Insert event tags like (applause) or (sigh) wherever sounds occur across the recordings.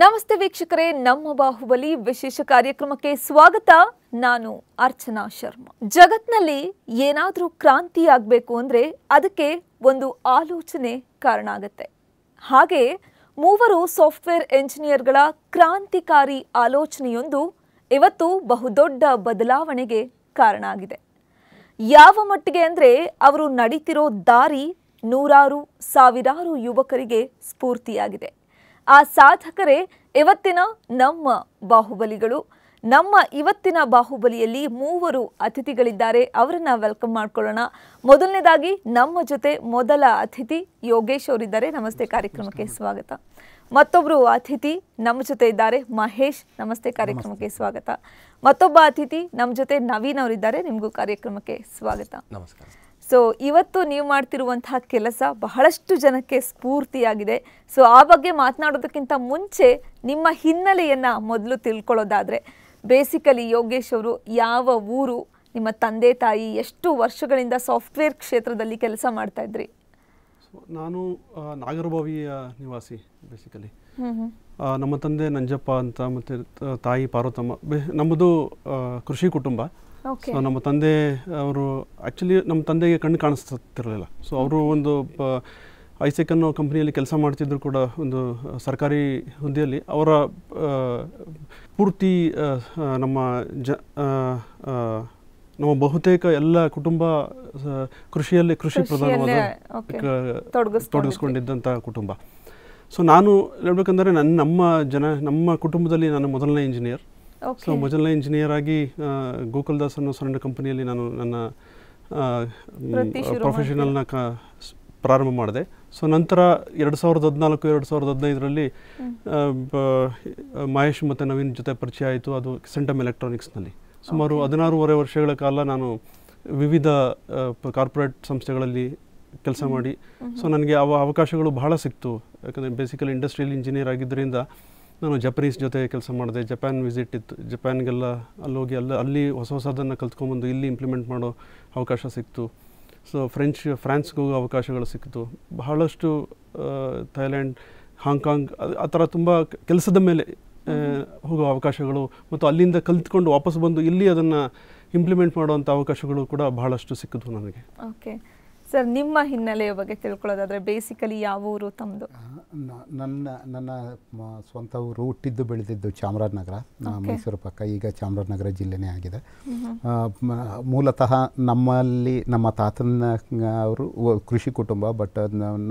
ನಮಸ್ತೆ ವೀಕ್ಷಕರೇ ನಮ್ಮ ಬಾಹುಬಲಿ ವಿಶೇಷ ಕಾರ್ಯಕ್ರಮಕ್ಕೆ ಸ್ವಾಗತ ನಾನು ಅರ್ಚನಾ ಶರ್ಮಾ ಜಗತ್ನಲ್ಲಿ ಏನಾದರೂ ಕ್ರಾಂತಿ ಆಗಬೇಕು ಅಂದರೆ ಅದಕ್ಕೆ ಒಂದು ಆಲೋಚನೆ ಕಾರಣ ಆಗುತ್ತೆ ಹಾಗೆ ಮೂವರು ಸಾಫ್ಟ್ವೇರ್ ಎಂಜಿನಿಯರ್ಗಳ ಕ್ರಾಂತಿಕಾರಿ ಆಲೋಚನೆಯೊಂದು ಇವತ್ತು ಬಹುದೊಡ್ಡ ಬದಲಾವಣೆಗೆ ಕಾರಣ ಆಗಿದೆ ಯಾವ ಮಟ್ಟಿಗೆ ಅಂದರೆ ಅವರು ನಡೀತಿರೋ ದಾರಿ ನೂರಾರು ಸಾವಿರಾರು ಯುವಕರಿಗೆ ಸ್ಫೂರ್ತಿಯಾಗಿದೆ ಆ ಸಾಧಕರೇ ಇವತ್ತಿನ ನಮ್ಮ ಬಾಹುಬಲಿಗಳು ನಮ್ಮ ಇವತ್ತಿನ ಬಾಹುಬಲಿಯಲ್ಲಿ ಮೂವರು ಅತಿಥಿಗಳಿದ್ದಾರೆ ಅವರನ್ನ ವೆಲ್ಕಮ್ ಮಾಡ್ಕೊಳ್ಳೋಣ ಮೊದಲನೇದಾಗಿ ನಮ್ಮ ಜೊತೆ ಮೊದಲ ಅತಿಥಿ ಯೋಗೇಶ್ ಅವರಿದ್ದಾರೆ ನಮಸ್ತೆ ಕಾರ್ಯಕ್ರಮಕ್ಕೆ ಸ್ವಾಗತ ಮತ್ತೊಬ್ಬರು ಅತಿಥಿ ನಮ್ಮ ಜೊತೆ ಇದ್ದಾರೆ ಮಹೇಶ್ ನಮಸ್ತೆ ಕಾರ್ಯಕ್ರಮಕ್ಕೆ ಸ್ವಾಗತ ಮತ್ತೊಬ್ಬ ಅತಿಥಿ ನಮ್ಮ ಜೊತೆ ನವೀನ್ ಅವರಿದ್ದಾರೆ ನಿಮಗೂ ಕಾರ್ಯಕ್ರಮಕ್ಕೆ ಸ್ವಾಗತ ನಮಸ್ಕಾರ ಸೊ ಇವತ್ತು ನೀವು ಮಾಡ್ತಿರುವಂತಹ ಕೆಲಸ ಬಹಳಷ್ಟು ಜನಕ್ಕೆ ಸ್ಫೂರ್ತಿಯಾಗಿದೆ ಸೊ ಆ ಬಗ್ಗೆ ಮಾತನಾಡೋದಕ್ಕಿಂತ ಮುಂಚೆ ನಿಮ್ಮ ಹಿನ್ನೆಲೆಯನ್ನು ಮೊದಲು ತಿಳ್ಕೊಳ್ಳೋದಾದರೆ ಬೇಸಿಕಲಿ ಯೋಗೇಶ್ ಅವರು ಯಾವ ಊರು ನಿಮ್ಮ ತಂದೆ ತಾಯಿ ಎಷ್ಟು ವರ್ಷಗಳಿಂದ ಸಾಫ್ಟ್ವೇರ್ ಕ್ಷೇತ್ರದಲ್ಲಿ ಕೆಲಸ ಮಾಡ್ತಾ ಇದ್ರಿ ನಾನು ನಾಗರಭಾವಿಯ ನಿವಾಸಿ ಬೇಸಿಕಲಿ ನಮ್ಮ ತಂದೆ ನಂಜಪ್ಪ ಅಂತ ಮತ್ತು ತಾಯಿ ಪಾರ್ವತಮ್ಮ ನಮ್ಮದು ಕೃಷಿ ಕುಟುಂಬ ಸೊ ನಮ್ಮ ತಂದೆ ಅವರು ಆ್ಯಕ್ಚುಲಿ ನಮ್ಮ ತಂದೆಗೆ ಕಣ್ಣು ಕಾಣಿಸ್ತಿರಲಿಲ್ಲ ಸೊ ಅವರು ಒಂದು ಐಸೆಕ್ ಅನ್ನೋ ಕಂಪ್ನಿಯಲ್ಲಿ ಕೆಲಸ ಮಾಡ್ತಿದ್ರು ಕೂಡ ಒಂದು ಸರ್ಕಾರಿ ಹುದ್ದೆಯಲ್ಲಿ ಅವರ ಪೂರ್ತಿ ನಮ್ಮ ಜ ನಮ್ಮ ಬಹುತೇಕ ಎಲ್ಲ ಕುಟುಂಬ ಕೃಷಿಯಲ್ಲಿ ಕೃಷಿ ಪ್ರಧಾನವಾದ ತೊಡಗಿಸ್ಕೊಂಡಿದ್ದಂಥ ಕುಟುಂಬ ಸೊ ನಾನು ಹೇಳ್ಬೇಕಂದ್ರೆ ನನ್ನ ನಮ್ಮ ಜನ ನಮ್ಮ ಕುಟುಂಬದಲ್ಲಿ ನಾನು ಮೊದಲನೇ ಇಂಜಿನಿಯರ್ ಸೊ ಮೊದಲನೇ ಇಂಜಿನಿಯರ್ ಆಗಿ ದಾಸ್ ಅನ್ನೋ ಸಣ್ಣ ಕಂಪನಿಯಲ್ಲಿ ನಾನು ನನ್ನ ಪ್ರೊಫೆಷನಲ್ನ ಕ ಪ್ರಾರಂಭ ಮಾಡಿದೆ ಸೊ ನಂತರ ಎರಡು ಸಾವಿರದ ಹದಿನಾಲ್ಕು ಎರಡು ಸಾವಿರದ ಹದಿನೈದರಲ್ಲಿ ಮಹೇಶ್ ಮತ್ತು ನವೀನ್ ಜೊತೆ ಪರಿಚಯ ಆಯಿತು ಅದು ಸೆಂಟಮ್ ಎಲೆಕ್ಟ್ರಾನಿಕ್ಸ್ನಲ್ಲಿ ಸುಮಾರು ಹದಿನಾರೂವರೆ ವರ್ಷಗಳ ಕಾಲ ನಾನು ವಿವಿಧ ಕಾರ್ಪೊರೇಟ್ ಸಂಸ್ಥೆಗಳಲ್ಲಿ ಕೆಲಸ ಮಾಡಿ ಸೊ ನನಗೆ ಅವ ಅವಕಾಶಗಳು ಬಹಳ ಸಿಕ್ತು ಯಾಕಂದರೆ ಬೇಸಿಕಲಿ ಇಂಡಸ್ಟ್ರಿಯಲ್ ಇಂಜಿನಿಯರ್ ಆಗಿದ್ದರಿಂದ ನಾನು ಜಪನೀಸ್ ಜೊತೆ ಕೆಲಸ ಮಾಡಿದೆ ಜಪಾನ್ ವಿಸಿಟ್ ಇತ್ತು ಜಪಾನ್ಗೆಲ್ಲ ಅಲ್ಲೋಗಿ ಅಲ್ಲ ಅಲ್ಲಿ ಹೊಸ ಹೊಸದನ್ನು ಕಲ್ತ್ಕೊಂಬಂದು ಇಲ್ಲಿ ಇಂಪ್ಲಿಮೆಂಟ್ ಮಾಡೋ ಅವಕಾಶ ಸಿಕ್ತು ಸೊ ಫ್ರೆಂಚ್ ಫ್ರಾನ್ಸ್ಗೆ ಹೋಗೋ ಅವಕಾಶಗಳು ಸಿಕ್ತು ಬಹಳಷ್ಟು ಥೈಲ್ಯಾಂಡ್ ಹಾಂಗ್ಕಾಂಗ್ ಆ ಥರ ತುಂಬ ಕೆಲಸದ ಮೇಲೆ ಹೋಗೋ ಅವಕಾಶಗಳು ಮತ್ತು ಅಲ್ಲಿಂದ ಕಲ್ತ್ಕೊಂಡು ವಾಪಸ್ ಬಂದು ಇಲ್ಲಿ ಅದನ್ನು ಇಂಪ್ಲಿಮೆಂಟ್ ಮಾಡುವಂಥ ಅವಕಾಶಗಳು ಕೂಡ ಬಹಳಷ್ಟು ಸಿಕ್ಕಿತು ನನಗೆ ಓಕೆ ಸರ್ ನಿಮ್ಮ ಹಿನ್ನೆಲೆಯ ಬಗ್ಗೆ ತಿಳ್ಕೊಳ್ಳೋದಾದ್ರೆ ಬೇಸಿಕಲಿ ಯಾವ ಊರು ತಮ್ಮದು ನನ್ನ ನನ್ನ ಸ್ವಂತ ಊರು ಹುಟ್ಟಿದ್ದು ಬೆಳೆದಿದ್ದು ಚಾಮರಾಜನಗರ ಮೈಸೂರು ಪಕ್ಕ ಈಗ ಚಾಮರಾಜನಗರ ಜಿಲ್ಲೆನೇ ಆಗಿದೆ ಮೂಲತಃ ನಮ್ಮಲ್ಲಿ ನಮ್ಮ ತಾತನ ಅವರು ಕೃಷಿ ಕುಟುಂಬ ಬಟ್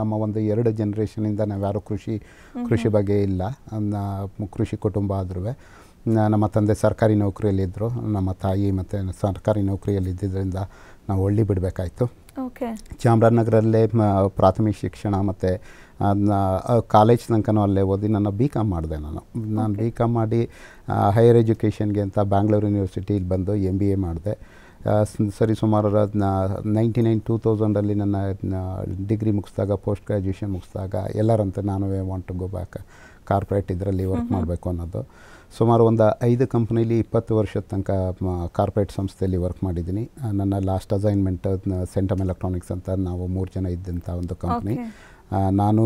ನಮ್ಮ ಒಂದು ಎರಡು ಜನ್ರೇಷನಿಂದ ನಾವ್ಯಾರು ಕೃಷಿ ಕೃಷಿ ಬಗ್ಗೆ ಇಲ್ಲ ಕೃಷಿ ಕುಟುಂಬ ಆದ್ರೂ ನಮ್ಮ ತಂದೆ ಸರ್ಕಾರಿ ನೌಕರಿಯಲ್ಲಿದ್ದರು ನಮ್ಮ ತಾಯಿ ಮತ್ತು ಸರ್ಕಾರಿ ನೌಕರಿಯಲ್ಲಿದ್ದರಿಂದ ನಾವು ಒಳ್ಳೆ ಬಿಡಬೇಕಾಯ್ತು ಚಾಮರಾಜನಗರಲ್ಲೇ ಪ್ರಾಥಮಿಕ ಶಿಕ್ಷಣ ಮತ್ತು ಕಾಲೇಜ್ ತನಕನೂ ಅಲ್ಲೇ ಓದಿ ನಾನು ಬಿ ಕಾಮ್ ಮಾಡಿದೆ ನಾನು ನಾನು ಬಿ ಕಾಮ್ ಮಾಡಿ ಹೈಯರ್ ಎಜುಕೇಷನ್ಗೆ ಅಂತ ಬ್ಯಾಂಗ್ಳೂರು ಯೂನಿವರ್ಸಿಟಿಗೆ ಬಂದು ಎಮ್ ಬಿ ಎ ಮಾಡಿದೆ ಸರಿ ಸುಮಾರು ನೈಂಟಿ ನೈನ್ ಟೂ ತೌಸಂಡಲ್ಲಿ ನನ್ನ ಡಿಗ್ರಿ ಮುಗಿಸಿದಾಗ ಪೋಸ್ಟ್ ಗ್ರ್ಯಾಜುಯೇಷನ್ ಮುಗಿಸಿದಾಗ ಎಲ್ಲರಂತೆ ನಾನು want to go back corporate ಇದರಲ್ಲಿ ವರ್ಕ್ ಮಾಡಬೇಕು ಅನ್ನೋದು ಸುಮಾರು ಒಂದು ಐದು ಕಂಪ್ನಿಲಿ ಇಪ್ಪತ್ತು ವರ್ಷದ ತನಕ ಕಾರ್ಪೊರೇಟ್ ಸಂಸ್ಥೆಯಲ್ಲಿ ವರ್ಕ್ ಮಾಡಿದ್ದೀನಿ ನನ್ನ ಲಾಸ್ಟ್ ಅಸೈನ್ಮೆಂಟ್ ಸೆಂಟಮ್ ಎಲೆಕ್ಟ್ರಾನಿಕ್ಸ್ ಅಂತ ನಾವು ಮೂರು ಜನ ಇದ್ದಂಥ ಒಂದು ಕಂಪ್ನಿ ನಾನು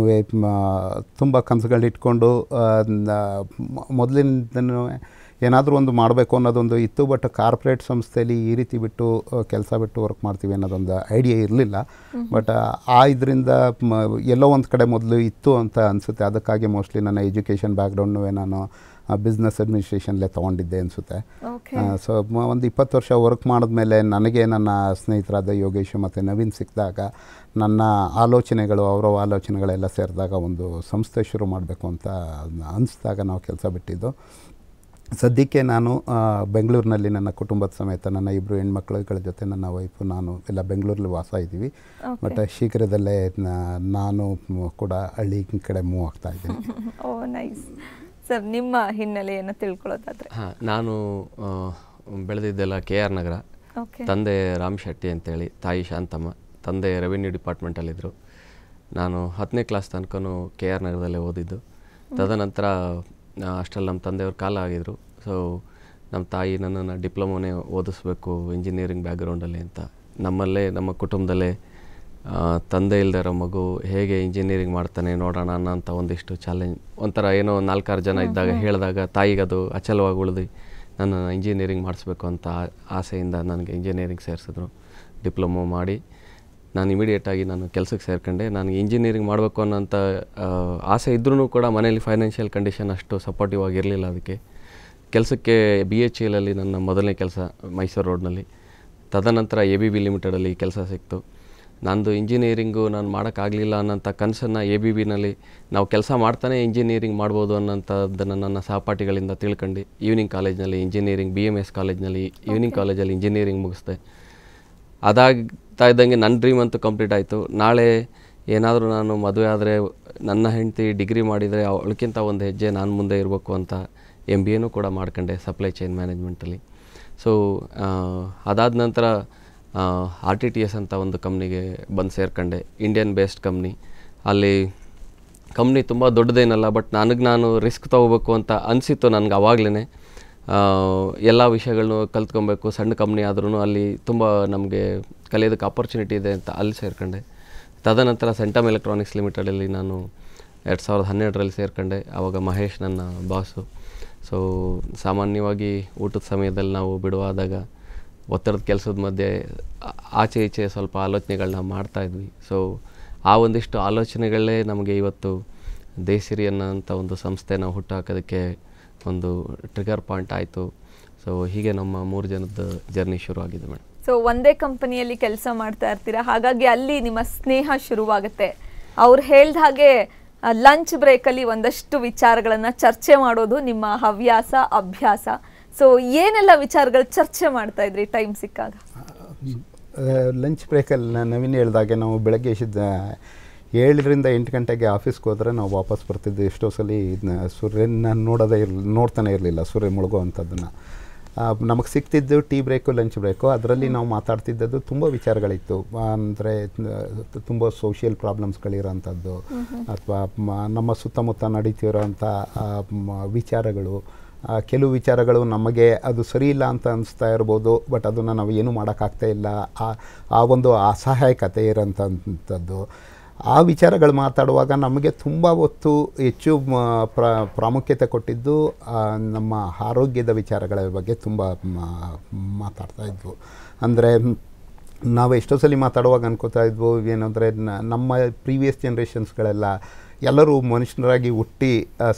ತುಂಬ ಕನಸುಗಳು ಇಟ್ಕೊಂಡು ಮೊದಲಿನ ಏನಾದರೂ ಒಂದು ಮಾಡಬೇಕು ಅನ್ನೋದೊಂದು ಇತ್ತು ಬಟ್ ಕಾರ್ಪೊರೇಟ್ ಸಂಸ್ಥೆಯಲ್ಲಿ ಈ ರೀತಿ ಬಿಟ್ಟು ಕೆಲಸ ಬಿಟ್ಟು ವರ್ಕ್ ಮಾಡ್ತೀವಿ ಅನ್ನೋದೊಂದು ಐಡಿಯಾ ಇರಲಿಲ್ಲ ಬಟ್ ಆ ಇದರಿಂದ ಎಲ್ಲೋ ಒಂದು ಕಡೆ ಮೊದಲು ಇತ್ತು ಅಂತ ಅನಿಸುತ್ತೆ ಅದಕ್ಕಾಗಿ ಮೋಸ್ಟ್ಲಿ ನನ್ನ ಎಜುಕೇಷನ್ ಬ್ಯಾಕ್ಗ್ರೌಂಡ್ನೂ ನಾನು ಬಿಸ್ನೆಸ್ ಅಡ್ಮಿನಿಸ್ಟ್ರೇಷನ್ಲೇ ತೊಗೊಂಡಿದ್ದೆ ಅನಿಸುತ್ತೆ ಸೊ ಒಂದು ಇಪ್ಪತ್ತು ವರ್ಷ ವರ್ಕ್ ಮಾಡಿದ್ಮೇಲೆ ನನಗೆ ನನ್ನ ಸ್ನೇಹಿತರಾದ ಯೋಗೇಶ್ ಮತ್ತು ನವೀನ್ ಸಿಕ್ಕಿದಾಗ ನನ್ನ ಆಲೋಚನೆಗಳು ಅವರ ಆಲೋಚನೆಗಳೆಲ್ಲ ಸೇರಿದಾಗ ಒಂದು ಸಂಸ್ಥೆ ಶುರು ಮಾಡಬೇಕು ಅಂತ ಅನಿಸಿದಾಗ ನಾವು ಕೆಲಸ ಬಿಟ್ಟಿದ್ದು ಸದ್ಯಕ್ಕೆ ನಾನು ಬೆಂಗಳೂರಿನಲ್ಲಿ ನನ್ನ ಕುಟುಂಬದ ಸಮೇತ ನನ್ನ ಇಬ್ಬರು ಹೆಣ್ಮಕ್ಳುಗಳ ಜೊತೆ ನನ್ನ ವೈಫು ನಾನು ಎಲ್ಲ ಬೆಂಗಳೂರಲ್ಲಿ ವಾಸ ಇದ್ದೀವಿ ಬಟ್ ಶೀಘ್ರದಲ್ಲೇ ನಾನು ಕೂಡ ಹಳ್ಳಿ ಕಡೆ ಮೂವ್ ಆಗ್ತಾ ಇದ್ದೀನಿ (laughs) oh, ಸರ್ ನಿಮ್ಮ ಹಿನ್ನೆಲೆಯನ್ನು ತಿಳ್ಕೊಳ್ಳೋದಾದ್ರೆ ಹಾಂ ನಾನು ಬೆಳೆದಿದ್ದೆಲ್ಲ ಕೆ ಆರ್ ನಗರ ತಂದೆ ರಾಮ್ ಶೆಟ್ಟಿ ಅಂತೇಳಿ ತಾಯಿ ಶಾಂತಮ್ಮ ತಂದೆ ರೆವಿನ್ಯೂ ಡಿಪಾರ್ಟ್ಮೆಂಟಲ್ಲಿದ್ದರು ನಾನು ಹತ್ತನೇ ಕ್ಲಾಸ್ ತನಕನೂ ಕೆ ಆರ್ ನಗರದಲ್ಲೇ ಓದಿದ್ದು ತದನಂತರ ಅಷ್ಟರಲ್ಲಿ ನಮ್ಮ ತಂದೆಯವರು ಕಾಲ ಆಗಿದ್ದರು ಸೊ ನಮ್ಮ ತಾಯಿ ನನ್ನನ್ನು ಡಿಪ್ಲೊಮೋನೇ ಓದಿಸ್ಬೇಕು ಇಂಜಿನಿಯರಿಂಗ್ ಬ್ಯಾಕ್ಗ್ರೌಂಡಲ್ಲಿ ಅಂತ ನಮ್ಮಲ್ಲೇ ನಮ್ಮ ಕುಟುಂಬದಲ್ಲೇ ತಂದೆ ಇರೋ ಮಗು ಹೇಗೆ ಇಂಜಿನಿಯರಿಂಗ್ ಮಾಡ್ತಾನೆ ನೋಡೋಣ ಅಂತ ಒಂದಿಷ್ಟು ಚಾಲೆಂಜ್ ಒಂಥರ ಏನೋ ನಾಲ್ಕಾರು ಜನ ಇದ್ದಾಗ ಹೇಳಿದಾಗ ತಾಯಿಗೆ ಅದು ಅಚಲವಾಗಿ ಉಳಿದು ನಾನು ಇಂಜಿನಿಯರಿಂಗ್ ಮಾಡಿಸ್ಬೇಕು ಅಂತ ಆಸೆಯಿಂದ ನನಗೆ ಇಂಜಿನಿಯರಿಂಗ್ ಸೇರಿಸಿದ್ರು ಡಿಪ್ಲೊಮೊ ಮಾಡಿ ನಾನು ಇಮಿಡಿಯೇಟಾಗಿ ನಾನು ಕೆಲಸಕ್ಕೆ ಸೇರ್ಕೊಂಡೆ ನನಗೆ ಇಂಜಿನಿಯರಿಂಗ್ ಮಾಡಬೇಕು ಅನ್ನೋಂಥ ಆಸೆ ಇದ್ರೂ ಕೂಡ ಮನೇಲಿ ಫೈನಾನ್ಷಿಯಲ್ ಕಂಡೀಷನ್ ಅಷ್ಟು ಸಪೋರ್ಟಿವ್ ಆಗಿರಲಿಲ್ಲ ಅದಕ್ಕೆ ಕೆಲಸಕ್ಕೆ ಬಿ ಎಚ್ ಎಲಲ್ಲಿ e ನನ್ನ ಮೊದಲನೇ ಕೆಲಸ ಮೈಸೂರು ರೋಡ್ನಲ್ಲಿ ತದನಂತರ ಎ ಬಿ ಬಿ ಲಿಮಿಟೆಡಲ್ಲಿ ಕೆಲಸ ಸಿಕ್ತು ನಂದು ಇಂಜಿನಿಯರಿಂಗು ನಾನು ಮಾಡೋಕ್ಕಾಗಲಿಲ್ಲ ಅನ್ನೋಂಥ ಕನಸನ್ನು ಎ ಬಿ ಬಿನಲ್ಲಿ ನಾವು ಕೆಲಸ ಮಾಡ್ತಾನೆ ಇಂಜಿನಿಯರಿಂಗ್ ಮಾಡ್ಬೋದು ಅನ್ನೋಂಥದ್ದನ್ನು ನನ್ನ ಸಹಪಾಠಿಗಳಿಂದ ತಿಳ್ಕೊಂಡು ಈವ್ನಿಂಗ್ ಕಾಲೇಜ್ನಲ್ಲಿ ಇಂಜಿನಿಯರಿಂಗ್ ಬಿ ಎಮ್ ಎಸ್ ಕಾಲೇಜ್ನಲ್ಲಿ ಈವ್ನಿಂಗ್ ಕಾಲೇಜಲ್ಲಿ ಇಂಜಿನಿಯರಿಂಗ್ ಮುಗಿಸ್ದೆ ಅದಾಗ್ತಾ ಇದ್ದಂಗೆ ನನ್ನ ಡ್ರೀಮ್ ಅಂತೂ ಕಂಪ್ಲೀಟ್ ಆಯಿತು ನಾಳೆ ಏನಾದರೂ ನಾನು ಮದುವೆ ಆದರೆ ನನ್ನ ಹೆಂಡತಿ ಡಿಗ್ರಿ ಮಾಡಿದರೆ ಅವಳಕ್ಕಿಂತ ಒಂದು ಹೆಜ್ಜೆ ನಾನು ಮುಂದೆ ಇರಬೇಕು ಅಂತ ಎಮ್ ಬಿ ಎನೂ ಕೂಡ ಮಾಡ್ಕೊಂಡೆ ಸಪ್ಲೈ ಚೈನ್ ಮ್ಯಾನೇಜ್ಮೆಂಟಲ್ಲಿ ಸೊ ಅದಾದ ನಂತರ ಆರ್ ಟಿ ಟಿ ಎಸ್ ಅಂತ ಒಂದು ಕಂಪ್ನಿಗೆ ಬಂದು ಸೇರ್ಕೊಂಡೆ ಇಂಡಿಯನ್ ಬೇಸ್ಡ್ ಕಂಪ್ನಿ ಅಲ್ಲಿ ಕಂಪ್ನಿ ತುಂಬ ದೊಡ್ಡದೇನಲ್ಲ ಬಟ್ ನನಗೆ ನಾನು ರಿಸ್ಕ್ ತೊಗೋಬೇಕು ಅಂತ ಅನಿಸಿತ್ತು ನನಗೆ ಆವಾಗಲೇ ಎಲ್ಲ ವಿಷಯಗಳನ್ನು ಕಲ್ತ್ಕೊಬೇಕು ಸಣ್ಣ ಕಂಪ್ನಿ ಆದ್ರೂ ಅಲ್ಲಿ ತುಂಬ ನಮಗೆ ಕಲಿಯೋದಕ್ಕೆ ಆಪರ್ಚುನಿಟಿ ಇದೆ ಅಂತ ಅಲ್ಲಿ ಸೇರ್ಕೊಂಡೆ ತದನಂತರ ಸೆಂಟಮ್ ಎಲೆಕ್ಟ್ರಾನಿಕ್ಸ್ ಲಿಮಿಟೆಡಲ್ಲಿ ನಾನು ಎರಡು ಸಾವಿರದ ಹನ್ನೆರಡರಲ್ಲಿ ಸೇರ್ಕೊಂಡೆ ಆವಾಗ ಮಹೇಶ್ ನನ್ನ ಬಾಸು ಸೊ ಸಾಮಾನ್ಯವಾಗಿ ಊಟದ ಸಮಯದಲ್ಲಿ ನಾವು ಬಿಡುವಾದಾಗ ಒತ್ತಡದ ಕೆಲಸದ ಮಧ್ಯೆ ಆಚೆ ಈಚೆ ಸ್ವಲ್ಪ ಆಲೋಚನೆಗಳನ್ನ ಇದ್ವಿ ಸೊ ಆ ಒಂದಿಷ್ಟು ಆಲೋಚನೆಗಳೇ ನಮಗೆ ಇವತ್ತು ದೇಸಿರಿ ಅನ್ನೋಂಥ ಒಂದು ಸಂಸ್ಥೆನ ಹುಟ್ಟಾಕೋದಕ್ಕೆ ಒಂದು ಟ್ರಿಗರ್ ಪಾಯಿಂಟ್ ಆಯಿತು ಸೊ ಹೀಗೆ ನಮ್ಮ ಮೂರು ಜನದ ಜರ್ನಿ ಶುರು ಆಗಿದೆ ಮೇಡಮ್ ಸೊ ಒಂದೇ ಕಂಪನಿಯಲ್ಲಿ ಕೆಲಸ ಮಾಡ್ತಾ ಇರ್ತೀರಾ ಹಾಗಾಗಿ ಅಲ್ಲಿ ನಿಮ್ಮ ಸ್ನೇಹ ಶುರುವಾಗುತ್ತೆ ಅವ್ರು ಹೇಳ್ದ ಹಾಗೆ ಲಂಚ್ ಬ್ರೇಕಲ್ಲಿ ಒಂದಷ್ಟು ವಿಚಾರಗಳನ್ನು ಚರ್ಚೆ ಮಾಡೋದು ನಿಮ್ಮ ಹವ್ಯಾಸ ಅಭ್ಯಾಸ ಸೊ ಏನೆಲ್ಲ ವಿಚಾರಗಳು ಚರ್ಚೆ ಮಾಡ್ತಾ ಇದ್ರಿ ಟೈಮ್ ಸಿಕ್ಕಾಗ ಲಂಚ್ ಬ್ರೇಕಲ್ಲಿ ನಾನು ನವೀನ್ ಹೇಳಿದಾಗೆ ನಾವು ಬೆಳಗ್ಗೆ ಎಷ್ಟಿದ್ದ ಏಳರಿಂದ ಎಂಟು ಗಂಟೆಗೆ ಆಫೀಸ್ಗೆ ಹೋದರೆ ನಾವು ವಾಪಸ್ ಬರ್ತಿದ್ದೆ ಎಷ್ಟೋ ಸಲ ಇದನ್ನ ಸೂರ್ಯನ ನೋಡೋದೇ ಇರಲಿ ನೋಡ್ತಾನೆ ಇರಲಿಲ್ಲ ಸೂರ್ಯ ಮುಳುಗೋ ಅಂಥದ್ದನ್ನು ನಮಗೆ ಸಿಕ್ತಿದ್ದು ಟೀ ಬ್ರೇಕು ಲಂಚ್ ಬ್ರೇಕು ಅದರಲ್ಲಿ ನಾವು ಮಾತಾಡ್ತಿದ್ದದ್ದು ತುಂಬ ವಿಚಾರಗಳಿತ್ತು ಅಂದರೆ ತುಂಬ ಸೋಷಿಯಲ್ ಪ್ರಾಬ್ಲಮ್ಸ್ಗಳಿರೋಂಥದ್ದು ಅಥವಾ ನಮ್ಮ ಸುತ್ತಮುತ್ತ ನಡೀತಿರೋಂಥ ವಿಚಾರಗಳು ಕೆಲವು ವಿಚಾರಗಳು ನಮಗೆ ಅದು ಸರಿ ಇಲ್ಲ ಅಂತ ಅನಿಸ್ತಾ ಇರ್ಬೋದು ಬಟ್ ಅದನ್ನು ನಾವು ಏನೂ ಮಾಡೋಕ್ಕಾಗ್ತಾ ಇಲ್ಲ ಆ ಒಂದು ಅಸಹಾಯಕತೆ ಇರೋಂಥದ್ದು ಆ ವಿಚಾರಗಳು ಮಾತಾಡುವಾಗ ನಮಗೆ ತುಂಬ ಹೊತ್ತು ಹೆಚ್ಚು ಪ್ರಾಮುಖ್ಯತೆ ಕೊಟ್ಟಿದ್ದು ನಮ್ಮ ಆರೋಗ್ಯದ ವಿಚಾರಗಳ ಬಗ್ಗೆ ತುಂಬ ಮಾತಾಡ್ತಾಯಿದ್ವು ಅಂದರೆ ನಾವು ಎಷ್ಟೋ ಸಲ ಮಾತಾಡುವಾಗ ಅನ್ಕೋತಾ ಇದ್ವು ಏನಂದರೆ ನಮ್ಮ ಪ್ರೀವಿಯಸ್ ಜನ್ರೇಷನ್ಸ್ಗಳೆಲ್ಲ ಎಲ್ಲರೂ ಮನುಷ್ಯರಾಗಿ ಹುಟ್ಟಿ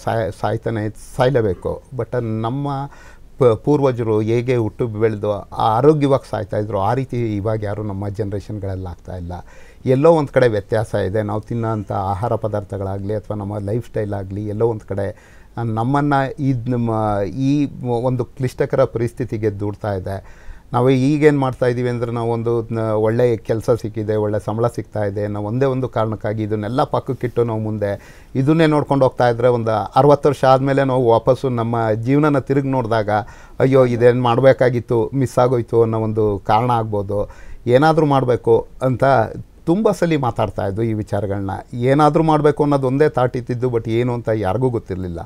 ಸಾಯ್ ಸಾಯ್ತಾನೆ ಸಾಯಲೇಬೇಕು ಬಟ್ ನಮ್ಮ ಪೂರ್ವಜರು ಹೇಗೆ ಹುಟ್ಟು ಬೆಳೆದು ಆರೋಗ್ಯವಾಗಿ ಸಾಯ್ತಾಯಿದ್ರು ಆ ರೀತಿ ಇವಾಗ ಯಾರು ನಮ್ಮ ಜನ್ರೇಷನ್ಗಳಲ್ಲಿ ಆಗ್ತಾಯಿಲ್ಲ ಎಲ್ಲೋ ಒಂದು ಕಡೆ ವ್ಯತ್ಯಾಸ ಇದೆ ನಾವು ತಿನ್ನೋಂಥ ಆಹಾರ ಪದಾರ್ಥಗಳಾಗಲಿ ಅಥವಾ ನಮ್ಮ ಲೈಫ್ ಸ್ಟೈಲ್ ಆಗಲಿ ಎಲ್ಲೋ ಒಂದು ಕಡೆ ನಮ್ಮನ್ನು ಈ ನಮ್ಮ ಈ ಒಂದು ಕ್ಲಿಷ್ಟಕರ ಪರಿಸ್ಥಿತಿಗೆ ದೂಡ್ತಾ ಇದೆ ನಾವು ಈಗೇನು ಮಾಡ್ತಾ ಇದ್ದೀವಿ ಅಂದರೆ ನಾವೊಂದು ಒಳ್ಳೆಯ ಕೆಲಸ ಸಿಕ್ಕಿದೆ ಒಳ್ಳೆಯ ಸಂಬಳ ಸಿಗ್ತಾ ಇದೆ ನಾವು ಒಂದೇ ಒಂದು ಕಾರಣಕ್ಕಾಗಿ ಇದನ್ನೆಲ್ಲ ಪಕ್ಕಕ್ಕಿಟ್ಟು ನಾವು ಮುಂದೆ ಇದನ್ನೇ ನೋಡ್ಕೊಂಡು ಹೋಗ್ತಾ ಇದ್ದರೆ ಒಂದು ಅರವತ್ತು ವರ್ಷ ಆದಮೇಲೆ ನಾವು ವಾಪಸ್ಸು ನಮ್ಮ ಜೀವನನ ತಿರುಗಿ ನೋಡಿದಾಗ ಅಯ್ಯೋ ಇದೇನು ಮಾಡಬೇಕಾಗಿತ್ತು ಮಿಸ್ ಆಗೋಯ್ತು ಅನ್ನೋ ಒಂದು ಕಾರಣ ಆಗ್ಬೋದು ಏನಾದರೂ ಮಾಡಬೇಕು ಅಂತ ತುಂಬ ಸಲ ಮಾತಾಡ್ತಾ ಈ ವಿಚಾರಗಳನ್ನ ಏನಾದರೂ ಮಾಡಬೇಕು ಅನ್ನೋದು ಒಂದೇ ತಾಟಿತ್ತಿದ್ದು ಬಟ್ ಏನು ಅಂತ ಯಾರಿಗೂ ಗೊತ್ತಿರಲಿಲ್ಲ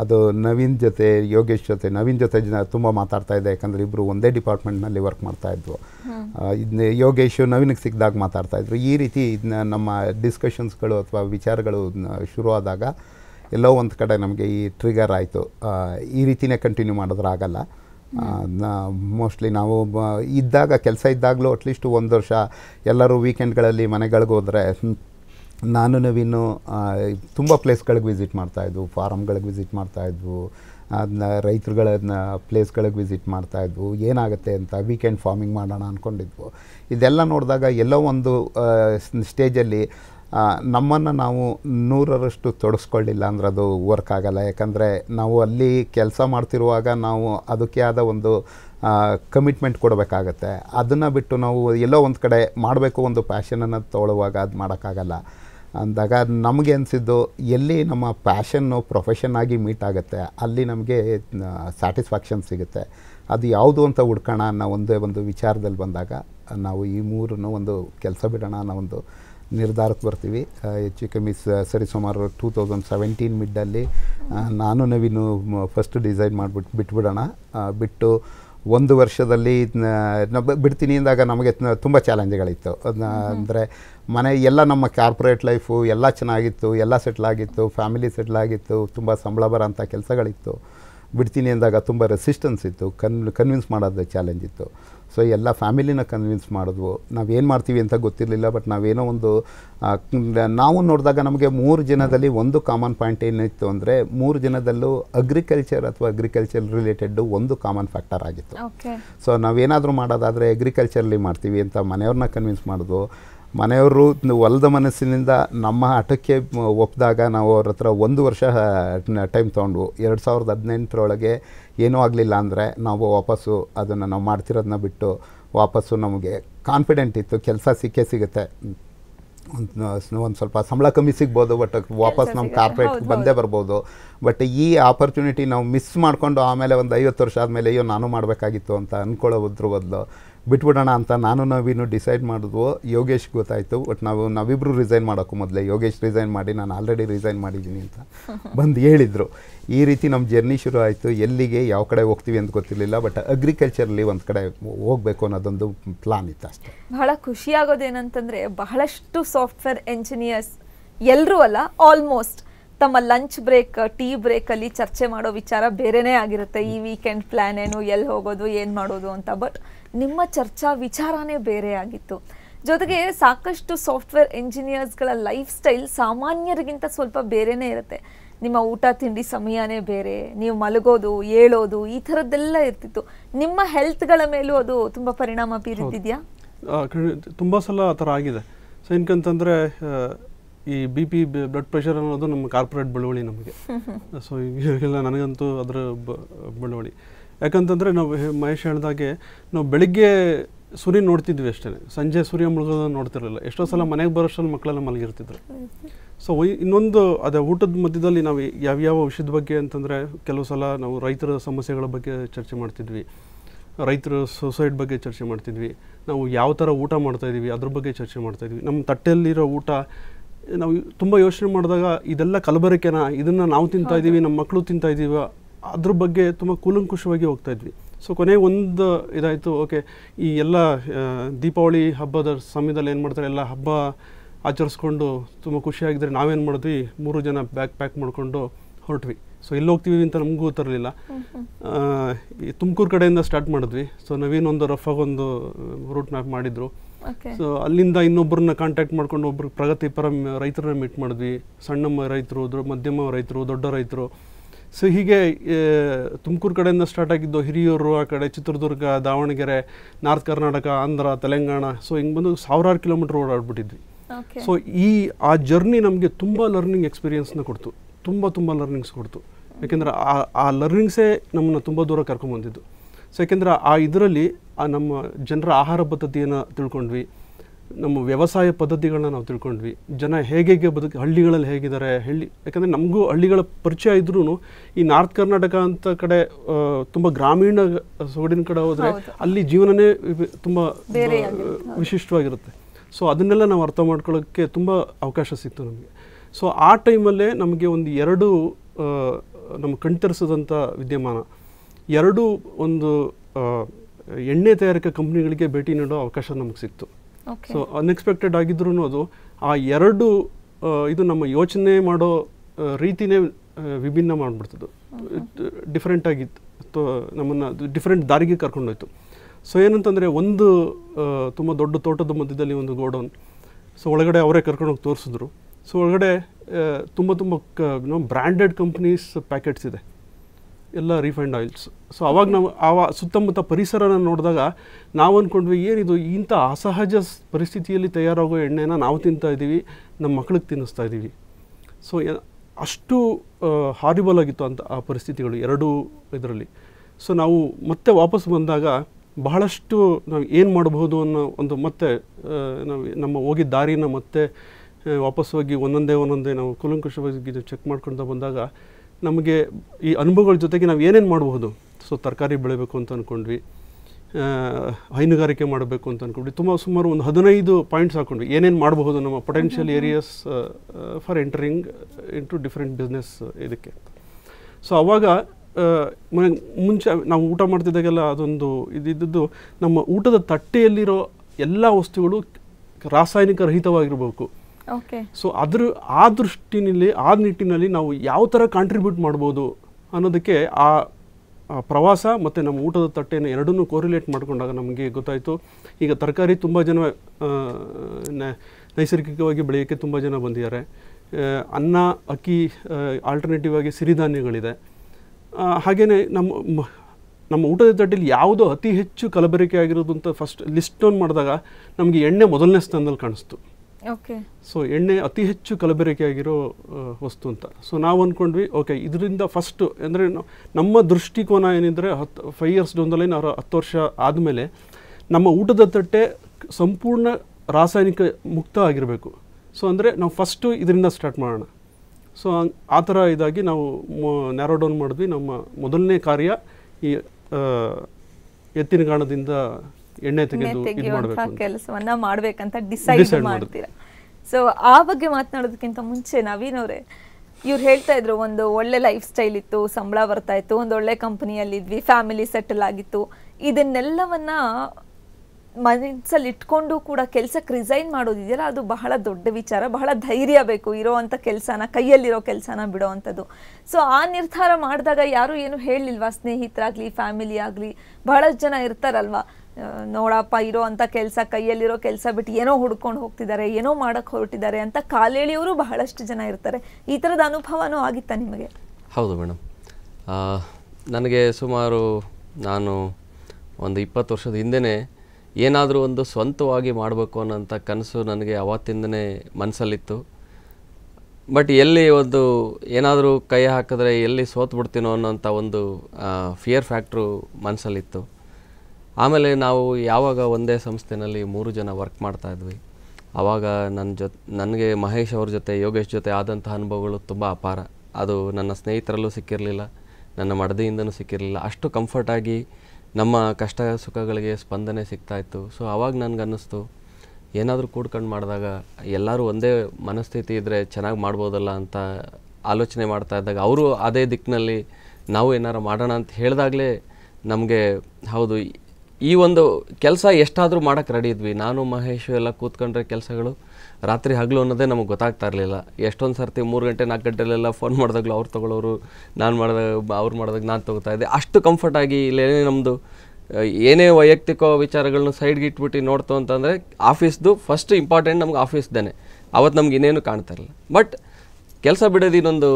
ಅದು ನವೀನ್ ಜೊತೆ ಯೋಗೇಶ್ ಜೊತೆ ನವೀನ್ ಜೊತೆ ಜನ ತುಂಬ ಮಾತಾಡ್ತಾ ಇದ್ದೆ ಯಾಕಂದರೆ ಇಬ್ಬರು ಒಂದೇ ಡಿಪಾರ್ಟ್ಮೆಂಟ್ನಲ್ಲಿ ವರ್ಕ್ ಮಾಡ್ತಾ ಮಾಡ್ತಾಯಿದ್ವು ಇದನ್ನ ಯೋಗೇಶು ನವೀನಿಗೆ ಸಿಕ್ಕಿದಾಗ ಇದ್ರು ಈ ರೀತಿ ಇದನ್ನ ನಮ್ಮ ಡಿಸ್ಕಷನ್ಸ್ಗಳು ಅಥವಾ ವಿಚಾರಗಳು ಶುರುವಾದಾಗ ಎಲ್ಲೋ ಒಂದು ಕಡೆ ನಮಗೆ ಈ ಟ್ರಿಗರ್ ಆಯಿತು ಈ ರೀತಿಯೇ ಕಂಟಿನ್ಯೂ ಆಗಲ್ಲ ಮೋಸ್ಟ್ಲಿ ನಾವು ಇದ್ದಾಗ ಕೆಲಸ ಇದ್ದಾಗಲೂ ಅಟ್ಲೀಸ್ಟ್ ಒಂದು ವರ್ಷ ಎಲ್ಲರೂ ವೀಕೆಂಡ್ಗಳಲ್ಲಿ ಮನೆಗಳಿಗೆ ಹೋದರೆ ನಾನು ನವೀನು ತುಂಬ ಪ್ಲೇಸ್ಗಳಿಗೆ ವಿಸಿಟ್ ಮಾಡ್ತಾಯಿದ್ವು ಫಾರಮ್ಗಳಿಗೆ ವಿಸಿಟ್ ಮಾಡ್ತಾಯಿದ್ವು ಅದನ್ನ ರೈತರುಗಳನ್ನ ಪ್ಲೇಸ್ಗಳಿಗೆ ವಿಸಿಟ್ ಮಾಡ್ತಾಯಿದ್ವು ಏನಾಗುತ್ತೆ ಅಂತ ವೀಕೆಂಡ್ ಫಾರ್ಮಿಂಗ್ ಮಾಡೋಣ ಅಂದ್ಕೊಂಡಿದ್ವು ಇದೆಲ್ಲ ನೋಡಿದಾಗ ಎಲ್ಲೋ ಒಂದು ಸ್ಟೇಜಲ್ಲಿ ನಮ್ಮನ್ನು ನಾವು ನೂರರಷ್ಟು ತೊಡಸ್ಕೊಳ್ಳಿಲ್ಲ ಅಂದ್ರೆ ಅದು ವರ್ಕ್ ಆಗಲ್ಲ ಯಾಕಂದರೆ ನಾವು ಅಲ್ಲಿ ಕೆಲಸ ಮಾಡ್ತಿರುವಾಗ ನಾವು ಅದಕ್ಕೆ ಆದ ಒಂದು ಕಮಿಟ್ಮೆಂಟ್ ಕೊಡಬೇಕಾಗತ್ತೆ ಅದನ್ನು ಬಿಟ್ಟು ನಾವು ಎಲ್ಲೋ ಒಂದು ಕಡೆ ಮಾಡಬೇಕು ಒಂದು ಪ್ಯಾಷನನ್ನು ತೊಳುವಾಗ ಅದು ಮಾಡೋಕ್ಕಾಗಲ್ಲ ಅಂದಾಗ ನಮಗೆ ಅನಿಸಿದ್ದು ಎಲ್ಲಿ ನಮ್ಮ ಪ್ಯಾಷನ್ನು ಪ್ರೊಫೆಷನ್ನಾಗಿ ಮೀಟ್ ಆಗುತ್ತೆ ಅಲ್ಲಿ ನಮಗೆ ಸ್ಯಾಟಿಸ್ಫ್ಯಾಕ್ಷನ್ ಸಿಗುತ್ತೆ ಅದು ಯಾವುದು ಅಂತ ಹುಡ್ಕೋಣ ಅನ್ನೋ ಒಂದೇ ಒಂದು ವಿಚಾರದಲ್ಲಿ ಬಂದಾಗ ನಾವು ಈ ಮೂರನ್ನು ಒಂದು ಕೆಲಸ ಬಿಡೋಣ ಅನ್ನೋ ಒಂದು ನಿರ್ಧಾರಕ್ಕೆ ಬರ್ತೀವಿ ಹೆಚ್ಚು ಕಮ್ಮಿ ಸರಿ ಸುಮಾರು ಟೂ ತೌಸಂಡ್ ಸೆವೆಂಟೀನ್ ಮಿಡ್ಡಲ್ಲಿ ನಾನು ನವೀನು ಫಸ್ಟ್ ಡಿಸೈಡ್ ಮಾಡಿಬಿಟ್ಟು ಬಿಟ್ಬಿಡೋಣ ಬಿಟ್ಟು ಒಂದು ವರ್ಷದಲ್ಲಿ ಬಿಡ್ತೀನಿ ಅಂದಾಗ ನಮಗೆ ತುಂಬ ಚಾಲೆಂಜ್ಗಳಿತ್ತು ಅಂದರೆ ಮನೆ ಎಲ್ಲ ನಮ್ಮ ಕಾರ್ಪೊರೇಟ್ ಲೈಫು ಎಲ್ಲ ಚೆನ್ನಾಗಿತ್ತು ಎಲ್ಲ ಸೆಟ್ಲಾಗಿತ್ತು ಫ್ಯಾಮಿಲಿ ಸೆಟ್ಲಾಗಿತ್ತು ತುಂಬ ಸಂಬಳ ಬರೋಂಥ ಕೆಲಸಗಳಿತ್ತು ಬಿಡ್ತೀನಿ ಅಂದಾಗ ತುಂಬ ರೆಸಿಸ್ಟೆನ್ಸ್ ಇತ್ತು ಕನ್ ಕನ್ವಿನ್ಸ್ ಮಾಡೋದು ಚಾಲೆಂಜ್ ಇತ್ತು ಸೊ ಎಲ್ಲ ಫ್ಯಾಮಿಲಿನ ಕನ್ವಿನ್ಸ್ ಮಾಡಿದ್ವು ನಾವೇನು ಮಾಡ್ತೀವಿ ಅಂತ ಗೊತ್ತಿರಲಿಲ್ಲ ಬಟ್ ನಾವೇನೋ ಒಂದು ನಾವು ನೋಡಿದಾಗ ನಮಗೆ ಮೂರು ಜನದಲ್ಲಿ ಒಂದು ಕಾಮನ್ ಪಾಯಿಂಟ್ ಏನಿತ್ತು ಅಂದರೆ ಮೂರು ಜನದಲ್ಲೂ ಅಗ್ರಿಕಲ್ಚರ್ ಅಥವಾ ಅಗ್ರಿಕಲ್ಚರ್ ರಿಲೇಟೆಡ್ಡು ಒಂದು ಕಾಮನ್ ಫ್ಯಾಕ್ಟರ್ ಆಗಿತ್ತು ಸೊ ನಾವೇನಾದರೂ ಮಾಡೋದಾದರೆ ಅಗ್ರಿಕಲ್ಚರಲ್ಲಿ ಮಾಡ್ತೀವಿ ಅಂತ ಮನೆಯವ್ರನ್ನ ಕನ್ವಿನ್ಸ್ ಮಾಡಿದ್ವು ಮನೆಯವರು ಹೊಲದ ಮನಸ್ಸಿನಿಂದ ನಮ್ಮ ಹಠಕ್ಕೆ ಒಪ್ಪಿದಾಗ ನಾವು ಅವ್ರ ಹತ್ರ ಒಂದು ವರ್ಷ ಟೈಮ್ ತೊಗೊಂಡ್ವು ಎರಡು ಸಾವಿರದ ಹದಿನೆಂಟರೊಳಗೆ ಏನೂ ಆಗಲಿಲ್ಲ ಅಂದರೆ ನಾವು ವಾಪಸ್ಸು ಅದನ್ನು ನಾವು ಮಾಡ್ತಿರೋದನ್ನ ಬಿಟ್ಟು ವಾಪಸ್ಸು ನಮಗೆ ಕಾನ್ಫಿಡೆಂಟ್ ಇತ್ತು ಕೆಲಸ ಸಿಕ್ಕೇ ಸಿಗುತ್ತೆ ಒಂದು ಸ್ವಲ್ಪ ಸಂಬಳ ಕಮ್ಮಿ ಸಿಗ್ಬೋದು ಬಟ್ ವಾಪಸ್ ನಮ್ಮ ಕಾರ್ಪೊರೇಟ್ ಬಂದೇ ಬರ್ಬೋದು ಬಟ್ ಈ ಆಪರ್ಚುನಿಟಿ ನಾವು ಮಿಸ್ ಮಾಡಿಕೊಂಡು ಆಮೇಲೆ ಒಂದು ಐವತ್ತು ವರ್ಷ ಆದಮೇಲೆ ಅಯ್ಯೋ ನಾನು ಮಾಡಬೇಕಾಗಿತ್ತು ಅಂತ ಅಂದ್ಕೊಳ್ಳೋದ್ರ ಬದಲು ಬಿಟ್ಬಿಡೋಣ ಅಂತ ನಾನು ನಾವೀನು ಡಿಸೈಡ್ ಮಾಡಿದ್ವು ಯೋಗೇಶ್ ಗೊತ್ತಾಯಿತು ಬಟ್ ನಾವು ನಾವಿಬ್ಬರು ರಿಸೈನ್ ಮಾಡೋಕ್ಕೂ ಮೊದಲೇ ಯೋಗೇಶ್ ರಿಸೈನ್ ಮಾಡಿ ನಾನು ಆಲ್ರೆಡಿ ರಿಸೈನ್ ಮಾಡಿದ್ದೀನಿ ಅಂತ ಬಂದು ಹೇಳಿದರು ಈ ರೀತಿ ನಮ್ಮ ಜರ್ನಿ ಶುರು ಆಯಿತು ಎಲ್ಲಿಗೆ ಯಾವ ಕಡೆ ಹೋಗ್ತೀವಿ ಅಂತ ಗೊತ್ತಿರಲಿಲ್ಲ ಬಟ್ ಅಗ್ರಿಕಲ್ಚರಲ್ಲಿ ಒಂದು ಕಡೆ ಹೋಗಬೇಕು ಅನ್ನೋದೊಂದು ಪ್ಲಾನ್ ಇತ್ತು ಅಷ್ಟೇ ಬಹಳ ಖುಷಿ ಏನಂತಂದರೆ ಬಹಳಷ್ಟು ಸಾಫ್ಟ್ವೇರ್ ಎಂಜಿನಿಯರ್ಸ್ ಎಲ್ಲರೂ ಅಲ್ಲ ಆಲ್ಮೋಸ್ಟ್ ತಮ್ಮ ಲಂಚ್ ಬ್ರೇಕ್ ಟೀ ಬ್ರೇಕಲ್ಲಿ ಚರ್ಚೆ ಮಾಡೋ ವಿಚಾರ ಬೇರೆನೇ ಆಗಿರುತ್ತೆ ಈ ವೀಕೆಂಡ್ ಪ್ಲ್ಯಾನ್ ಏನು ಎಲ್ಲಿ ಹೋಗೋದು ಏನು ಮಾಡೋದು ಅಂತ ಬಟ್ ನಿಮ್ಮ ಚರ್ಚಾ ವಿಚಾರನೇ ಬೇರೆ ಆಗಿತ್ತು ಜೊತೆಗೆ ಸಾಕಷ್ಟು ಸಾಫ್ಟ್ವೇರ್ ಎಂಜಿನಿಯರ್ಸ್ಗಳ ಲೈಫ್ ಸ್ಟೈಲ್ ಸಾಮಾನ್ಯರಿಗಿಂತ ಸ್ವಲ್ಪ ಬೇರೆನೇ ಇರುತ್ತೆ ನಿಮ್ಮ ಊಟ ತಿಂಡಿ ಸಮಯನೇ ಬೇರೆ ನೀವು ಮಲಗೋದು ಏಳೋದು ಈ ಥರದ್ದೆಲ್ಲ ಇರ್ತಿತ್ತು ನಿಮ್ಮ ಹೆಲ್ತ್ಗಳ ಮೇಲೂ ಅದು ತುಂಬ ಪರಿಣಾಮ ಬೀರಿದ್ದಿದೆಯಾ ತುಂಬ ಸಲ ಆ ಥರ ಆಗಿದೆ ಸೊ ಏನಕ್ಕಂತಂದರೆ ಈ ಬಿ ಪಿ ಬ್ಲಡ್ ಪ್ರೆಷರ್ ಅನ್ನೋದು ನಮ್ಮ ಕಾರ್ಪೊರೇಟ್ ಬೆಳವಳಿ ನಮಗೆ ಸೊ ಎಲ್ಲ ನನಗಂತೂ ಅದರ ಬೆಳವಳಿ ಯಾಕಂತಂದರೆ ನಾವು ಮಹೇಶ್ ಹೇಳಿದಾಗೆ ನಾವು ಬೆಳಿಗ್ಗೆ ಸೂರ್ಯ ನೋಡ್ತಿದ್ವಿ ಅಷ್ಟೇ ಸಂಜೆ ಸೂರ್ಯ ಮುಳುಗೋದನ್ನು ನೋಡ್ತಿರಲಿಲ್ಲ ಎಷ್ಟೋ ಸಲ ಮನೆಗೆ ಬರೋಷ್ಟು ಮಕ್ಕಳೆಲ್ಲ ಮಲಗಿರ್ತಿದ್ರು ಸೊ ಇನ್ನೊಂದು ಅದೇ ಊಟದ ಮಧ್ಯದಲ್ಲಿ ನಾವು ಯಾವ್ಯಾವ ವಿಷಯದ ಬಗ್ಗೆ ಅಂತಂದರೆ ಕೆಲವು ಸಲ ನಾವು ರೈತರ ಸಮಸ್ಯೆಗಳ ಬಗ್ಗೆ ಚರ್ಚೆ ಮಾಡ್ತಿದ್ವಿ ರೈತರ ಸೊಸೈಡ್ ಬಗ್ಗೆ ಚರ್ಚೆ ಮಾಡ್ತಿದ್ವಿ ನಾವು ಯಾವ ಥರ ಊಟ ಮಾಡ್ತಾಯಿದ್ದೀವಿ ಅದ್ರ ಬಗ್ಗೆ ಚರ್ಚೆ ಮಾಡ್ತಾಯಿದ್ವಿ ನಮ್ಮ ತಟ್ಟೆಯಲ್ಲಿರೋ ಊಟ ನಾವು ತುಂಬ ಯೋಚನೆ ಮಾಡಿದಾಗ ಇದೆಲ್ಲ ಕಲಬೆರಕೆನಾ ಇದನ್ನು ನಾವು ತಿಂತಾಯಿದ್ದೀವಿ ನಮ್ಮ ಮಕ್ಕಳು ತಿಂತಾ ಇದ್ದೀವ ಅದ್ರ ಬಗ್ಗೆ ತುಂಬ ಕೂಲಂಕುಷವಾಗಿ ಹೋಗ್ತಾ ಇದ್ವಿ ಸೊ ಕೊನೆ ಒಂದು ಇದಾಯಿತು ಓಕೆ ಈ ಎಲ್ಲ ದೀಪಾವಳಿ ಹಬ್ಬದ ಸಮಯದಲ್ಲಿ ಏನು ಮಾಡ್ತಾರೆ ಎಲ್ಲ ಹಬ್ಬ ಆಚರಿಸ್ಕೊಂಡು ತುಂಬ ಖುಷಿಯಾಗಿದ್ದರೆ ನಾವೇನು ಮಾಡಿದ್ವಿ ಮೂರು ಜನ ಬ್ಯಾಗ್ ಪ್ಯಾಕ್ ಮಾಡಿಕೊಂಡು ಹೊರಟ್ವಿ ಸೊ ಎಲ್ಲಿ ಹೋಗ್ತೀವಿ ಅಂತ ನಮಗೂ ಗೊತ್ತಿರಲಿಲ್ಲ ತುಮಕೂರು ಕಡೆಯಿಂದ ಸ್ಟಾರ್ಟ್ ಮಾಡಿದ್ವಿ ಸೊ ನಾವೇನೊಂದು ರಫ್ ಒಂದು ರೂಟ್ ಮ್ಯಾಪ್ ಮಾಡಿದ್ರು ಸೊ ಅಲ್ಲಿಂದ ಇನ್ನೊಬ್ಬರನ್ನ ಕಾಂಟ್ಯಾಕ್ಟ್ ಮಾಡ್ಕೊಂಡು ಒಬ್ರು ಪ್ರಗತಿಪರ ರೈತರನ್ನ ಮೀಟ್ ಮಾಡಿದ್ವಿ ಸಣ್ಣ ರೈತರು ಮಧ್ಯಮ ರೈತರು ದೊಡ್ಡ ರೈತರು ಸೊ ಹೀಗೆ ತುಮಕೂರು ಕಡೆಯಿಂದ ಸ್ಟಾರ್ಟ್ ಆಗಿದ್ದು ಹಿರಿಯೂರು ಆ ಕಡೆ ಚಿತ್ರದುರ್ಗ ದಾವಣಗೆರೆ ನಾರ್ತ್ ಕರ್ನಾಟಕ ಆಂಧ್ರ ತೆಲಂಗಾಣ ಸೊ ಹಿಂಗೆ ಬಂದು ಸಾವಿರಾರು ಕಿಲೋಮೀಟ್ರ್ ಓಡಾಡ್ಬಿಟ್ಟಿದ್ವಿ ಸೊ ಈ ಆ ಜರ್ನಿ ನಮಗೆ ತುಂಬ ಲರ್ನಿಂಗ್ ಎಕ್ಸ್ಪೀರಿಯನ್ಸ್ನ ಕೊಡ್ತು ತುಂಬ ತುಂಬ ಲರ್ನಿಂಗ್ಸ್ ಕೊಡ್ತು ಯಾಕೆಂದರೆ ಆ ಆ ಲರ್ನಿಂಗ್ಸೇ ನಮ್ಮನ್ನು ತುಂಬ ದೂರ ಕರ್ಕೊಂಬಂದಿದ್ದು ಸೊ ಯಾಕೆಂದರೆ ಆ ಇದರಲ್ಲಿ ಆ ನಮ್ಮ ಜನರ ಆಹಾರ ಪದ್ಧತಿಯನ್ನು ತಿಳ್ಕೊಂಡ್ವಿ ನಮ್ಮ ವ್ಯವಸಾಯ ಪದ್ಧತಿಗಳನ್ನ ನಾವು ತಿಳ್ಕೊಂಡ್ವಿ ಜನ ಹೇಗೆ ಹೇಗೆ ಬದುಕಿ ಹಳ್ಳಿಗಳಲ್ಲಿ ಹೇಗಿದ್ದಾರೆ ಹಳ್ಳಿ ಯಾಕಂದರೆ ನಮಗೂ ಹಳ್ಳಿಗಳ ಪರಿಚಯ ಇದ್ರೂ ಈ ನಾರ್ತ್ ಕರ್ನಾಟಕ ಅಂತ ಕಡೆ ತುಂಬ ಗ್ರಾಮೀಣ ಸೊಗಡಿನ ಕಡೆ ಹೋದರೆ ಅಲ್ಲಿ ಜೀವನನೇ ತುಂಬ ವಿಶಿಷ್ಟವಾಗಿರುತ್ತೆ ಸೊ ಅದನ್ನೆಲ್ಲ ನಾವು ಅರ್ಥ ಮಾಡ್ಕೊಳ್ಳೋಕ್ಕೆ ತುಂಬ ಅವಕಾಶ ಸಿಕ್ತು ನಮಗೆ ಸೊ ಆ ಟೈಮಲ್ಲೇ ನಮಗೆ ಒಂದು ಎರಡು ನಮ್ಮ ಕಣ್ತರಿಸಿದಂಥ ವಿದ್ಯಮಾನ ಎರಡು ಒಂದು ಎಣ್ಣೆ ತಯಾರಿಕಾ ಕಂಪ್ನಿಗಳಿಗೆ ಭೇಟಿ ನೀಡೋ ಅವಕಾಶ ನಮಗೆ ಸಿಕ್ತು ಸೊ ಅನ್ಎಕ್ಸ್ಪೆಕ್ಟೆಡ್ ಆಗಿದ್ರೂ ಅದು ಆ ಎರಡು ಇದು ನಮ್ಮ ಯೋಚನೆ ಮಾಡೋ ರೀತಿನೇ ವಿಭಿನ್ನ ಮಾಡಿಬಿಡ್ತದ್ದು ಡಿಫ್ರೆಂಟ್ ಆಗಿತ್ತು ನಮ್ಮನ್ನು ಡಿಫ್ರೆಂಟ್ ದಾರಿಗೆ ಕರ್ಕೊಂಡೋಯ್ತು ಸೊ ಏನಂತಂದರೆ ಒಂದು ತುಂಬ ದೊಡ್ಡ ತೋಟದ ಮಧ್ಯದಲ್ಲಿ ಒಂದು ಗೋಡೌನ್ ಸೊ ಒಳಗಡೆ ಅವರೇ ಕರ್ಕೊಂಡೋಗಿ ತೋರಿಸಿದ್ರು ಸೊ ಒಳಗಡೆ ತುಂಬ ತುಂಬ ಕ ಬ್ರ್ಯಾಂಡೆಡ್ ಕಂಪ್ನೀಸ್ ಪ್ಯಾಕೆಟ್ಸ್ ಇದೆ ಎಲ್ಲ ರೀಫೈಂಡ್ ಆಯಿಲ್ಸ್ ಸೊ ಅವಾಗ ನಾವು ಆ ಸುತ್ತಮುತ್ತ ಪರಿಸರನ ನೋಡಿದಾಗ ನಾವು ಅಂದ್ಕೊಂಡ್ವಿ ಏನಿದು ಇಂಥ ಅಸಹಜ ಪರಿಸ್ಥಿತಿಯಲ್ಲಿ ತಯಾರಾಗೋ ಎಣ್ಣೆನ ನಾವು ತಿಂತಾ ಇದ್ದೀವಿ ನಮ್ಮ ಮಕ್ಳಿಗೆ ತಿನ್ನಿಸ್ತಾ ಇದ್ದೀವಿ ಸೊ ಅಷ್ಟು ಹಾರಿಬಲ್ ಆಗಿತ್ತು ಅಂತ ಆ ಪರಿಸ್ಥಿತಿಗಳು ಎರಡೂ ಇದರಲ್ಲಿ ಸೊ ನಾವು ಮತ್ತೆ ವಾಪಸ್ ಬಂದಾಗ ಬಹಳಷ್ಟು ನಾವು ಏನು ಮಾಡಬಹುದು ಅನ್ನೋ ಒಂದು ಮತ್ತೆ ನಾವು ನಮ್ಮ ಹೋಗಿದ್ದ ದಾರಿನ ಮತ್ತೆ ವಾಪಸ್ ಹೋಗಿ ಒಂದೊಂದೇ ಒಂದೊಂದೇ ನಾವು ಕುಲಂಕುಷವಾಗಿ ಚೆಕ್ ಮಾಡ್ಕೊಳ್ತಾ ಬಂದಾಗ ನಮಗೆ ಈ ಅನುಭವಗಳ ಜೊತೆಗೆ ನಾವು ಏನೇನು ಮಾಡಬಹುದು ಸೊ ತರಕಾರಿ ಬೆಳಿಬೇಕು ಅಂತ ಅಂದ್ಕೊಂಡ್ವಿ ಹೈನುಗಾರಿಕೆ ಮಾಡಬೇಕು ಅಂತ ಅಂದ್ಕೊಂಡ್ವಿ ತುಂಬ ಸುಮಾರು ಒಂದು ಹದಿನೈದು ಪಾಯಿಂಟ್ಸ್ ಹಾಕೊಂಡ್ವಿ ಏನೇನು ಮಾಡಬಹುದು ನಮ್ಮ potential areas for in into different business ಇದಕ್ಕೆ ಸೊ ಅವಾಗ ಮನೆ ಮುಂಚೆ ನಾವು ಊಟ ಮಾಡ್ತಿದ್ದಾಗೆಲ್ಲ ಅದೊಂದು ಇದಿದ್ದದ್ದು ನಮ್ಮ ಊಟದ ತಟ್ಟೆಯಲ್ಲಿರೋ ಎಲ್ಲ ವಸ್ತುಗಳು ರಾಸಾಯನಿಕ ರಹಿತವಾಗಿರಬೇಕು ಸೊ ಅದ್ರ ಆ ದೃಷ್ಟಿನಲ್ಲಿ ಆ ನಿಟ್ಟಿನಲ್ಲಿ ನಾವು ಯಾವ ಥರ ಕಾಂಟ್ರಿಬ್ಯೂಟ್ ಮಾಡ್ಬೋದು ಅನ್ನೋದಕ್ಕೆ ಆ ಪ್ರವಾಸ ಮತ್ತು ನಮ್ಮ ಊಟದ ತಟ್ಟೆಯನ್ನು ಎರಡನ್ನೂ ಕೋರಿಲೇಟ್ ಮಾಡಿಕೊಂಡಾಗ ನಮಗೆ ಗೊತ್ತಾಯಿತು ಈಗ ತರಕಾರಿ ತುಂಬ ಜನ ನೈಸರ್ಗಿಕವಾಗಿ ಬೆಳೆಯೋಕ್ಕೆ ತುಂಬ ಜನ ಬಂದಿದ್ದಾರೆ ಅನ್ನ ಅಕ್ಕಿ ಆಲ್ಟರ್ನೇಟಿವ್ ಆಗಿ ಸಿರಿಧಾನ್ಯಗಳಿದೆ ಹಾಗೆಯೇ ನಮ್ಮ ನಮ್ಮ ಊಟದ ತಟ್ಟೆಯಲ್ಲಿ ಯಾವುದೋ ಅತಿ ಹೆಚ್ಚು ಕಲಬೆರಕೆ ಆಗಿರೋದು ಅಂತ ಫಸ್ಟ್ ಲಿಸ್ಟ್ ಡೌನ್ ಮಾಡಿದಾಗ ನಮಗೆ ಎಣ್ಣೆ ಮೊದಲನೇ ಸ್ಥಾನದಲ್ಲಿ ಕಾಣಿಸ್ತು ಓಕೆ ಸೊ ಎಣ್ಣೆ ಅತಿ ಹೆಚ್ಚು ಕಲಬೆರಕೆ ಆಗಿರೋ ವಸ್ತು ಅಂತ ಸೊ ನಾವು ಅಂದ್ಕೊಂಡ್ವಿ ಓಕೆ ಇದರಿಂದ ಫಸ್ಟು ಅಂದರೆ ನಮ್ಮ ದೃಷ್ಟಿಕೋನ ಏನಿದ್ರೆ ಹತ್ತು ಫೈವ್ ಇಯರ್ಸ್ ಡೌನ್ದಲ್ಲಿ ನಾವು ಹತ್ತು ವರ್ಷ ಆದಮೇಲೆ ನಮ್ಮ ಊಟದ ತಟ್ಟೆ ಸಂಪೂರ್ಣ ರಾಸಾಯನಿಕ ಮುಕ್ತ ಆಗಿರಬೇಕು ಸೊ ಅಂದರೆ ನಾವು ಫಸ್ಟು ಇದರಿಂದ ಸ್ಟಾರ್ಟ್ ಮಾಡೋಣ ಸೊ ಆ ಥರ ಇದಾಗಿ ನಾವು ನ್ಯಾರೋ ಡೌನ್ ಮಾಡಿದ್ವಿ ನಮ್ಮ ಮೊದಲನೇ ಕಾರ್ಯ ಈ ಎತ್ತಿನ ಗಾಣದಿಂದ ಎಣ್ಣೆ ತೆಗೆದು ಕೆಲಸವನ್ನ ಮಾಡ್ಬೇಕಂತ ಡಿಸೈಡ್ ಮಾಡ್ತೀರಾ ಸೊ ಆ ಬಗ್ಗೆ ಮಾತನಾಡೋದಕ್ಕಿಂತ ಮುಂಚೆ ನವೀನ್ ಅವರೇ ಇವ್ರು ಹೇಳ್ತಾ ಇದ್ರು ಒಂದು ಒಳ್ಳೆ ಲೈಫ್ ಸ್ಟೈಲ್ ಇತ್ತು ಸಂಬಳ ಬರ್ತಾ ಇತ್ತು ಒಂದು ಒಳ್ಳೆ ಕಂಪನಿಯಲ್ಲಿ ಇದ್ವಿ ಫ್ಯಾಮಿಲಿ ಸೆಟಲ್ ಆಗಿತ್ತು ಇದನ್ನೆಲ್ಲವನ್ನ ಮನಸ್ಸಲ್ಲಿ ಇಟ್ಕೊಂಡು ಕೂಡ ಕೆಲಸಕ್ಕೆ ರಿಸೈನ್ ಮಾಡೋದಿದೆಯಲ್ಲ ಅದು ಬಹಳ ದೊಡ್ಡ ವಿಚಾರ ಬಹಳ ಧೈರ್ಯ ಬೇಕು ಇರೋವಂಥ ಕೆಲಸನ ಕೈಯಲ್ಲಿರೋ ಕೆಲಸನ ಬಿಡೋ ಅಂಥದ್ದು ಸೊ ಆ ನಿರ್ಧಾರ ಮಾಡಿದಾಗ ಯಾರೂ ಏನು ಹೇಳಲಿಲ್ವಾ ಸ್ನೇಹಿತರಾಗಲಿ ಫ್ಯಾಮಿಲಿ ಆಗಲಿ ಬಹಳಷ್ಟು ಜನ ಇರ್ತಾರಲ್ವಾ ನೋಡಪ್ಪ ಇರೋ ಅಂಥ ಕೆಲಸ ಕೈಯಲ್ಲಿರೋ ಕೆಲಸ ಬಿಟ್ಟು ಏನೋ ಹುಡ್ಕೊಂಡು ಹೋಗ್ತಿದ್ದಾರೆ ಏನೋ ಮಾಡೋಕ್ಕೆ ಹೊರಟಿದ್ದಾರೆ ಅಂತ ಕಾಲೇಳಿಯವರು ಬಹಳಷ್ಟು ಜನ ಇರ್ತಾರೆ ಈ ಥರದ ಅನುಭವನೂ ಆಗಿತ್ತಾ ನಿಮಗೆ ಹೌದು ಮೇಡಮ್ ನನಗೆ ಸುಮಾರು ನಾನು ಒಂದು ಇಪ್ಪತ್ತು ವರ್ಷದ ಹಿಂದೆಯೇ ಏನಾದರೂ ಒಂದು ಸ್ವಂತವಾಗಿ ಮಾಡಬೇಕು ಅನ್ನೋಂಥ ಕನಸು ನನಗೆ ಅವತ್ತಿಂದನೇ ಮನಸ್ಸಲ್ಲಿತ್ತು ಬಟ್ ಎಲ್ಲಿ ಒಂದು ಏನಾದರೂ ಕೈ ಹಾಕಿದ್ರೆ ಎಲ್ಲಿ ಸೋತು ಬಿಡ್ತೀನೋ ಅನ್ನೋಂಥ ಒಂದು ಫಿಯರ್ ಫ್ಯಾಕ್ಟ್ರು ಮನಸ್ಸಲ್ಲಿತ್ತು ಆಮೇಲೆ ನಾವು ಯಾವಾಗ ಒಂದೇ ಸಂಸ್ಥೆನಲ್ಲಿ ಮೂರು ಜನ ವರ್ಕ್ ಮಾಡ್ತಾಯಿದ್ವಿ ಆವಾಗ ನನ್ನ ಜೊತೆ ನನಗೆ ಮಹೇಶ್ ಅವ್ರ ಜೊತೆ ಯೋಗೇಶ್ ಜೊತೆ ಆದಂಥ ಅನುಭವಗಳು ತುಂಬ ಅಪಾರ ಅದು ನನ್ನ ಸ್ನೇಹಿತರಲ್ಲೂ ಸಿಕ್ಕಿರಲಿಲ್ಲ ನನ್ನ ಮಡದಿಯಿಂದನೂ ಸಿಕ್ಕಿರಲಿಲ್ಲ ಅಷ್ಟು ಕಂಫರ್ಟಾಗಿ ನಮ್ಮ ಕಷ್ಟ ಸುಖಗಳಿಗೆ ಸ್ಪಂದನೆ ಸಿಗ್ತಾ ಇತ್ತು ಸೊ ಆವಾಗ ನನಗನ್ನಿಸ್ತು ಏನಾದರೂ ಕೂಡ್ಕೊಂಡು ಮಾಡಿದಾಗ ಎಲ್ಲರೂ ಒಂದೇ ಮನಸ್ಥಿತಿ ಇದ್ದರೆ ಚೆನ್ನಾಗಿ ಮಾಡ್ಬೋದಲ್ಲ ಅಂತ ಆಲೋಚನೆ ಮಾಡ್ತಾ ಇದ್ದಾಗ ಅವರು ಅದೇ ದಿಕ್ಕಿನಲ್ಲಿ ನಾವು ಏನಾರು ಮಾಡೋಣ ಅಂತ ಹೇಳಿದಾಗಲೇ ನಮಗೆ ಹೌದು ಈ ಒಂದು ಕೆಲಸ ಎಷ್ಟಾದರೂ ಮಾಡೋಕ್ಕೆ ರೆಡಿ ಇದ್ವಿ ನಾನು ಮಹೇಶು ಎಲ್ಲ ಕೂತ್ಕೊಂಡ್ರೆ ಕೆಲಸಗಳು ರಾತ್ರಿ ಹಗಲು ಅನ್ನೋದೇ ನಮಗೆ ಗೊತ್ತಾಗ್ತಾ ಇರಲಿಲ್ಲ ಎಷ್ಟೊಂದು ಸರ್ತಿ ಮೂರು ಗಂಟೆ ನಾಲ್ಕು ಗಂಟೆಲೆಲ್ಲ ಫೋನ್ ಮಾಡಿದಾಗಲೂ ಅವ್ರು ತಗೊಳ್ಳೋರು ನಾನು ಮಾಡಿದಾಗ ಅವ್ರು ಮಾಡಿದಾಗ ನಾನು ತೊಗೊತಾ ಇದ್ದೆ ಅಷ್ಟು ಕಂಫರ್ಟಾಗಿ ಇಲ್ಲೇನೇ ನಮ್ಮದು ಏನೇ ವೈಯಕ್ತಿಕ ವಿಚಾರಗಳನ್ನ ಸೈಡ್ಗೆ ಇಟ್ಬಿಟ್ಟು ನೋಡ್ತು ಅಂತಂದರೆ ಆಫೀಸ್ದು ಫಸ್ಟ್ ಇಂಪಾರ್ಟೆಂಟ್ ನಮ್ಗೆ ಆಫೀಸ್ದೇ ಅವತ್ತು ನಮ್ಗೆ ಇನ್ನೇನು ಕಾಣ್ತಾ ಇರಲಿಲ್ಲ ಬಟ್ ಕೆಲಸ ಬಿಡೋದು ಇನ್ನೊಂದು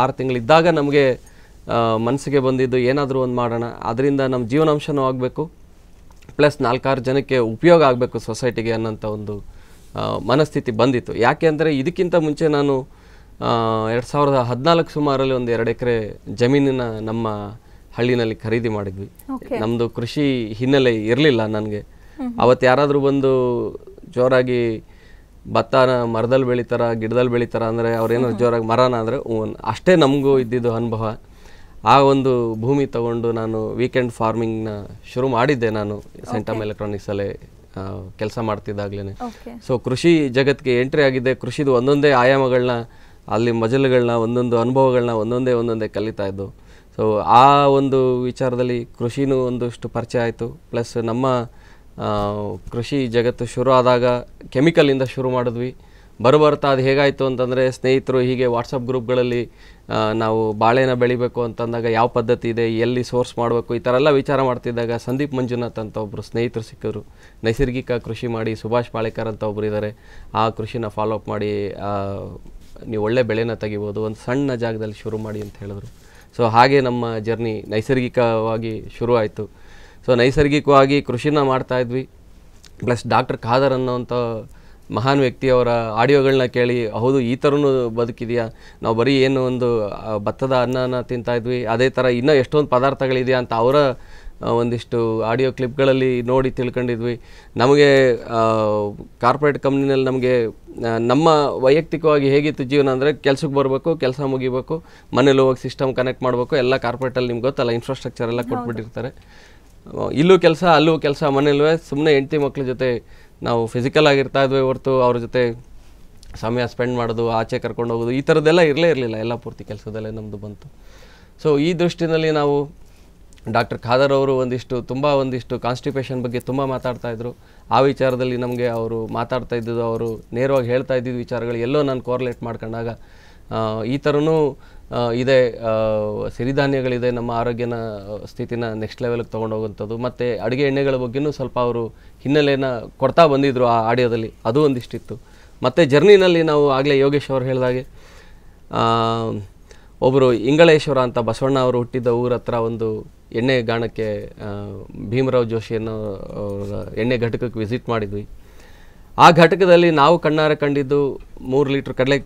ಆರು ತಿಂಗಳಿದ್ದಾಗ ನಮಗೆ ಮನಸ್ಸಿಗೆ ಬಂದಿದ್ದು ಏನಾದರೂ ಒಂದು ಮಾಡೋಣ ಅದರಿಂದ ನಮ್ಮ ಜೀವನಾಂಶನೂ ಆಗಬೇಕು ಪ್ಲಸ್ ನಾಲ್ಕಾರು ಜನಕ್ಕೆ ಉಪಯೋಗ ಆಗಬೇಕು ಸೊಸೈಟಿಗೆ ಅನ್ನೋಂಥ ಒಂದು ಮನಸ್ಥಿತಿ ಬಂದಿತ್ತು ಯಾಕೆ ಅಂದರೆ ಇದಕ್ಕಿಂತ ಮುಂಚೆ ನಾನು ಎರಡು ಸಾವಿರದ ಹದಿನಾಲ್ಕು ಸುಮಾರಲ್ಲಿ ಒಂದು ಎರಡು ಎಕರೆ ಜಮೀನಿನ ನಮ್ಮ ಹಳ್ಳಿನಲ್ಲಿ ಖರೀದಿ ಮಾಡಿದ್ವಿ ನಮ್ಮದು ಕೃಷಿ ಹಿನ್ನೆಲೆ ಇರಲಿಲ್ಲ ನನಗೆ ಅವತ್ತು ಯಾರಾದರೂ ಬಂದು ಜೋರಾಗಿ ಭತ್ತ ಮರದಲ್ಲಿ ಬೆಳೀತಾರ ಗಿಡದಲ್ಲಿ ಬೆಳಿತಾರ ಅಂದರೆ ಅವ್ರೇನಾದ್ರು ಜೋರಾಗಿ ಮರನ ಅಂದರೆ ಅಷ್ಟೇ ನಮಗೂ ಇದ್ದಿದ್ದು ಅನುಭವ ಆ ಒಂದು ಭೂಮಿ ತಗೊಂಡು ನಾನು ವೀಕೆಂಡ್ ಫಾರ್ಮಿಂಗ್ನ ಶುರು ಮಾಡಿದ್ದೆ ನಾನು ಸೆಂಟಮ್ ಎಲೆಕ್ಟ್ರಾನಿಕ್ಸಲ್ಲೇ ಕೆಲಸ ಮಾಡ್ತಿದ್ದಾಗಲೇ ಸೊ ಕೃಷಿ ಜಗತ್ತಿಗೆ ಎಂಟ್ರಿ ಆಗಿದೆ ಕೃಷಿದು ಒಂದೊಂದೇ ಆಯಾಮಗಳನ್ನ ಅಲ್ಲಿ ಮಜಲುಗಳನ್ನ ಒಂದೊಂದು ಅನುಭವಗಳನ್ನ ಒಂದೊಂದೇ ಒಂದೊಂದೇ ಕಲಿತಾ ಇದ್ದು ಸೊ ಆ ಒಂದು ವಿಚಾರದಲ್ಲಿ ಕೃಷಿನೂ ಒಂದಷ್ಟು ಪರಿಚಯ ಆಯಿತು ಪ್ಲಸ್ ನಮ್ಮ ಕೃಷಿ ಜಗತ್ತು ಶುರು ಆದಾಗ ಕೆಮಿಕಲಿಂದ ಶುರು ಮಾಡಿದ್ವಿ ಬರ್ತಾ ಅದು ಹೇಗಾಯಿತು ಅಂತಂದರೆ ಸ್ನೇಹಿತರು ಹೀಗೆ ವಾಟ್ಸಪ್ ಗ್ರೂಪ್ಗಳಲ್ಲಿ ನಾವು ಬಾಳೆನ ಬೆಳಿಬೇಕು ಅಂತಂದಾಗ ಯಾವ ಪದ್ಧತಿ ಇದೆ ಎಲ್ಲಿ ಸೋರ್ಸ್ ಮಾಡಬೇಕು ಈ ಥರ ಎಲ್ಲ ವಿಚಾರ ಮಾಡ್ತಿದ್ದಾಗ ಸಂದೀಪ್ ಮಂಜುನಾಥ್ ಅಂತ ಒಬ್ಬರು ಸ್ನೇಹಿತರು ಸಿಕ್ಕರು ನೈಸರ್ಗಿಕ ಕೃಷಿ ಮಾಡಿ ಸುಭಾಷ್ ಪಾಳೇಕರ್ ಅಂತ ಒಬ್ಬರು ಇದ್ದಾರೆ ಆ ಕೃಷಿನ ಫಾಲೋಅಪ್ ಮಾಡಿ ನೀವು ಒಳ್ಳೆ ಬೆಳೆನ ತೆಗಿಬೋದು ಒಂದು ಸಣ್ಣ ಜಾಗದಲ್ಲಿ ಶುರು ಮಾಡಿ ಅಂತ ಹೇಳಿದ್ರು ಸೊ ಹಾಗೆ ನಮ್ಮ ಜರ್ನಿ ನೈಸರ್ಗಿಕವಾಗಿ ಶುರು ಆಯಿತು ಸೊ ನೈಸರ್ಗಿಕವಾಗಿ ಕೃಷಿನ ಮಾಡ್ತಾಯಿದ್ವಿ ಪ್ಲಸ್ ಡಾಕ್ಟರ್ ಖಾದರ್ ಅನ್ನೋವಂಥ ಮಹಾನ್ ವ್ಯಕ್ತಿಯವರ ಆಡಿಯೋಗಳನ್ನ ಕೇಳಿ ಹೌದು ಈ ಥರನೂ ಬದುಕಿದೆಯಾ ನಾವು ಬರೀ ಏನು ಒಂದು ಭತ್ತದ ಅನ್ನನ ತಿಂತಾ ಇದ್ವಿ ಅದೇ ಥರ ಇನ್ನೂ ಎಷ್ಟೊಂದು ಪದಾರ್ಥಗಳಿದೆಯಾ ಅಂತ ಅವರ ಒಂದಿಷ್ಟು ಆಡಿಯೋ ಕ್ಲಿಪ್ಗಳಲ್ಲಿ ನೋಡಿ ತಿಳ್ಕೊಂಡಿದ್ವಿ ನಮಗೆ ಕಾರ್ಪೊರೇಟ್ ಕಂಪ್ನಿನಲ್ಲಿ ನಮಗೆ ನಮ್ಮ ವೈಯಕ್ತಿಕವಾಗಿ ಹೇಗಿತ್ತು ಜೀವನ ಅಂದರೆ ಕೆಲಸಕ್ಕೆ ಬರಬೇಕು ಕೆಲಸ ಮುಗಿಬೇಕು ಮನೇಲಿ ಹೋಗಿ ಸಿಸ್ಟಮ್ ಕನೆಕ್ಟ್ ಮಾಡಬೇಕು ಎಲ್ಲ ಕಾರ್ಪೊರೇಟಲ್ಲಿ ನಿಮ್ಗೆ ಗೊತ್ತಲ್ಲ ಇನ್ಫ್ರಾಸ್ಟ್ರಕ್ಚರ್ ಎಲ್ಲ ಕೊಟ್ಬಿಟ್ಟಿರ್ತಾರೆ ಇಲ್ಲೂ ಕೆಲಸ ಅಲ್ಲೂ ಕೆಲಸ ಮನೇಲಿ ಸುಮ್ಮನೆ ಹೆಂಡತಿ ಮಕ್ಕಳ ಜೊತೆ ನಾವು ಫಿಸಿಕಲ್ ಆಗಿರ್ತಾ ಇದ್ವಿ ಹೊರತು ಅವ್ರ ಜೊತೆ ಸಮಯ ಸ್ಪೆಂಡ್ ಮಾಡೋದು ಆಚೆ ಕರ್ಕೊಂಡು ಹೋಗೋದು ಈ ಥರದ್ದೆಲ್ಲ ಇರಲೇ ಇರಲಿಲ್ಲ ಎಲ್ಲ ಪೂರ್ತಿ ಕೆಲಸದಲ್ಲೇ ನಮ್ಮದು ಬಂತು ಸೊ ಈ ದೃಷ್ಟಿನಲ್ಲಿ ನಾವು ಡಾಕ್ಟರ್ ಖಾದರ್ ಅವರು ಒಂದಿಷ್ಟು ತುಂಬ ಒಂದಿಷ್ಟು ಕಾನ್ಸ್ಟಿಪೇಷನ್ ಬಗ್ಗೆ ತುಂಬ ಮಾತಾಡ್ತಾಯಿದ್ರು ಆ ವಿಚಾರದಲ್ಲಿ ನಮಗೆ ಅವರು ಮಾತಾಡ್ತಾ ಇದ್ದಿದ್ದು ಅವರು ನೇರವಾಗಿ ಹೇಳ್ತಾ ಇದ್ದಿದ್ದು ವಿಚಾರಗಳು ಎಲ್ಲೋ ನಾನು ಕೋರ್ಲೇಟ್ ಮಾಡ್ಕೊಂಡಾಗ ಈ ಥರನೂ ಇದೆ ಸಿರಿಧಾನ್ಯಗಳಿದೆ ನಮ್ಮ ಆರೋಗ್ಯನ ಸ್ಥಿತಿನ ನೆಕ್ಸ್ಟ್ ಲೆವೆಲ್ಗೆ ತೊಗೊಂಡೋಗುವಂಥದ್ದು ಮತ್ತು ಅಡುಗೆ ಎಣ್ಣೆಗಳ ಬಗ್ಗೆಯೂ ಸ್ವಲ್ಪ ಅವರು ಹಿನ್ನೆಲೆಯನ್ನು ಕೊಡ್ತಾ ಬಂದಿದ್ದರು ಆ ಆಡಿಯೋದಲ್ಲಿ ಅದು ಒಂದಿಷ್ಟಿತ್ತು ಮತ್ತು ಜರ್ನಿನಲ್ಲಿ ನಾವು ಆಗಲೇ ಯೋಗೇಶ್ ಅವರು ಹೇಳಿದಾಗೆ ಒಬ್ಬರು ಇಂಗಳೇಶ್ವರ ಅಂತ ಬಸವಣ್ಣ ಅವರು ಹುಟ್ಟಿದ್ದ ಊರ ಹತ್ರ ಒಂದು ಎಣ್ಣೆ ಗಾಣಕ್ಕೆ ಭೀಮರಾವ್ ಜೋಶಿಯನ್ನು ಎಣ್ಣೆ ಘಟಕಕ್ಕೆ ವಿಸಿಟ್ ಮಾಡಿದ್ವಿ ಆ ಘಟಕದಲ್ಲಿ ನಾವು ಕಣ್ಣಾರ ಕಂಡಿದ್ದು ಮೂರು ಲೀಟ್ರ್ ಕಡಲೆ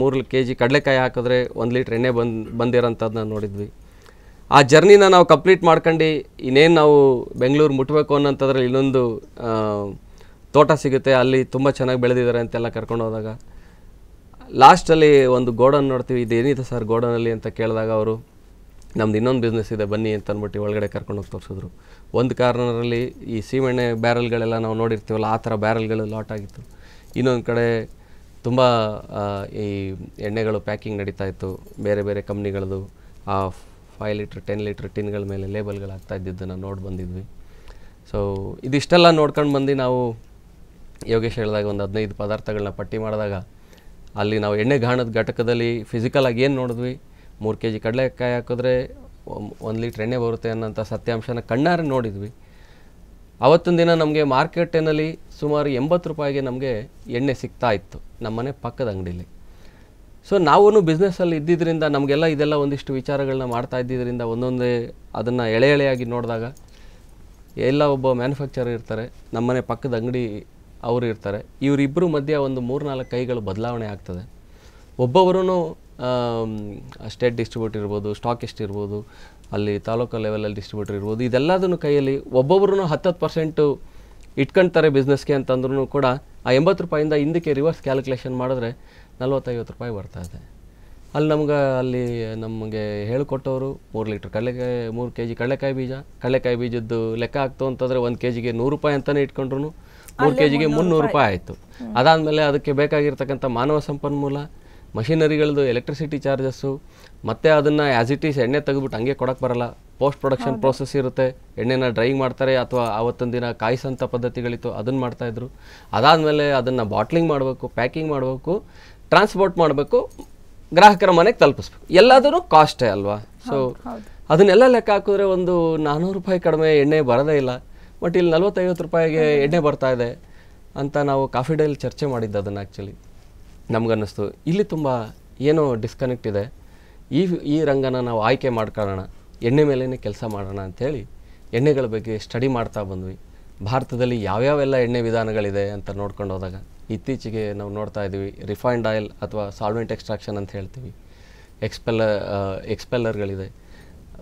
ಮೂರು ಕೆ ಜಿ ಕಡಲೆಕಾಯಿ ಹಾಕಿದ್ರೆ ಒಂದು ಲೀಟ್ರ್ ಎಣ್ಣೆ ಬಂದು ಬಂದಿರೋಂಥದ್ದನ್ನ ನೋಡಿದ್ವಿ ಆ ಜರ್ನಿನ ನಾವು ಕಂಪ್ಲೀಟ್ ಮಾಡ್ಕೊಂಡು ಇನ್ನೇನು ನಾವು ಬೆಂಗಳೂರು ಮುಟ್ಟಬೇಕು ಅನ್ನೋಂಥದ್ರಲ್ಲಿ ಇನ್ನೊಂದು ತೋಟ ಸಿಗುತ್ತೆ ಅಲ್ಲಿ ತುಂಬ ಚೆನ್ನಾಗಿ ಬೆಳೆದಿದ್ದಾರೆ ಅಂತೆಲ್ಲ ಕರ್ಕೊಂಡು ಹೋದಾಗ ಲಾಸ್ಟಲ್ಲಿ ಒಂದು ಗೋಡನ್ ನೋಡ್ತೀವಿ ಇದೇನಿದೆ ಸರ್ ಗೋಡನಲ್ಲಿ ಅಂತ ಕೇಳಿದಾಗ ಅವರು ನಮ್ದು ಇನ್ನೊಂದು ಬಿಸ್ನೆಸ್ ಇದೆ ಬನ್ನಿ ಅಂತ ಅಂದ್ಬಿಟ್ಟು ಒಳಗಡೆ ಕರ್ಕೊಂಡು ಹೋಗಿ ತೋರಿಸಿದ್ರು ಒಂದು ಕಾರ್ನರಲ್ಲಿ ಈ ಸೀಮೆಣ್ಣೆ ಬ್ಯಾರಲ್ಗಳೆಲ್ಲ ನಾವು ನೋಡಿರ್ತೀವಲ್ಲ ಆ ಥರ ಬ್ಯಾರಲ್ಗಳು ಲಾಟ್ ಆಗಿತ್ತು ಇನ್ನೊಂದು ಕಡೆ ತುಂಬ ಈ ಎಣ್ಣೆಗಳು ಪ್ಯಾಕಿಂಗ್ ನಡೀತಾ ಇತ್ತು ಬೇರೆ ಬೇರೆ ಕಂಪ್ನಿಗಳದು ಆ ಫೈವ್ ಲೀಟ್ರ್ ಟೆನ್ ಲೀಟ್ರ್ ಟಿನ್ಗಳ ಮೇಲೆ ಲೇಬಲ್ಗಳಾಗ್ತಾ ಇದ್ದಿದ್ದನ್ನು ನೋಡಿ ಬಂದಿದ್ವಿ ಸೊ ಇದಿಷ್ಟೆಲ್ಲ ನೋಡ್ಕೊಂಡು ಬಂದು ನಾವು ಯೋಗೇಶ್ ಹೇಳಿದಾಗ ಒಂದು ಹದಿನೈದು ಪದಾರ್ಥಗಳನ್ನ ಪಟ್ಟಿ ಮಾಡಿದಾಗ ಅಲ್ಲಿ ನಾವು ಎಣ್ಣೆ ಘಾಣದ ಘಟಕದಲ್ಲಿ ಫಿಸಿಕಲಾಗಿ ಏನು ನೋಡಿದ್ವಿ ಮೂರು ಕೆ ಜಿ ಕಡಲೆಕಾಯಿ ಹಾಕಿದ್ರೆ ಒಂದು ಲೀಟ್ರ್ ಎಣ್ಣೆ ಬರುತ್ತೆ ಅನ್ನೋಂಥ ಸತ್ಯಾಂಶನ ಕಣ್ಣಾರೆ ನೋಡಿದ್ವಿ ಅವತ್ತೊಂದು ದಿನ ನಮಗೆ ಮಾರ್ಕೆಟಿನಲ್ಲಿ ಸುಮಾರು ಎಂಬತ್ತು ರೂಪಾಯಿಗೆ ನಮಗೆ ಎಣ್ಣೆ ಸಿಗ್ತಾ ಇತ್ತು ನಮ್ಮನೆ ಪಕ್ಕದ ಅಂಗಡಿಲಿ ಸೊ ನಾವೂ ಬಿಸ್ನೆಸ್ಸಲ್ಲಿ ಇದ್ದಿದ್ದರಿಂದ ನಮಗೆಲ್ಲ ಇದೆಲ್ಲ ಒಂದಿಷ್ಟು ವಿಚಾರಗಳನ್ನ ಮಾಡ್ತಾ ಇದ್ದಿದ್ದರಿಂದ ಒಂದೊಂದೇ ಅದನ್ನು ಎಳೆ ಎಳೆಯಾಗಿ ನೋಡಿದಾಗ ಎಲ್ಲ ಒಬ್ಬ ಮ್ಯಾನುಫ್ಯಾಕ್ಚರ್ ಇರ್ತಾರೆ ನಮ್ಮನೆ ಪಕ್ಕದ ಅಂಗಡಿ ಅವರು ಇರ್ತಾರೆ ಇವರಿಬ್ಬರು ಮಧ್ಯೆ ಒಂದು ಮೂರು ನಾಲ್ಕು ಕೈಗಳು ಬದಲಾವಣೆ ಆಗ್ತದೆ ಒಬ್ಬೊಬ್ಬರೂ ಸ್ಟೇಟ್ ಡಿಸ್ಟ್ರಿಬ್ಯೂಟರ್ ಇರ್ಬೋದು ಎಷ್ಟು ಇರ್ಬೋದು ಅಲ್ಲಿ ತಾಲೂಕು ಲೆವೆಲಲ್ಲಿ ಡಿಸ್ಟ್ರಿಬ್ಯೂಟರ್ ಇರ್ಬೋದು ಇದೆಲ್ಲದನ್ನು ಕೈಯಲ್ಲಿ ಒಬ್ಬೊಬ್ಬರು ಹತ್ತತ್ತು ಪರ್ಸೆಂಟು ಇಟ್ಕೊಳ್ತಾರೆ ಬಿಸ್ನೆಸ್ಗೆ ಅಂತಂದ್ರೂ ಕೂಡ ಆ ಎಂಬತ್ತು ರೂಪಾಯಿಂದ ಹಿಂದಕ್ಕೆ ರಿವರ್ಸ್ ಕ್ಯಾಲ್ಕುಲೇಷನ್ ಮಾಡಿದ್ರೆ ನಲ್ವತ್ತೈವತ್ತು ರೂಪಾಯಿ ಇದೆ ಅಲ್ಲಿ ನಮ್ಗೆ ಅಲ್ಲಿ ನಮಗೆ ಹೇಳಿಕೊಟ್ಟವರು ಮೂರು ಲೀಟ್ರ್ ಕಡಲೆಕಾಯಿ ಮೂರು ಕೆ ಜಿ ಕಡಲೆಕಾಯಿ ಬೀಜ ಕಡಲೆಕಾಯಿ ಬೀಜದ್ದು ಲೆಕ್ಕ ಆಗ್ತು ಅಂತಂದರೆ ಒಂದು ಕೆ ಜಿಗೆ ನೂರು ರೂಪಾಯಿ ಅಂತಲೇ ಇಟ್ಕೊಂಡ್ರು ಮೂರು ಕೆ ಜಿಗೆ ಮುನ್ನೂರು ರೂಪಾಯಿ ಆಯಿತು ಅದಾದಮೇಲೆ ಅದಕ್ಕೆ ಬೇಕಾಗಿರ್ತಕ್ಕಂಥ ಮಾನವ ಸಂಪನ್ಮೂಲ ಮಷಿನರಿಗಳದ್ದು ಎಲೆಕ್ಟ್ರಿಸಿಟಿ ಚಾರ್ಜಸ್ಸು ಮತ್ತು ಅದನ್ನು ಆ್ಯಸ್ ಇಟ್ ಈಸ್ ಎಣ್ಣೆ ತೆಗೆದ್ಬಿಟ್ಟು ಹಂಗೆ ಕೊಡೋಕ್ಕೆ ಬರಲ್ಲ ಪೋಸ್ಟ್ ಪ್ರೊಡಕ್ಷನ್ ಪ್ರೋಸೆಸ್ ಇರುತ್ತೆ ಎಣ್ಣೆನ ಡ್ರೈವಿಂಗ್ ಮಾಡ್ತಾರೆ ಅಥವಾ ಆವತ್ತೊಂದು ದಿನ ಕಾಯಿಸೋಂಥ ಪದ್ಧತಿಗಳಿತ್ತು ಅದನ್ನು ಮಾಡ್ತಾಯಿದ್ರು ಅದಾದಮೇಲೆ ಅದನ್ನು ಬಾಟ್ಲಿಂಗ್ ಮಾಡಬೇಕು ಪ್ಯಾಕಿಂಗ್ ಮಾಡಬೇಕು ಟ್ರಾನ್ಸ್ಪೋರ್ಟ್ ಮಾಡಬೇಕು ಗ್ರಾಹಕರ ಮನೆಗೆ ತಲುಪಿಸ್ಬೇಕು ಎಲ್ಲದೂ ಕಾಸ್ಟೇ ಅಲ್ವಾ ಸೊ ಅದನ್ನೆಲ್ಲ ಲೆಕ್ಕ ಹಾಕಿದ್ರೆ ಒಂದು ನಾನ್ನೂರು ರೂಪಾಯಿ ಕಡಿಮೆ ಎಣ್ಣೆ ಬರೋದೇ ಇಲ್ಲ ಬಟ್ ಇಲ್ಲಿ ನಲ್ವತ್ತೈವತ್ತು ರೂಪಾಯಿಗೆ ಎಣ್ಣೆ ಬರ್ತಾ ಇದೆ ಅಂತ ನಾವು ಕಾಫಿ ಡೇಲಿ ಚರ್ಚೆ ಮಾಡಿದ್ದು ಅದನ್ನು ಆ್ಯಕ್ಚುಲಿ ನಮಗನ್ನಿಸ್ತು ಇಲ್ಲಿ ತುಂಬ ಏನೋ ಡಿಸ್ಕನೆಕ್ಟ್ ಇದೆ ಈ ಈ ರಂಗನ ನಾವು ಆಯ್ಕೆ ಮಾಡ್ಕೊಳ್ಳೋಣ ಎಣ್ಣೆ ಮೇಲೇ ಕೆಲಸ ಮಾಡೋಣ ಅಂಥೇಳಿ ಎಣ್ಣೆಗಳ ಬಗ್ಗೆ ಸ್ಟಡಿ ಮಾಡ್ತಾ ಬಂದ್ವಿ ಭಾರತದಲ್ಲಿ ಯಾವ್ಯಾವೆಲ್ಲ ಎಣ್ಣೆ ವಿಧಾನಗಳಿದೆ ಅಂತ ನೋಡ್ಕೊಂಡು ಹೋದಾಗ ಇತ್ತೀಚೆಗೆ ನಾವು ನೋಡ್ತಾ ಇದ್ದೀವಿ ರಿಫೈನ್ಡ್ ಆಯಿಲ್ ಅಥವಾ ಸಾಲ್ವೆಂಟ್ ಎಕ್ಸ್ಟ್ರಾಕ್ಷನ್ ಅಂತ ಹೇಳ್ತೀವಿ ಎಕ್ಸ್ಪೆಲ್ಲ ಎಕ್ಸ್ಪೆಲ್ಲರ್ಗಳಿದೆ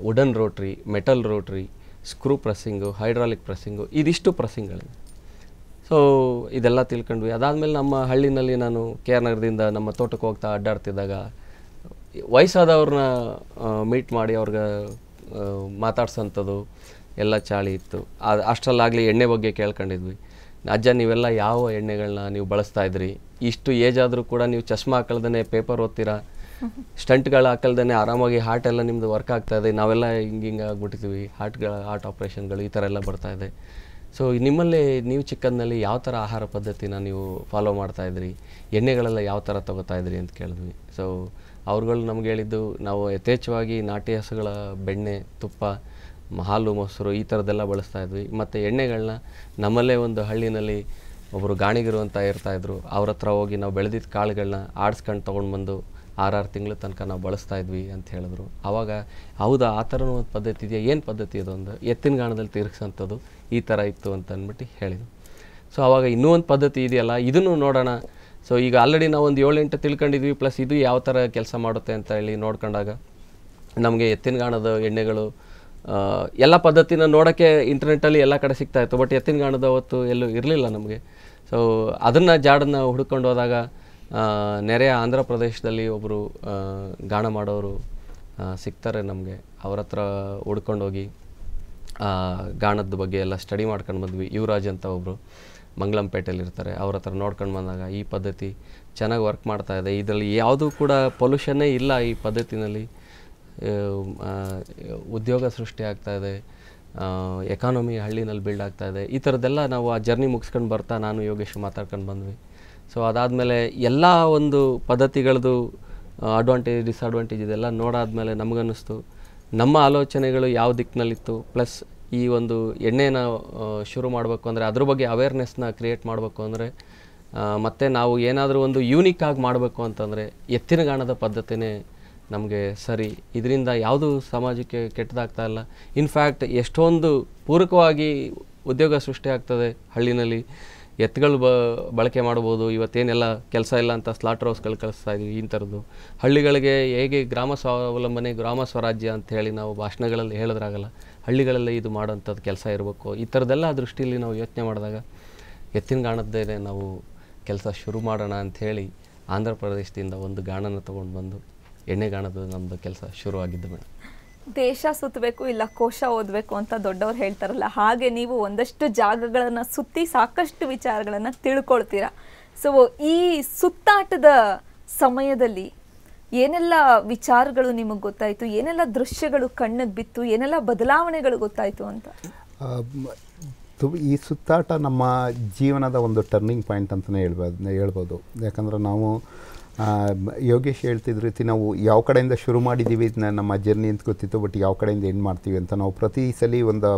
wooden rotary metal rotary screw pressing hydraulic pressing ಇದಿಷ್ಟು ಪ್ರೆಸ್ಸಿಂಗ್ಗಳಿವೆ ಸೊ ಇದೆಲ್ಲ ತಿಳ್ಕೊಂಡ್ವಿ ಅದಾದಮೇಲೆ ನಮ್ಮ ಹಳ್ಳಿನಲ್ಲಿ ನಾನು ಕೆ ಆರ್ ನಗರದಿಂದ ನಮ್ಮ ತೋಟಕ್ಕೆ ಹೋಗ್ತಾ ಅಡ್ಡಾಡ್ತಿದ್ದಾಗ ವಯಸ್ಸಾದವ್ರನ್ನ ಮೀಟ್ ಮಾಡಿ ಅವ್ರಿಗೆ ಮಾತಾಡ್ಸೋಂಥದ್ದು ಎಲ್ಲ ಚಾಳಿ ಇತ್ತು ಅಷ್ಟರಲ್ಲಾಗಲಿ ಎಣ್ಣೆ ಬಗ್ಗೆ ಕೇಳ್ಕೊಂಡಿದ್ವಿ ಅಜ್ಜ ನೀವೆಲ್ಲ ಯಾವ ಎಣ್ಣೆಗಳನ್ನ ನೀವು ಬಳಸ್ತಾ ಇದ್ರಿ ಇಷ್ಟು ಏಜ್ ಆದರೂ ಕೂಡ ನೀವು ಚಶ್ಮಾ ಹಾಕಲ್ದೇ ಪೇಪರ್ ಓದ್ತೀರಾ ಸ್ಟಂಟ್ಗಳು ಹಾಕಲ್ದೇ ಆರಾಮಾಗಿ ಹಾರ್ಟ್ ಎಲ್ಲ ನಿಮ್ಮದು ವರ್ಕ್ ಆಗ್ತಾ ಇದೆ ನಾವೆಲ್ಲ ಹಿಂಗೆ ಹಿಂಗೆ ಆಗ್ಬಿಟ್ಟಿದ್ವಿ ಹಾರ್ಟ್ಗಳ ಹಾರ್ಟ್ ಆಪ್ರೇಷನ್ಗಳು ಈ ಥರ ಎಲ್ಲ ಬರ್ತಾ ಇದೆ ಸೊ ನಿಮ್ಮಲ್ಲಿ ನೀವು ಚಿಕ್ಕಂದಲ್ಲಿ ಯಾವ ಥರ ಆಹಾರ ಪದ್ಧತಿನ ನೀವು ಫಾಲೋ ಮಾಡ್ತಾ ಇದ್ರಿ ಎಣ್ಣೆಗಳೆಲ್ಲ ಯಾವ ಥರ ತಗೋತಾ ಇದ್ರಿ ಅಂತ ಕೇಳಿದ್ವಿ ಸೊ ಅವ್ರುಗಳು ನಮ್ಗೆ ಹೇಳಿದ್ದು ನಾವು ಯಥೇಚ್ಛವಾಗಿ ನಾಟಿ ಹಸುಗಳ ಬೆಣ್ಣೆ ತುಪ್ಪ ಹಾಲು ಮೊಸರು ಈ ಥರದ್ದೆಲ್ಲ ಬಳಸ್ತಾ ಇದ್ವಿ ಮತ್ತು ಎಣ್ಣೆಗಳನ್ನ ನಮ್ಮಲ್ಲೇ ಒಂದು ಹಳ್ಳಿನಲ್ಲಿ ಒಬ್ಬರು ಗಾಣಿಗಿರು ಅಂತ ಇರ್ತಾಯಿದ್ರು ಅವ್ರ ಹತ್ರ ಹೋಗಿ ನಾವು ಬೆಳೆದಿದ್ದ ಕಾಳುಗಳನ್ನ ಆಡಿಸ್ಕೊಂಡು ತೊಗೊಂಡು ಬಂದು ಆರಾರು ತಿಂಗಳ ತನಕ ನಾವು ಬಳಸ್ತಾ ಇದ್ವಿ ಅಂತ ಹೇಳಿದ್ರು ಆವಾಗ ಹೌದಾ ಆ ಥರನೂ ಒಂದು ಪದ್ಧತಿ ಇದೆಯಾ ಏನು ಪದ್ಧತಿ ಅದು ಒಂದು ಎತ್ತಿನ ಗಾಣದಲ್ಲಿ ತೀರ್ಗಿಸೋಂಥದ್ದು ಈ ಥರ ಇತ್ತು ಅಂತ ಅಂದ್ಬಿಟ್ಟು ಹೇಳಿದರು ಸೊ ಆವಾಗ ಇನ್ನೂ ಒಂದು ಪದ್ಧತಿ ಇದೆಯಲ್ಲ ಇದನ್ನು ನೋಡೋಣ ಸೊ ಈಗ ಆಲ್ರೆಡಿ ನಾವು ಒಂದು ಏಳೆಂಟು ತಿಳ್ಕೊಂಡಿದ್ವಿ ಪ್ಲಸ್ ಇದು ಯಾವ ಥರ ಕೆಲಸ ಮಾಡುತ್ತೆ ಅಂತ ಹೇಳಿ ನೋಡ್ಕೊಂಡಾಗ ನಮಗೆ ಎತ್ತಿನಗಾಣದ ಎಣ್ಣೆಗಳು ಎಲ್ಲ ಪದ್ಧತಿನ ನೋಡೋಕ್ಕೆ ಇಂಟರ್ನೆಟ್ಟಲ್ಲಿ ಎಲ್ಲ ಕಡೆ ಸಿಗ್ತಾಯಿತ್ತು ಬಟ್ ಎತ್ತಿನಗಾಣದ ಅವತ್ತು ಎಲ್ಲೂ ಇರಲಿಲ್ಲ ನಮಗೆ ಸೊ ಅದನ್ನು ಜಾಡನ್ನು ಹುಡ್ಕೊಂಡು ಹೋದಾಗ ನೆರೆಯ ಆಂಧ್ರ ಪ್ರದೇಶದಲ್ಲಿ ಒಬ್ಬರು ಗಾಣ ಮಾಡೋರು ಸಿಗ್ತಾರೆ ನಮಗೆ ಅವ್ರ ಹತ್ರ ಹುಡ್ಕೊಂಡೋಗಿ ಗಾಣದ ಬಗ್ಗೆ ಎಲ್ಲ ಸ್ಟಡಿ ಮಾಡ್ಕೊಂಡು ಬಂದ್ವಿ ಯುವರಾಜ್ ಅಂತ ಒಬ್ಬರು ಮಂಗಳಂಪೇಟೆಯಲ್ಲಿ ಇರ್ತಾರೆ ಅವ್ರ ಹತ್ರ ನೋಡ್ಕೊಂಡು ಬಂದಾಗ ಈ ಪದ್ಧತಿ ಚೆನ್ನಾಗಿ ವರ್ಕ್ ಮಾಡ್ತಾ ಇದೆ ಇದರಲ್ಲಿ ಯಾವುದೂ ಕೂಡ ಪೊಲ್ಯೂಷನ್ನೇ ಇಲ್ಲ ಈ ಪದ್ಧತಿನಲ್ಲಿ ಉದ್ಯೋಗ ಸೃಷ್ಟಿ ಆಗ್ತಾ ಇದೆ ಎಕಾನಮಿ ಹಳ್ಳಿನಲ್ಲಿ ಬಿಲ್ಡ್ ಆಗ್ತಾ ಇದೆ ಈ ಥರದ್ದೆಲ್ಲ ನಾವು ಆ ಜರ್ನಿ ಮುಗಿಸ್ಕೊಂಡು ಬರ್ತಾ ನಾನು ಯೋಗೇಶ್ ಮಾತಾಡ್ಕೊಂಡು ಬಂದ್ವಿ ಸೊ ಅದಾದಮೇಲೆ ಎಲ್ಲ ಒಂದು ಪದ್ಧತಿಗಳದ್ದು ಅಡ್ವಾಂಟೇಜ್ ಡಿಸ್ಅಡ್ವಾಂಟೇಜ್ ಇದೆಲ್ಲ ನೋಡಾದ ಮೇಲೆ ನಮಗನ್ನಿಸ್ತು ನಮ್ಮ ಆಲೋಚನೆಗಳು ಯಾವ ದಿಕ್ಕಿನಲ್ಲಿತ್ತು ಪ್ಲಸ್ ಈ ಒಂದು ಎಣ್ಣೆನ ಶುರು ಮಾಡಬೇಕು ಅಂದರೆ ಅದ್ರ ಬಗ್ಗೆ ಅವೇರ್ನೆಸ್ನ ಕ್ರಿಯೇಟ್ ಮಾಡಬೇಕು ಅಂದರೆ ಮತ್ತು ನಾವು ಏನಾದರೂ ಒಂದು ಯೂನಿಕ್ ಆಗಿ ಮಾಡಬೇಕು ಅಂತಂದರೆ ಎತ್ತಿನಗಾಣದ ಪದ್ಧತಿನೇ ನಮಗೆ ಸರಿ ಇದರಿಂದ ಯಾವುದು ಸಮಾಜಕ್ಕೆ ಕೆಟ್ಟದಾಗ್ತಾ ಇಲ್ಲ ಇನ್ಫ್ಯಾಕ್ಟ್ ಎಷ್ಟೊಂದು ಪೂರಕವಾಗಿ ಉದ್ಯೋಗ ಸೃಷ್ಟಿಯಾಗ್ತದೆ ಹಳ್ಳಿನಲ್ಲಿ ಎತ್ತುಗಳು ಬ ಬಳಕೆ ಮಾಡ್ಬೋದು ಇವತ್ತೇನೆಲ್ಲ ಕೆಲಸ ಇಲ್ಲ ಅಂತ ಸ್ಲಾಟರ್ ಹೌಸ್ಗಳು ಕಳಿಸ್ತಾ ಇದ್ದೀವಿ ಈ ಥರದ್ದು ಹಳ್ಳಿಗಳಿಗೆ ಹೇಗೆ ಗ್ರಾಮ ಸ್ವಾವಲಂಬನೆ ಗ್ರಾಮ ಸ್ವರಾಜ್ಯ ಅಂತ ಹೇಳಿ ನಾವು ಭಾಷಣಗಳಲ್ಲಿ ಹೇಳಿದ್ರಾಗಲ್ಲ ಹಳ್ಳಿಗಳಲ್ಲಿ ಇದು ಮಾಡೋಂಥದ್ದು ಕೆಲಸ ಇರಬೇಕು ಈ ಥರದ್ದೆಲ್ಲ ದೃಷ್ಟಿಯಲ್ಲಿ ನಾವು ಯೋಚನೆ ಮಾಡಿದಾಗ ಎತ್ತಿನ ಗಾಣದ್ದೇನೆ ನಾವು ಕೆಲಸ ಶುರು ಮಾಡೋಣ ಅಂಥೇಳಿ ಆಂಧ್ರ ಪ್ರದೇಶದಿಂದ ಒಂದು ಗಾಣನ ತೊಗೊಂಡು ಬಂದು ಎಣ್ಣೆ ಗಾಣದ ನಮ್ಮದು ಕೆಲಸ ಶುರುವಾಗಿದ್ದು ಮೇಡಮ್ ದೇಶ ಸುತ್ತಬೇಕು ಇಲ್ಲ ಕೋಶ ಓದಬೇಕು ಅಂತ ದೊಡ್ಡವ್ರು ಹೇಳ್ತಾರಲ್ಲ ಹಾಗೆ ನೀವು ಒಂದಷ್ಟು ಜಾಗಗಳನ್ನು ಸುತ್ತಿ ಸಾಕಷ್ಟು ವಿಚಾರಗಳನ್ನು ತಿಳ್ಕೊಳ್ತೀರಾ ಸೊ ಈ ಸುತ್ತಾಟದ ಸಮಯದಲ್ಲಿ ಏನೆಲ್ಲ ವಿಚಾರಗಳು ನಿಮಗೆ ಗೊತ್ತಾಯಿತು ಏನೆಲ್ಲ ದೃಶ್ಯಗಳು ಕಣ್ಣಿಗೆ ಬಿತ್ತು ಏನೆಲ್ಲ ಬದಲಾವಣೆಗಳು ಗೊತ್ತಾಯಿತು ಅಂತ ಈ ಸುತ್ತಾಟ ನಮ್ಮ ಜೀವನದ ಒಂದು ಟರ್ನಿಂಗ್ ಪಾಯಿಂಟ್ ಅಂತಲೇ ಹೇಳ್ಬೋದು ಹೇಳ್ಬೋದು ಯಾಕಂದರೆ ನಾವು ಯೋಗೇಶ್ ಹೇಳ್ತಿದ್ದ ರೀತಿ ನಾವು ಯಾವ ಕಡೆಯಿಂದ ಶುರು ಮಾಡಿದ್ದೀವಿ ನಮ್ಮ ಜರ್ನಿ ಅಂತ ಗೊತ್ತಿತ್ತು ಬಟ್ ಯಾವ ಕಡೆಯಿಂದ ಏನು ಮಾಡ್ತೀವಿ ಅಂತ ನಾವು ಪ್ರತಿ ಸಲ ಒಂದು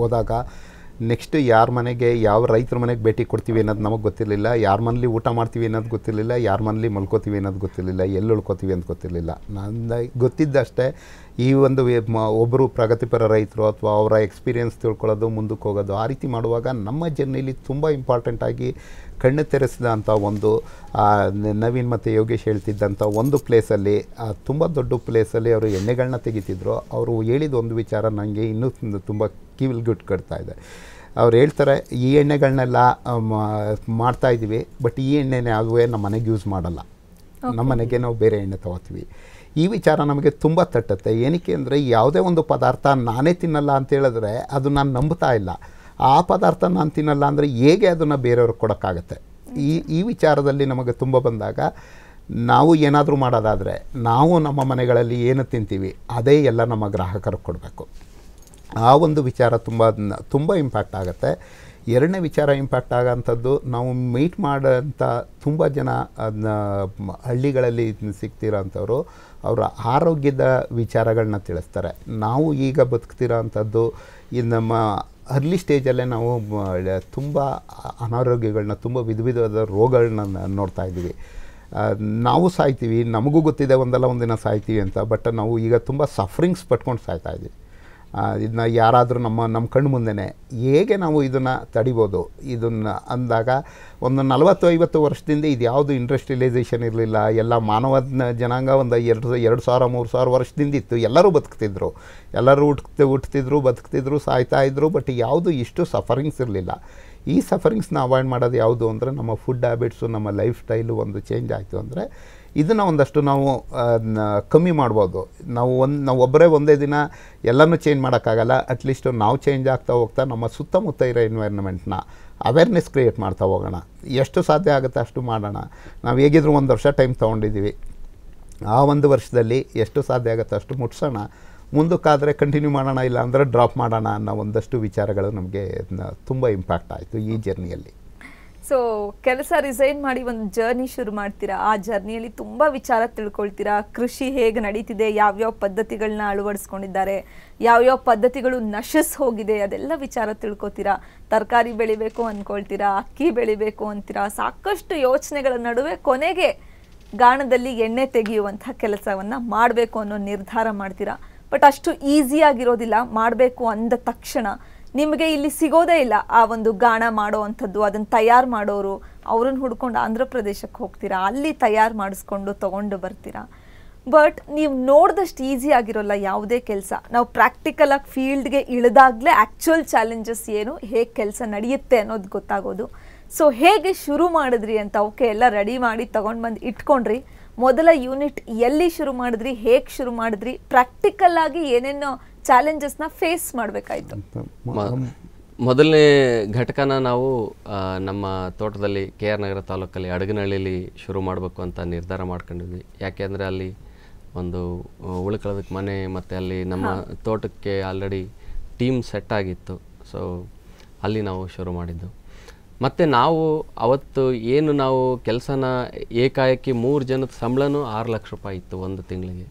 ಹೋದಾಗ ನೆಕ್ಸ್ಟ್ ಯಾರ ಮನೆಗೆ ಯಾವ ರೈತರ ಮನೆಗೆ ಭೇಟಿ ಕೊಡ್ತೀವಿ ಅನ್ನೋದು ನಮಗೆ ಗೊತ್ತಿರಲಿಲ್ಲ ಯಾರ ಮನೇಲಿ ಊಟ ಮಾಡ್ತೀವಿ ಅನ್ನೋದು ಗೊತ್ತಿರಲಿಲ್ಲ ಯಾರ ಮನೇಲಿ ಮಲ್ಕೋತೀವಿ ಅನ್ನೋದು ಗೊತ್ತಿರಲಿಲ್ಲ ಎಲ್ಲಿ ಉಳ್ಕೋತೀವಿ ಅಂತ ಗೊತ್ತಿರಲಿಲ್ಲ ನನ್ನ ಗೊತ್ತಿದ್ದಷ್ಟೇ ಈ ಒಂದು ಒಬ್ಬರು ಪ್ರಗತಿಪರ ರೈತರು ಅಥವಾ ಅವರ ಎಕ್ಸ್ಪೀರಿಯೆನ್ಸ್ ತಿಳ್ಕೊಳ್ಳೋದು ಮುಂದಕ್ಕೆ ಹೋಗೋದು ಆ ರೀತಿ ಮಾಡುವಾಗ ನಮ್ಮ ಜರ್ನಿಲಿ ತುಂಬ ಇಂಪಾರ್ಟೆಂಟಾಗಿ ಕಣ್ಣು ತೆರೆಸಿದಂಥ ಒಂದು ನವೀನ್ ಮತ್ತು ಯೋಗೇಶ್ ಹೇಳ್ತಿದ್ದಂಥ ಒಂದು ಪ್ಲೇಸಲ್ಲಿ ತುಂಬ ದೊಡ್ಡ ಪ್ಲೇಸಲ್ಲಿ ಅವರು ಎಣ್ಣೆಗಳನ್ನ ತೆಗಿತಿದ್ರು ಅವರು ಹೇಳಿದ ಒಂದು ವಿಚಾರ ನನಗೆ ಇನ್ನೂ ತುಂಬ ಕಿವಿಲ್ಗಿಟ್ಟು ಕಟ್ತಾ ಇದೆ ಅವ್ರು ಹೇಳ್ತಾರೆ ಈ ಎಣ್ಣೆಗಳನ್ನೆಲ್ಲ ಮಾಡ್ತಾ ಇದ್ದೀವಿ ಬಟ್ ಈ ಎಣ್ಣೆನೇ ಆಗುವೆ ನಮ್ಮ ಮನೆಗೆ ಯೂಸ್ ಮಾಡಲ್ಲ ನಮ್ಮ ಮನೆಗೆ ನಾವು ಬೇರೆ ಎಣ್ಣೆ ತೊಗೋತೀವಿ ಈ ವಿಚಾರ ನಮಗೆ ತುಂಬ ತಟ್ಟುತ್ತೆ ಏನಕ್ಕೆ ಅಂದರೆ ಯಾವುದೇ ಒಂದು ಪದಾರ್ಥ ನಾನೇ ತಿನ್ನಲ್ಲ ಅಂತ ಹೇಳಿದ್ರೆ ಅದು ನಾನು ನಂಬ್ತಾ ಇಲ್ಲ ಆ ಪದಾರ್ಥ ನಾನು ತಿನ್ನಲ್ಲ ಅಂದರೆ ಹೇಗೆ ಅದನ್ನು ಬೇರೆಯವ್ರಿಗೆ ಕೊಡೋಕ್ಕಾಗತ್ತೆ ಈ ಈ ವಿಚಾರದಲ್ಲಿ ನಮಗೆ ತುಂಬ ಬಂದಾಗ ನಾವು ಏನಾದರೂ ಮಾಡೋದಾದರೆ ನಾವು ನಮ್ಮ ಮನೆಗಳಲ್ಲಿ ಏನು ತಿಂತೀವಿ ಅದೇ ಎಲ್ಲ ನಮ್ಮ ಗ್ರಾಹಕರು ಕೊಡಬೇಕು ಆ ಒಂದು ವಿಚಾರ ತುಂಬ ತುಂಬ ಇಂಪ್ಯಾಕ್ಟ್ ಆಗುತ್ತೆ ಎರಡನೇ ವಿಚಾರ ಇಂಪ್ಯಾಕ್ಟ್ ಆಗೋಂಥದ್ದು ನಾವು ಮೀಟ್ ಮಾಡೋಂಥ ತುಂಬ ಜನ ಅದನ್ನ ಹಳ್ಳಿಗಳಲ್ಲಿ ಸಿಗ್ತಿರೋಂಥವ್ರು ಅವರ ಆರೋಗ್ಯದ ವಿಚಾರಗಳನ್ನ ತಿಳಿಸ್ತಾರೆ ನಾವು ಈಗ ಬದುಕ್ತಿರೋ ಅಂಥದ್ದು ಈ ನಮ್ಮ ಅರ್ಲಿ ಸ್ಟೇಜಲ್ಲೇ ನಾವು ತುಂಬ ಅನಾರೋಗ್ಯಗಳನ್ನ ತುಂಬ ವಿಧ ವಿಧವಾದ ರೋಗಗಳನ್ನ ನೋಡ್ತಾ ಇದ್ದೀವಿ ನಾವು ಸಾಯ್ತೀವಿ ನಮಗೂ ಗೊತ್ತಿದೆ ಒಂದಲ್ಲ ಒಂದಿನ ಸಾಯ್ತೀವಿ ಅಂತ ಬಟ್ ನಾವು ಈಗ ತುಂಬ ಸಫ್ರಿಂಗ್ಸ್ ಪಟ್ಕೊಂಡು ಸಾಯ್ತಾ ಇದನ್ನ ಯಾರಾದರೂ ನಮ್ಮ ನಮ್ಮ ಕಣ್ಣು ಮುಂದೆನೆ ಹೇಗೆ ನಾವು ಇದನ್ನು ತಡಿಬೋದು ಇದನ್ನು ಅಂದಾಗ ಒಂದು ನಲವತ್ತು ಐವತ್ತು ವರ್ಷದಿಂದ ಇದು ಯಾವುದು ಇಂಡಸ್ಟ್ರಿಯಲೈಸೇಷನ್ ಇರಲಿಲ್ಲ ಎಲ್ಲ ಮಾನವ ಜನಾಂಗ ಒಂದು ಎರಡು ಎರಡು ಸಾವಿರ ಮೂರು ಸಾವಿರ ವರ್ಷದಿಂದ ಇತ್ತು ಎಲ್ಲರೂ ಬದುಕ್ತಿದ್ರು ಎಲ್ಲರೂ ಹುಟ್ತ ಹುಟ್ಟುತ್ತಿದ್ರು ಬದುಕ್ತಿದ್ರು ಸಾಯ್ತಾ ಇದ್ರು ಬಟ್ ಯಾವುದು ಇಷ್ಟು ಸಫರಿಂಗ್ಸ್ ಇರಲಿಲ್ಲ ಈ ಸಫರಿಂಗ್ಸ್ನ ಅವಾಯ್ಡ್ ಮಾಡೋದು ಯಾವುದು ಅಂದರೆ ನಮ್ಮ ಫುಡ್ ಹ್ಯಾಬಿಟ್ಸು ನಮ್ಮ ಲೈಫ್ ಸ್ಟೈಲು ಒಂದು ಚೇಂಜ್ ಆಯಿತು ಅಂದರೆ ಇದನ್ನು ಒಂದಷ್ಟು ನಾವು ಕಮ್ಮಿ ಮಾಡ್ಬೋದು ನಾವು ಒಂದು ನಾವು ಒಬ್ಬರೇ ಒಂದೇ ದಿನ ಎಲ್ಲನೂ ಚೇಂಜ್ ಮಾಡೋಕ್ಕಾಗಲ್ಲ ಅಟ್ಲೀಸ್ಟು ನಾವು ಚೇಂಜ್ ಆಗ್ತಾ ಹೋಗ್ತಾ ನಮ್ಮ ಸುತ್ತಮುತ್ತ ಇರೋ ಎನ್ವೈರ್ನಮೆಂಟ್ನ ಅವೇರ್ನೆಸ್ ಕ್ರಿಯೇಟ್ ಮಾಡ್ತಾ ಹೋಗೋಣ ಎಷ್ಟು ಸಾಧ್ಯ ಆಗುತ್ತೆ ಅಷ್ಟು ಮಾಡೋಣ ನಾವು ಹೇಗಿದ್ರೂ ಒಂದು ವರ್ಷ ಟೈಮ್ ತೊಗೊಂಡಿದ್ದೀವಿ ಆ ಒಂದು ವರ್ಷದಲ್ಲಿ ಎಷ್ಟು ಸಾಧ್ಯ ಆಗುತ್ತೆ ಅಷ್ಟು ಮುಟ್ಸೋಣ ಮುಂದಕ್ಕಾದರೆ ಕಂಟಿನ್ಯೂ ಮಾಡೋಣ ಇಲ್ಲ ಅಂದರೆ ಡ್ರಾಪ್ ಮಾಡೋಣ ಅನ್ನೋ ಒಂದಷ್ಟು ವಿಚಾರಗಳು ನಮಗೆ ತುಂಬ ಇಂಪ್ಯಾಕ್ಟ್ ಆಯಿತು ಈ ಜರ್ನಿಯಲ್ಲಿ ಸೊ ಕೆಲಸ ರಿಸೈನ್ ಮಾಡಿ ಒಂದು ಜರ್ನಿ ಶುರು ಮಾಡ್ತೀರಾ ಆ ಜರ್ನಿಯಲ್ಲಿ ತುಂಬ ವಿಚಾರ ತಿಳ್ಕೊಳ್ತೀರಾ ಕೃಷಿ ಹೇಗೆ ನಡೀತಿದೆ ಯಾವ್ಯಾವ ಪದ್ಧತಿಗಳನ್ನ ಅಳವಡಿಸ್ಕೊಂಡಿದ್ದಾರೆ ಯಾವ್ಯಾವ ಪದ್ಧತಿಗಳು ನಶಸ್ ಹೋಗಿದೆ ಅದೆಲ್ಲ ವಿಚಾರ ತಿಳ್ಕೊತೀರಾ ತರಕಾರಿ ಬೆಳಿಬೇಕು ಅಂದ್ಕೊಳ್ತೀರಾ ಅಕ್ಕಿ ಬೆಳಿಬೇಕು ಅಂತೀರಾ ಸಾಕಷ್ಟು ಯೋಚನೆಗಳ ನಡುವೆ ಕೊನೆಗೆ ಗಾಣದಲ್ಲಿ ಎಣ್ಣೆ ತೆಗೆಯುವಂಥ ಕೆಲಸವನ್ನು ಮಾಡಬೇಕು ಅನ್ನೋ ನಿರ್ಧಾರ ಮಾಡ್ತೀರಾ ಬಟ್ ಅಷ್ಟು ಈಸಿಯಾಗಿರೋದಿಲ್ಲ ಮಾಡಬೇಕು ಅಂದ ತಕ್ಷಣ ನಿಮಗೆ ಇಲ್ಲಿ ಸಿಗೋದೇ ಇಲ್ಲ ಆ ಒಂದು ಗಾಣ ಮಾಡೋ ಅಂಥದ್ದು ಅದನ್ನು ತಯಾರು ಮಾಡೋರು ಅವ್ರನ್ನ ಹುಡ್ಕೊಂಡು ಆಂಧ್ರ ಪ್ರದೇಶಕ್ಕೆ ಹೋಗ್ತೀರಾ ಅಲ್ಲಿ ತಯಾರು ಮಾಡಿಸ್ಕೊಂಡು ತೊಗೊಂಡು ಬರ್ತೀರಾ ಬಟ್ ನೀವು ನೋಡಿದಷ್ಟು ಈಸಿ ಆಗಿರೋಲ್ಲ ಯಾವುದೇ ಕೆಲಸ ನಾವು ಪ್ರಾಕ್ಟಿಕಲಾಗಿ ಫೀಲ್ಡ್ಗೆ ಇಳಿದಾಗಲೇ ಆ್ಯಕ್ಚುಯಲ್ ಚಾಲೆಂಜಸ್ ಏನು ಹೇಗೆ ಕೆಲಸ ನಡೆಯುತ್ತೆ ಅನ್ನೋದು ಗೊತ್ತಾಗೋದು ಸೊ ಹೇಗೆ ಶುರು ಮಾಡಿದ್ರಿ ಅಂತ ಓಕೆ ಎಲ್ಲ ರೆಡಿ ಮಾಡಿ ತೊಗೊಂಡು ಬಂದು ಇಟ್ಕೊಂಡ್ರಿ ಮೊದಲ ಯೂನಿಟ್ ಎಲ್ಲಿ ಶುರು ಮಾಡಿದ್ರಿ ಹೇಗೆ ಶುರು ಮಾಡಿದ್ರಿ ಪ್ರಾಕ್ಟಿಕಲ್ ಆಗಿ ಏನೇನೋ ಚಾಲೆಂಜಸ್ನ ಫೇಸ್ ಮಾಡಬೇಕಾಯಿತು ಮೊದಲನೇ ಘಟಕನ ನಾವು ನಮ್ಮ ತೋಟದಲ್ಲಿ ಕೆ ಆರ್ ನಗರ ತಾಲೂಕಲ್ಲಿ ಅಡಗನಹಳ್ಳಿಲಿ ಶುರು ಮಾಡಬೇಕು ಅಂತ ನಿರ್ಧಾರ ಮಾಡ್ಕೊಂಡಿದ್ವಿ ಯಾಕೆಂದರೆ ಅಲ್ಲಿ ಒಂದು ಉಳ್ಕೊಳ್ಳೋದಕ್ಕೆ ಮನೆ ಮತ್ತು ಅಲ್ಲಿ ನಮ್ಮ ತೋಟಕ್ಕೆ ಆಲ್ರೆಡಿ ಟೀಮ್ ಸೆಟ್ ಆಗಿತ್ತು ಸೊ ಅಲ್ಲಿ ನಾವು ಶುರು ಮಾಡಿದ್ದು ಮತ್ತು ನಾವು ಅವತ್ತು ಏನು ನಾವು ಕೆಲಸನ ಏಕಾಏಕಿ ಮೂರು ಜನದ ಸಂಬಳನೂ ಆರು ಲಕ್ಷ ರೂಪಾಯಿ ಇತ್ತು ಒಂದು ತಿಂಗಳಿಗೆ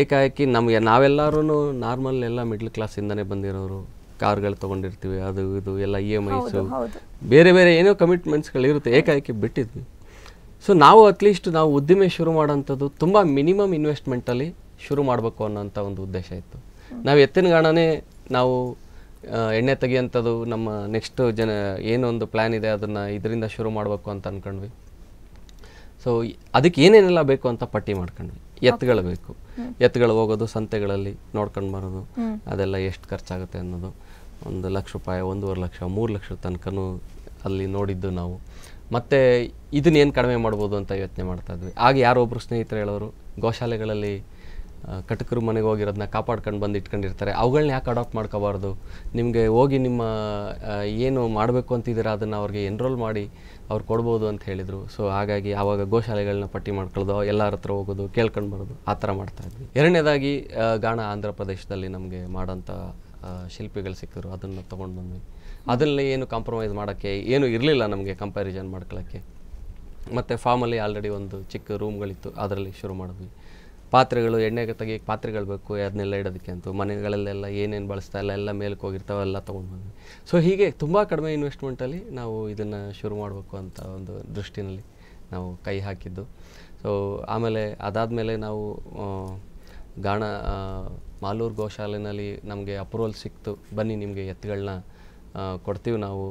ಏಕಾಏಕಿ ನಮಗೆ ನಾವೆಲ್ಲರೂ ನಾರ್ಮಲ್ ಎಲ್ಲ ಮಿಡ್ಲ್ ಕ್ಲಾಸಿಂದನೇ ಬಂದಿರೋರು ಕಾರ್ಗಳು ತೊಗೊಂಡಿರ್ತೀವಿ ಅದು ಇದು ಎಲ್ಲ ಇ ಎಮ್ ಐಸು ಬೇರೆ ಬೇರೆ ಏನೋ ಕಮಿಟ್ಮೆಂಟ್ಸ್ಗಳಿರುತ್ತೆ ಏಕಾಏಕಿ ಬಿಟ್ಟಿದ್ವಿ ಸೊ ನಾವು ಅಟ್ಲೀಸ್ಟ್ ನಾವು ಉದ್ದಿಮೆ ಶುರು ಮಾಡೋಂಥದ್ದು ತುಂಬ ಮಿನಿಮಮ್ ಇನ್ವೆಸ್ಟ್ಮೆಂಟಲ್ಲಿ ಶುರು ಮಾಡಬೇಕು ಅನ್ನೋಂಥ ಒಂದು ಉದ್ದೇಶ ಇತ್ತು ನಾವು ಎತ್ತಿನಗಾಣನೇ ನಾವು ಎಣ್ಣೆ ತೆಗೆಯೋಂಥದ್ದು ನಮ್ಮ ನೆಕ್ಸ್ಟ್ ಜನ ಏನೊಂದು ಪ್ಲ್ಯಾನ್ ಇದೆ ಅದನ್ನು ಇದರಿಂದ ಶುರು ಮಾಡಬೇಕು ಅಂತ ಅಂದ್ಕೊಂಡ್ವಿ ಸೊ ಅದಕ್ಕೆ ಏನೇನೆಲ್ಲ ಬೇಕು ಅಂತ ಪಟ್ಟಿ ಮಾಡ್ಕೊಂಡ್ವಿ ಎತ್ತುಗಳು ಬೇಕು ಎತ್ತುಗಳು ಹೋಗೋದು ಸಂತೆಗಳಲ್ಲಿ ನೋಡ್ಕೊಂಡು ಬರೋದು ಅದೆಲ್ಲ ಎಷ್ಟು ಖರ್ಚಾಗುತ್ತೆ ಅನ್ನೋದು ಒಂದು ಲಕ್ಷ ರೂಪಾಯಿ ಒಂದೂವರೆ ಲಕ್ಷ ಮೂರು ಲಕ್ಷ ತನಕನೂ ಅಲ್ಲಿ ನೋಡಿದ್ದು ನಾವು ಮತ್ತು ಇದನ್ನೇನು ಕಡಿಮೆ ಮಾಡ್ಬೋದು ಅಂತ ಯೋಚನೆ ಮಾಡ್ತಾ ಇದ್ವಿ ಆಗ ಯಾರೊಬ್ಬರು ಸ್ನೇಹಿತರು ಹೇಳೋರು ಗೋಶಾಲೆಗಳಲ್ಲಿ ಕಟಕರು ಮನೆಗೆ ಹೋಗಿರೋದನ್ನ ಕಾಪಾಡ್ಕೊಂಡು ಬಂದು ಇಟ್ಕೊಂಡಿರ್ತಾರೆ ಅವುಗಳನ್ನ ಯಾಕೆ ಅಡಾಪ್ಟ್ ಮಾಡ್ಕೋಬಾರ್ದು ನಿಮಗೆ ಹೋಗಿ ನಿಮ್ಮ ಏನು ಮಾಡಬೇಕು ಅಂತಿದ್ದೀರಾ ಅದನ್ನು ಅವ್ರಿಗೆ ಎನ್ರೋಲ್ ಮಾಡಿ ಅವ್ರು ಕೊಡ್ಬೋದು ಅಂತ ಹೇಳಿದರು ಸೊ ಹಾಗಾಗಿ ಆವಾಗ ಗೋಶಾಲೆಗಳನ್ನ ಪಟ್ಟಿ ಮಾಡ್ಕೊಳ್ಳೋದು ಎಲ್ಲರ ಹತ್ರ ಹೋಗೋದು ಕೇಳ್ಕೊಂಡು ಬರೋದು ಆ ಥರ ಮಾಡ್ತಾ ಇದ್ವಿ ಎರಡನೇದಾಗಿ ಗಾಣ ಆಂಧ್ರ ಪ್ರದೇಶದಲ್ಲಿ ನಮಗೆ ಮಾಡೋಂಥ ಶಿಲ್ಪಿಗಳು ಸಿಕ್ಕರು ಅದನ್ನು ತೊಗೊಂಡು ಬಂದ್ವಿ ಅದರಲ್ಲಿ ಏನು ಕಾಂಪ್ರಮೈಸ್ ಮಾಡೋಕ್ಕೆ ಏನೂ ಇರಲಿಲ್ಲ ನಮಗೆ ಕಂಪ್ಯಾರಿಸನ್ ಮಾಡ್ಕೊಳ್ಳೋಕ್ಕೆ ಮತ್ತು ಫಾರ್ಮಲ್ಲಿ ಆಲ್ರೆಡಿ ಒಂದು ಚಿಕ್ಕ ರೂಮ್ಗಳಿತ್ತು ಅದರಲ್ಲಿ ಶುರು ಮಾಡಿದ್ವಿ ಪಾತ್ರೆಗಳು ಎಣ್ಣೆ ತೆಗಿಯೋಕ್ಕೆ ಪಾತ್ರೆಗಳು ಬೇಕು ಅದನ್ನೆಲ್ಲ ಇಡೋದಕ್ಕೆ ಅಂತೂ ಮನೆಗಳಲ್ಲೆಲ್ಲ ಏನೇನು ಬಳಸ್ತಾ ಇಲ್ಲ ಎಲ್ಲ ಮೇಲಕ್ಕೆ ಹೋಗಿರ್ತಾವೆ ಎಲ್ಲ ತೊಗೊಂಡು ಬಂದ್ವಿ ಸೊ ಹೀಗೆ ತುಂಬ ಕಡಿಮೆ ಇನ್ವೆಸ್ಟ್ಮೆಂಟಲ್ಲಿ ನಾವು ಇದನ್ನು ಶುರು ಮಾಡಬೇಕು ಅಂತ ಒಂದು ದೃಷ್ಟಿನಲ್ಲಿ ನಾವು ಕೈ ಹಾಕಿದ್ದು ಸೊ ಆಮೇಲೆ ಅದಾದ ಮೇಲೆ ನಾವು ಗಾಣ ಮಾಲೂರು ಗೋಶಾಲೆನಲ್ಲಿ ನಮಗೆ ಅಪ್ರೂವಲ್ ಸಿಕ್ತು ಬನ್ನಿ ನಿಮಗೆ ಎತ್ತುಗಳನ್ನ ಕೊಡ್ತೀವಿ ನಾವು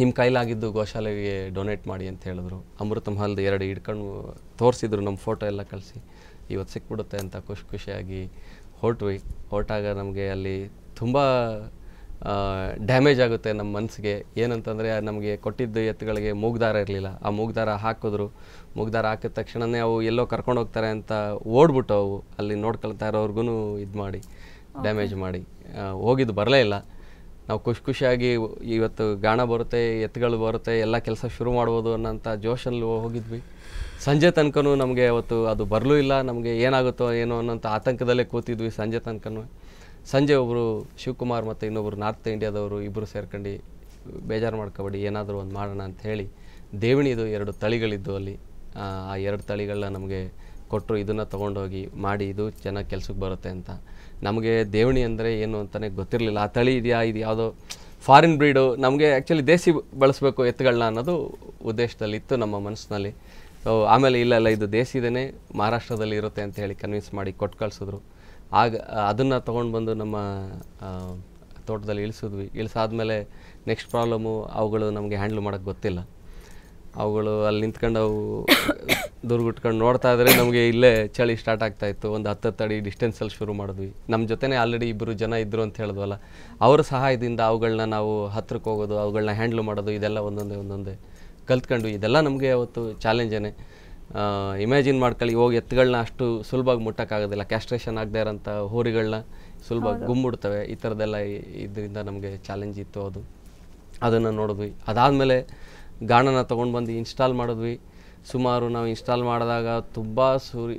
ನಿಮ್ಮ ಕೈಲಾಗಿದ್ದು ಗೋಶಾಲೆಗೆ ಡೊನೇಟ್ ಮಾಡಿ ಅಂತ ಹೇಳಿದ್ರು ಅಮೃತ ಮಹಲ್ದ ಎರಡು ಹಿಡ್ಕೊಂಡು ತೋರಿಸಿದ್ರು ನಮ್ಮ ಫೋಟೋ ಎಲ್ಲ ಕಳಿಸಿ ಇವತ್ತು ಸಿಕ್ಬಿಡುತ್ತೆ ಅಂತ ಖುಷಿ ಖುಷಿಯಾಗಿ ಹೊರಟ್ವಿ ಹೊರಟಾಗ ನಮಗೆ ಅಲ್ಲಿ ತುಂಬ ಡ್ಯಾಮೇಜ್ ಆಗುತ್ತೆ ನಮ್ಮ ಮನಸ್ಸಿಗೆ ಏನಂತಂದರೆ ನಮಗೆ ಕೊಟ್ಟಿದ್ದ ಎತ್ತುಗಳಿಗೆ ಮೂಗ್ದಾರ ಇರಲಿಲ್ಲ ಆ ಮೂಗ್ದಾರ ಹಾಕಿದ್ರು ಮೂಗ್ದಾರ ಹಾಕಿದ ತಕ್ಷಣವೇ ಅವು ಎಲ್ಲೋ ಕರ್ಕೊಂಡು ಹೋಗ್ತಾರೆ ಅಂತ ಓಡ್ಬಿಟ್ಟು ಅವು ಅಲ್ಲಿ ನೋಡ್ಕೊಳ್ತಾ ಇರೋರ್ಗು ಇದು ಮಾಡಿ ಡ್ಯಾಮೇಜ್ ಮಾಡಿ ಹೋಗಿದ್ದು ಬರಲೇ ಇಲ್ಲ ನಾವು ಖುಷಿ ಖುಷಿಯಾಗಿ ಇವತ್ತು ಗಾಣ ಬರುತ್ತೆ ಎತ್ತುಗಳು ಬರುತ್ತೆ ಎಲ್ಲ ಕೆಲಸ ಶುರು ಮಾಡ್ಬೋದು ಅನ್ನೋಂಥ ಜೋಶಲ್ಲಿ ಹೋಗಿದ್ವಿ ಸಂಜೆ ತನಕನೂ ನಮಗೆ ಅವತ್ತು ಅದು ಬರಲೂ ಇಲ್ಲ ನಮಗೆ ಏನಾಗುತ್ತೋ ಏನೋ ಅನ್ನೋಂಥ ಆತಂಕದಲ್ಲೇ ಕೂತಿದ್ವಿ ಸಂಜೆ ತನಕನೂ ಸಂಜೆ ಒಬ್ಬರು ಶಿವಕುಮಾರ್ ಮತ್ತು ಇನ್ನೊಬ್ಬರು ನಾರ್ತ್ ಇಂಡಿಯಾದವರು ಇಬ್ಬರು ಸೇರ್ಕೊಂಡು ಬೇಜಾರು ಮಾಡ್ಕೊಬೇಡಿ ಏನಾದರೂ ಒಂದು ಮಾಡೋಣ ಅಂತ ಹೇಳಿ ಇದು ಎರಡು ತಳಿಗಳಿದ್ದು ಅಲ್ಲಿ ಆ ಎರಡು ತಳಿಗಳನ್ನ ನಮಗೆ ಕೊಟ್ಟರು ಇದನ್ನು ತೊಗೊಂಡೋಗಿ ಮಾಡಿ ಇದು ಚೆನ್ನಾಗಿ ಕೆಲಸಕ್ಕೆ ಬರುತ್ತೆ ಅಂತ ನಮಗೆ ದೇವಣಿ ಅಂದರೆ ಏನು ಅಂತಲೇ ಗೊತ್ತಿರಲಿಲ್ಲ ಆ ತಳಿ ಇದೆಯಾ ಇದು ಯಾವುದೋ ಫಾರಿನ್ ಬ್ರೀಡು ನಮಗೆ ಆ್ಯಕ್ಚುಲಿ ದೇಸಿ ಬಳಸಬೇಕು ಎತ್ತುಗಳನ್ನ ಅನ್ನೋದು ಉದ್ದೇಶದಲ್ಲಿ ಇತ್ತು ನಮ್ಮ ಮನಸ್ಸಿನಲ್ಲಿ ಸೊ ಆಮೇಲೆ ಇಲ್ಲ ಇದು ದೇಸಿದೇ ಮಹಾರಾಷ್ಟ್ರದಲ್ಲಿ ಇರುತ್ತೆ ಅಂತ ಹೇಳಿ ಕನ್ವಿನ್ಸ್ ಮಾಡಿ ಕೊಟ್ಟು ಕಳಿಸಿದ್ರು ಆಗ ಅದನ್ನು ತೊಗೊಂಡು ಬಂದು ನಮ್ಮ ತೋಟದಲ್ಲಿ ಇಳಿಸಿದ್ವಿ ಇಳಿಸಾದ್ಮೇಲೆ ನೆಕ್ಸ್ಟ್ ಪ್ರಾಬ್ಲಮ್ಮು ಅವುಗಳು ನಮಗೆ ಹ್ಯಾಂಡ್ಲ್ ಮಾಡೋಕ್ಕೆ ಗೊತ್ತಿಲ್ಲ ಅವುಗಳು ಅಲ್ಲಿ ನಿಂತ್ಕೊಂಡು ಅವು ದುರ್ಗುಟ್ಕೊಂಡು ನೋಡ್ತಾ ಇದ್ರೆ ನಮಗೆ ಇಲ್ಲೇ ಚಳಿ ಸ್ಟಾರ್ಟ್ ಆಗ್ತಾ ಇತ್ತು ಒಂದು ಹತ್ತತ್ತು ಅಡಿ ಡಿಸ್ಟೆನ್ಸಲ್ಲಿ ಶುರು ಮಾಡಿದ್ವಿ ನಮ್ಮ ಜೊತೆನೇ ಆಲ್ರೆಡಿ ಇಬ್ಬರು ಜನ ಇದ್ದರು ಅಂತ ಹೇಳಿದ್ವಲ್ಲ ಅವರ ಸಹಾಯದಿಂದ ಅವುಗಳನ್ನ ನಾವು ಹತ್ರಕ್ಕೆ ಹೋಗೋದು ಅವುಗಳನ್ನ ಹ್ಯಾಂಡ್ಲ್ ಮಾಡೋದು ಇದೆಲ್ಲ ಒಂದೊಂದೇ ಒಂದೊಂದೇ ಕಲ್ತ್ಕೊಂಡು ಇದೆಲ್ಲ ನಮಗೆ ಅವತ್ತು ಚಾಲೆಂಜೇ ಇಮ್ಯಾಜಿನ್ ಮಾಡ್ಕೊಳ್ಳಿ ಹೋಗಿ ಎತ್ತುಗಳನ್ನ ಅಷ್ಟು ಸುಲಭವಾಗಿ ಮುಟ್ಟೋಕ್ಕಾಗೋದಿಲ್ಲ ಕ್ಯಾಸ್ಟ್ರೇಷನ್ ಆಗದೆ ಇರೋಂಥ ಹೋರಿಗಳನ್ನ ಸುಲಭವಾಗಿ ಗುಮ್ಮಿಡ್ತವೆ ಈ ಥರದ್ದೆಲ್ಲ ಇದರಿಂದ ನಮಗೆ ಚಾಲೆಂಜ್ ಇತ್ತು ಅದು ಅದನ್ನು ನೋಡಿದ್ವಿ ಅದಾದಮೇಲೆ ಗಾಣನ ತೊಗೊಂಡು ಬಂದು ಇನ್ಸ್ಟಾಲ್ ಮಾಡಿದ್ವಿ ಸುಮಾರು ನಾವು ಇನ್ಸ್ಟಾಲ್ ಮಾಡಿದಾಗ ತುಂಬ ಸುರಿ